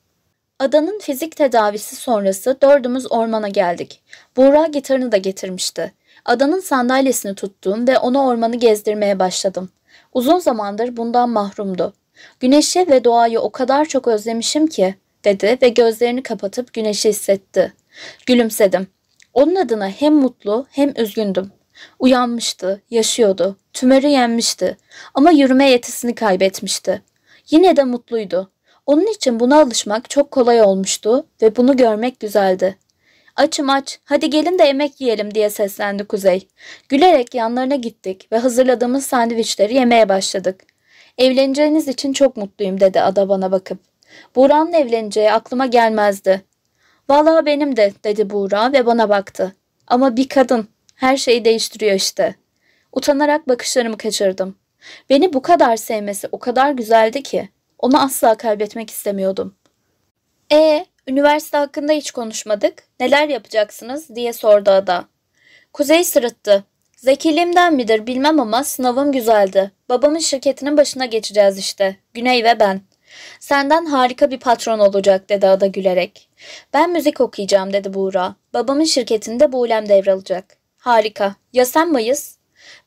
Adanın fizik tedavisi sonrası dördümüz ormana geldik. Buğra gitarını da getirmişti. Adanın sandalyesini tuttum ve onu ormanı gezdirmeye başladım. Uzun zamandır bundan mahrumdu. Güneşi ve doğayı o kadar çok özlemişim ki dedi ve gözlerini kapatıp güneşi hissetti. Gülümsedim. Onun adına hem mutlu hem üzgündüm. Uyanmıştı, yaşıyordu, tümörü yenmişti ama yürüme yetisini kaybetmişti. Yine de mutluydu. Onun için buna alışmak çok kolay olmuştu ve bunu görmek güzeldi. Açım aç, hadi gelin de yemek yiyelim diye seslendi Kuzey. Gülerek yanlarına gittik ve hazırladığımız sandviçleri yemeye başladık. Evleneceğiniz için çok mutluyum dedi ada bana bakıp. Buğra'nın evleneceği aklıma gelmezdi. Vallahi benim de dedi Buğra ve bana baktı. Ama bir kadın her şeyi değiştiriyor işte. Utanarak bakışlarımı kaçırdım. Beni bu kadar sevmesi o kadar güzeldi ki onu asla kaybetmek istemiyordum. E üniversite hakkında hiç konuşmadık. Neler yapacaksınız diye sordu ada. Kuzey sırıttı. Zekiliğimden midir bilmem ama sınavım güzeldi. Babamın şirketinin başına geçeceğiz işte. Güney ve ben. Senden harika bir patron olacak dedi Ada gülerek. Ben müzik okuyacağım dedi Buğra. Babamın şirketinde Buğlem devralacak. Harika. Ya sen Mayıs?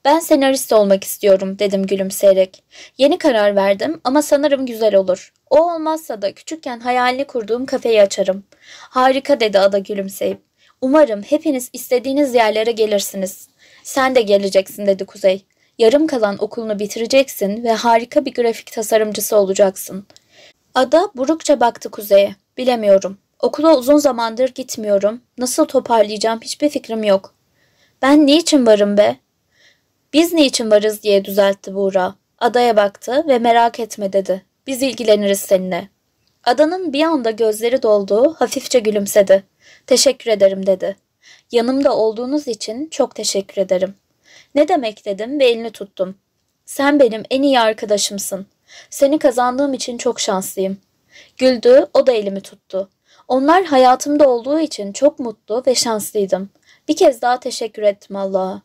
Ben senarist olmak istiyorum dedim gülümseyerek. Yeni karar verdim ama sanırım güzel olur. O olmazsa da küçükken hayalini kurduğum kafeyi açarım. Harika dedi Ada gülümseyip. Umarım hepiniz istediğiniz yerlere gelirsiniz. Sen de geleceksin dedi Kuzey yarım kalan okulunu bitireceksin ve harika bir grafik tasarımcısı olacaksın. Ada burukça baktı kuzeye. Bilemiyorum. Okula uzun zamandır gitmiyorum. Nasıl toparlayacağım hiçbir fikrim yok. Ben niçin varım be? Biz niçin varız diye düzeltti Buğra. Adaya baktı ve merak etme dedi. Biz ilgileniriz seninle. Adanın bir anda gözleri doldu, hafifçe gülümsedi. Teşekkür ederim dedi. Yanımda olduğunuz için çok teşekkür ederim. Ne demek dedim ve elini tuttum. Sen benim en iyi arkadaşımsın. Seni kazandığım için çok şanslıyım. Güldü, o da elimi tuttu. Onlar hayatımda olduğu için çok mutlu ve şanslıydım. Bir kez daha teşekkür ettim Allah'a.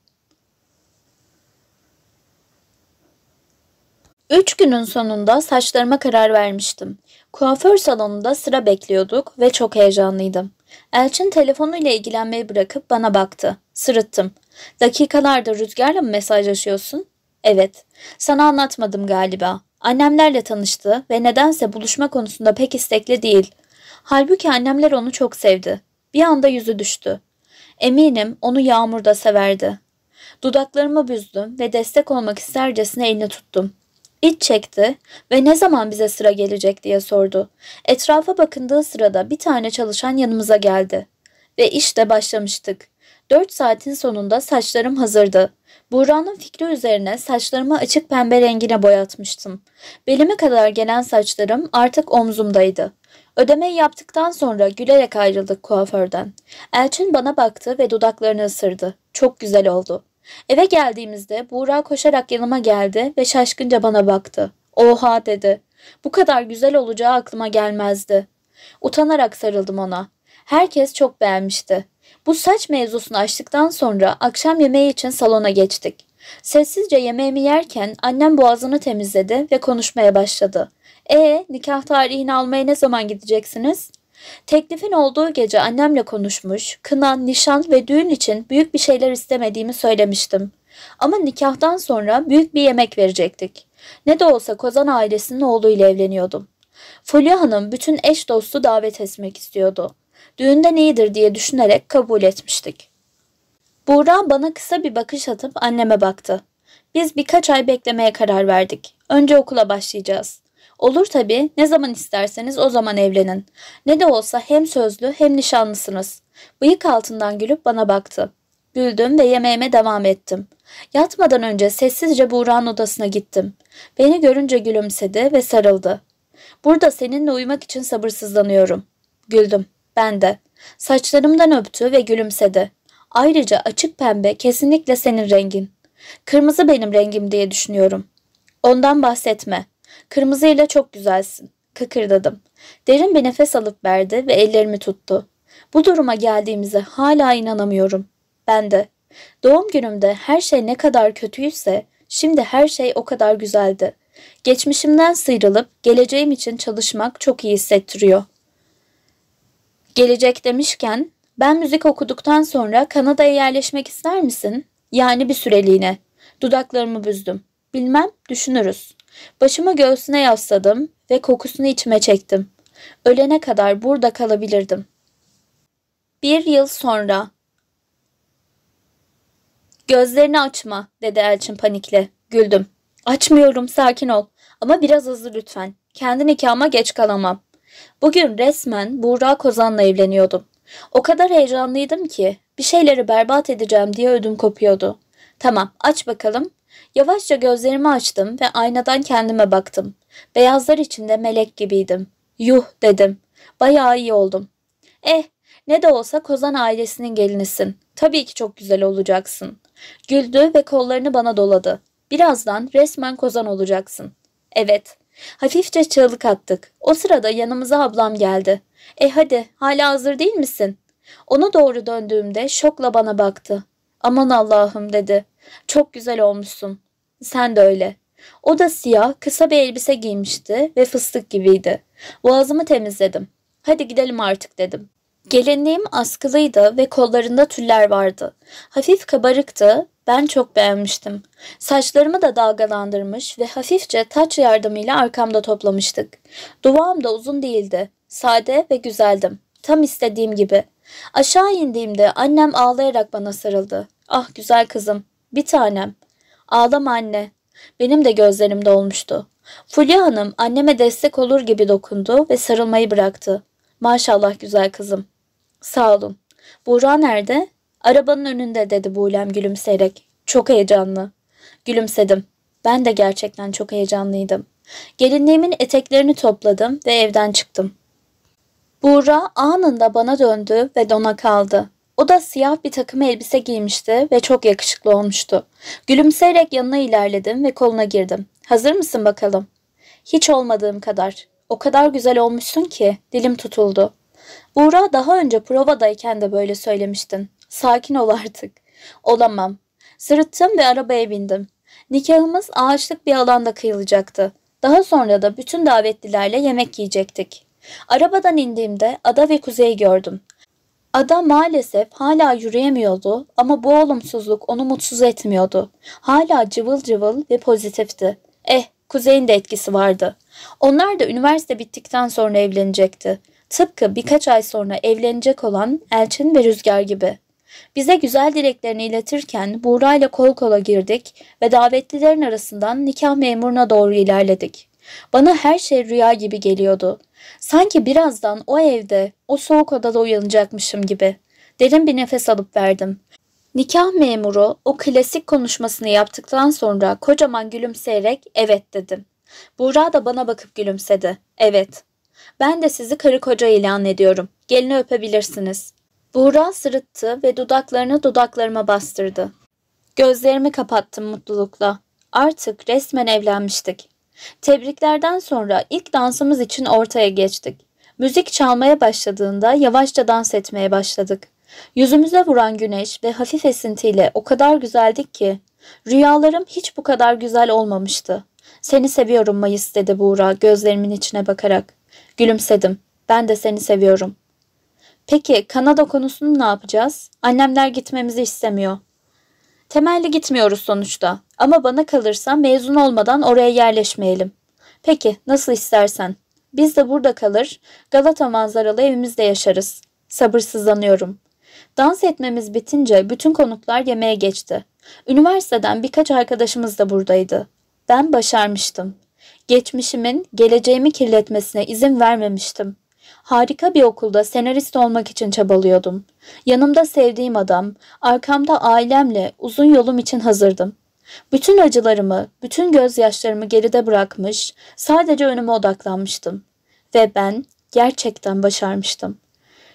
Üç günün sonunda saçlarıma karar vermiştim. Kuaför salonunda sıra bekliyorduk ve çok heyecanlıydım. Elçin telefonuyla ilgilenmeyi bırakıp bana baktı. Sırıttım. Dakikalarda Rüzgar'la mı mesajlaşıyorsun? Evet. Sana anlatmadım galiba. Annemlerle tanıştı ve nedense buluşma konusunda pek istekli değil. Halbuki annemler onu çok sevdi. Bir anda yüzü düştü. Eminim onu yağmurda severdi. Dudaklarımı büzdüm ve destek olmak istercesine elini tuttum. İç çekti ve ne zaman bize sıra gelecek diye sordu. Etrafa bakındığı sırada bir tane çalışan yanımıza geldi. Ve işte başlamıştık. 4 saatin sonunda saçlarım hazırdı. Buğra'nın fikri üzerine saçlarımı açık pembe rengine boyatmıştım. Belime kadar gelen saçlarım artık omzumdaydı. Ödemeyi yaptıktan sonra gülerek ayrıldık kuaförden. Elçin bana baktı ve dudaklarını ısırdı. Çok güzel oldu. Eve geldiğimizde Buğra koşarak yanıma geldi ve şaşkınca bana baktı. Oha dedi. Bu kadar güzel olacağı aklıma gelmezdi. Utanarak sarıldım ona. Herkes çok beğenmişti. Bu saç mevzusunu açtıktan sonra akşam yemeği için salona geçtik. Sessizce yemeğimi yerken annem boğazını temizledi ve konuşmaya başladı. "Ee, nikah tarihini almaya ne zaman gideceksiniz? Teklifin olduğu gece annemle konuşmuş, Kına, nişan ve düğün için büyük bir şeyler istemediğimi söylemiştim. Ama nikahtan sonra büyük bir yemek verecektik. Ne de olsa Kozan ailesinin oğluyla evleniyordum. Fulya Hanım bütün eş dostu davet etmek istiyordu. Düğünde iyidir diye düşünerek kabul etmiştik. Buğra bana kısa bir bakış atıp anneme baktı. Biz birkaç ay beklemeye karar verdik. Önce okula başlayacağız. Olur tabii ne zaman isterseniz o zaman evlenin. Ne de olsa hem sözlü hem nişanlısınız. Bıyık altından gülüp bana baktı. Güldüm ve yemeğime devam ettim. Yatmadan önce sessizce Buğra'nın odasına gittim. Beni görünce gülümsedi ve sarıldı. Burada seninle uyumak için sabırsızlanıyorum. Güldüm ben de. Saçlarımdan öptü ve gülümsedi. Ayrıca açık pembe kesinlikle senin rengin. Kırmızı benim rengim diye düşünüyorum. Ondan bahsetme. Kırmızıyla çok güzelsin. Kıkırdadım. Derin bir nefes alıp verdi ve ellerimi tuttu. Bu duruma geldiğimize hala inanamıyorum. Ben de. Doğum günümde her şey ne kadar kötüyse şimdi her şey o kadar güzeldi. Geçmişimden sıyrılıp geleceğim için çalışmak çok iyi hissettiriyor. Gelecek demişken ben müzik okuduktan sonra Kanada'ya yerleşmek ister misin? Yani bir süreliğine. Dudaklarımı büzdüm. Bilmem, düşünürüz. Başımı göğsüne yasladım ve kokusunu içime çektim. Ölene kadar burada kalabilirdim. Bir yıl sonra. Gözlerini açma, dedi Elçin panikle. Güldüm. Açmıyorum, sakin ol. Ama biraz hızlı lütfen. Kendi nikahıma geç kalamam. Bugün resmen Buğra Kozan'la evleniyordum. O kadar heyecanlıydım ki bir şeyleri berbat edeceğim diye ödüm kopuyordu. Tamam aç bakalım. Yavaşça gözlerimi açtım ve aynadan kendime baktım. Beyazlar içinde melek gibiydim. Yuh dedim. Bayağı iyi oldum. Eh ne de olsa Kozan ailesinin gelinisin. Tabii ki çok güzel olacaksın. Güldü ve kollarını bana doladı. Birazdan resmen Kozan olacaksın. Evet Hafifçe çığlık attık. O sırada yanımıza ablam geldi. E hadi hala hazır değil misin? Ona doğru döndüğümde şokla bana baktı. Aman Allah'ım dedi. Çok güzel olmuşsun. Sen de öyle. O da siyah, kısa bir elbise giymişti ve fıstık gibiydi. Boğazımı temizledim. Hadi gidelim artık dedim. Gelinliğim askılıydı ve kollarında tüller vardı. Hafif kabarıktı ben çok beğenmiştim. Saçlarımı da dalgalandırmış ve hafifçe taç yardımıyla arkamda toplamıştık. Duvağım da uzun değildi. Sade ve güzeldim. Tam istediğim gibi. Aşağı indiğimde annem ağlayarak bana sarıldı. Ah güzel kızım, bir tanem. Ağlama anne. Benim de gözlerimde olmuştu. Fulya Hanım anneme destek olur gibi dokundu ve sarılmayı bıraktı. Maşallah güzel kızım. Sağ olun. Buğra nerede? Arabanın önünde dedi Bulem gülümseyerek. Çok heyecanlı. Gülümsedim. Ben de gerçekten çok heyecanlıydım. Gelinliğimin eteklerini topladım ve evden çıktım. Buğra anında bana döndü ve dona kaldı. O da siyah bir takım elbise giymişti ve çok yakışıklı olmuştu. Gülümseyerek yanına ilerledim ve koluna girdim. Hazır mısın bakalım? Hiç olmadığım kadar. O kadar güzel olmuşsun ki dilim tutuldu. Buğra daha önce provadayken de böyle söylemiştin. Sakin ol artık. Olamam. Sırıttım ve arabaya bindim. Nikahımız ağaçlık bir alanda kıyılacaktı. Daha sonra da bütün davetlilerle yemek yiyecektik. Arabadan indiğimde ada ve kuzeyi gördüm. Ada maalesef hala yürüyemiyordu ama bu olumsuzluk onu mutsuz etmiyordu. Hala cıvıl cıvıl ve pozitifti. Eh, kuzeyin de etkisi vardı. Onlar da üniversite bittikten sonra evlenecekti. Tıpkı birkaç ay sonra evlenecek olan Elçin ve Rüzgar gibi. Bize güzel dileklerini iletirken Buğra ile kol kola girdik ve davetlilerin arasından nikah memuruna doğru ilerledik. Bana her şey rüya gibi geliyordu. Sanki birazdan o evde, o soğuk odada uyanacakmışım gibi. Derin bir nefes alıp verdim. Nikah memuru o klasik konuşmasını yaptıktan sonra kocaman gülümseyerek evet dedim. Buğra da bana bakıp gülümsedi. Evet. Ben de sizi karı koca ilan ediyorum. Gelini öpebilirsiniz. Buğra sırıttı ve dudaklarını dudaklarıma bastırdı. Gözlerimi kapattım mutlulukla. Artık resmen evlenmiştik. Tebriklerden sonra ilk dansımız için ortaya geçtik. Müzik çalmaya başladığında yavaşça dans etmeye başladık. Yüzümüze vuran güneş ve hafif esintiyle o kadar güzeldik ki. Rüyalarım hiç bu kadar güzel olmamıştı. Seni seviyorum Mayıs dedi Buğra gözlerimin içine bakarak. Gülümsedim. Ben de seni seviyorum. Peki Kanada konusunu ne yapacağız? Annemler gitmemizi istemiyor. Temelli gitmiyoruz sonuçta ama bana kalırsa mezun olmadan oraya yerleşmeyelim. Peki nasıl istersen. Biz de burada kalır, Galata manzaralı evimizde yaşarız. Sabırsızlanıyorum. Dans etmemiz bitince bütün konuklar yemeğe geçti. Üniversiteden birkaç arkadaşımız da buradaydı. Ben başarmıştım. Geçmişimin geleceğimi kirletmesine izin vermemiştim. Harika bir okulda senarist olmak için çabalıyordum. Yanımda sevdiğim adam, arkamda ailemle uzun yolum için hazırdım. Bütün acılarımı, bütün gözyaşlarımı geride bırakmış, sadece önüme odaklanmıştım. Ve ben gerçekten başarmıştım.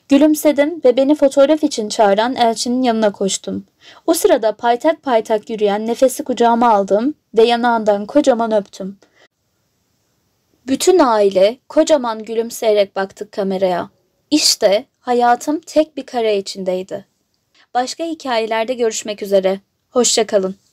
Gülümsedim ve beni fotoğraf için çağıran elçinin yanına koştum. O sırada paytak paytak yürüyen nefesi kucağıma aldım ve yanağından kocaman öptüm.'' Bütün aile kocaman gülümseyerek baktık kameraya. İşte hayatım tek bir kare içindeydi. Başka hikayelerde görüşmek üzere. Hoşçakalın.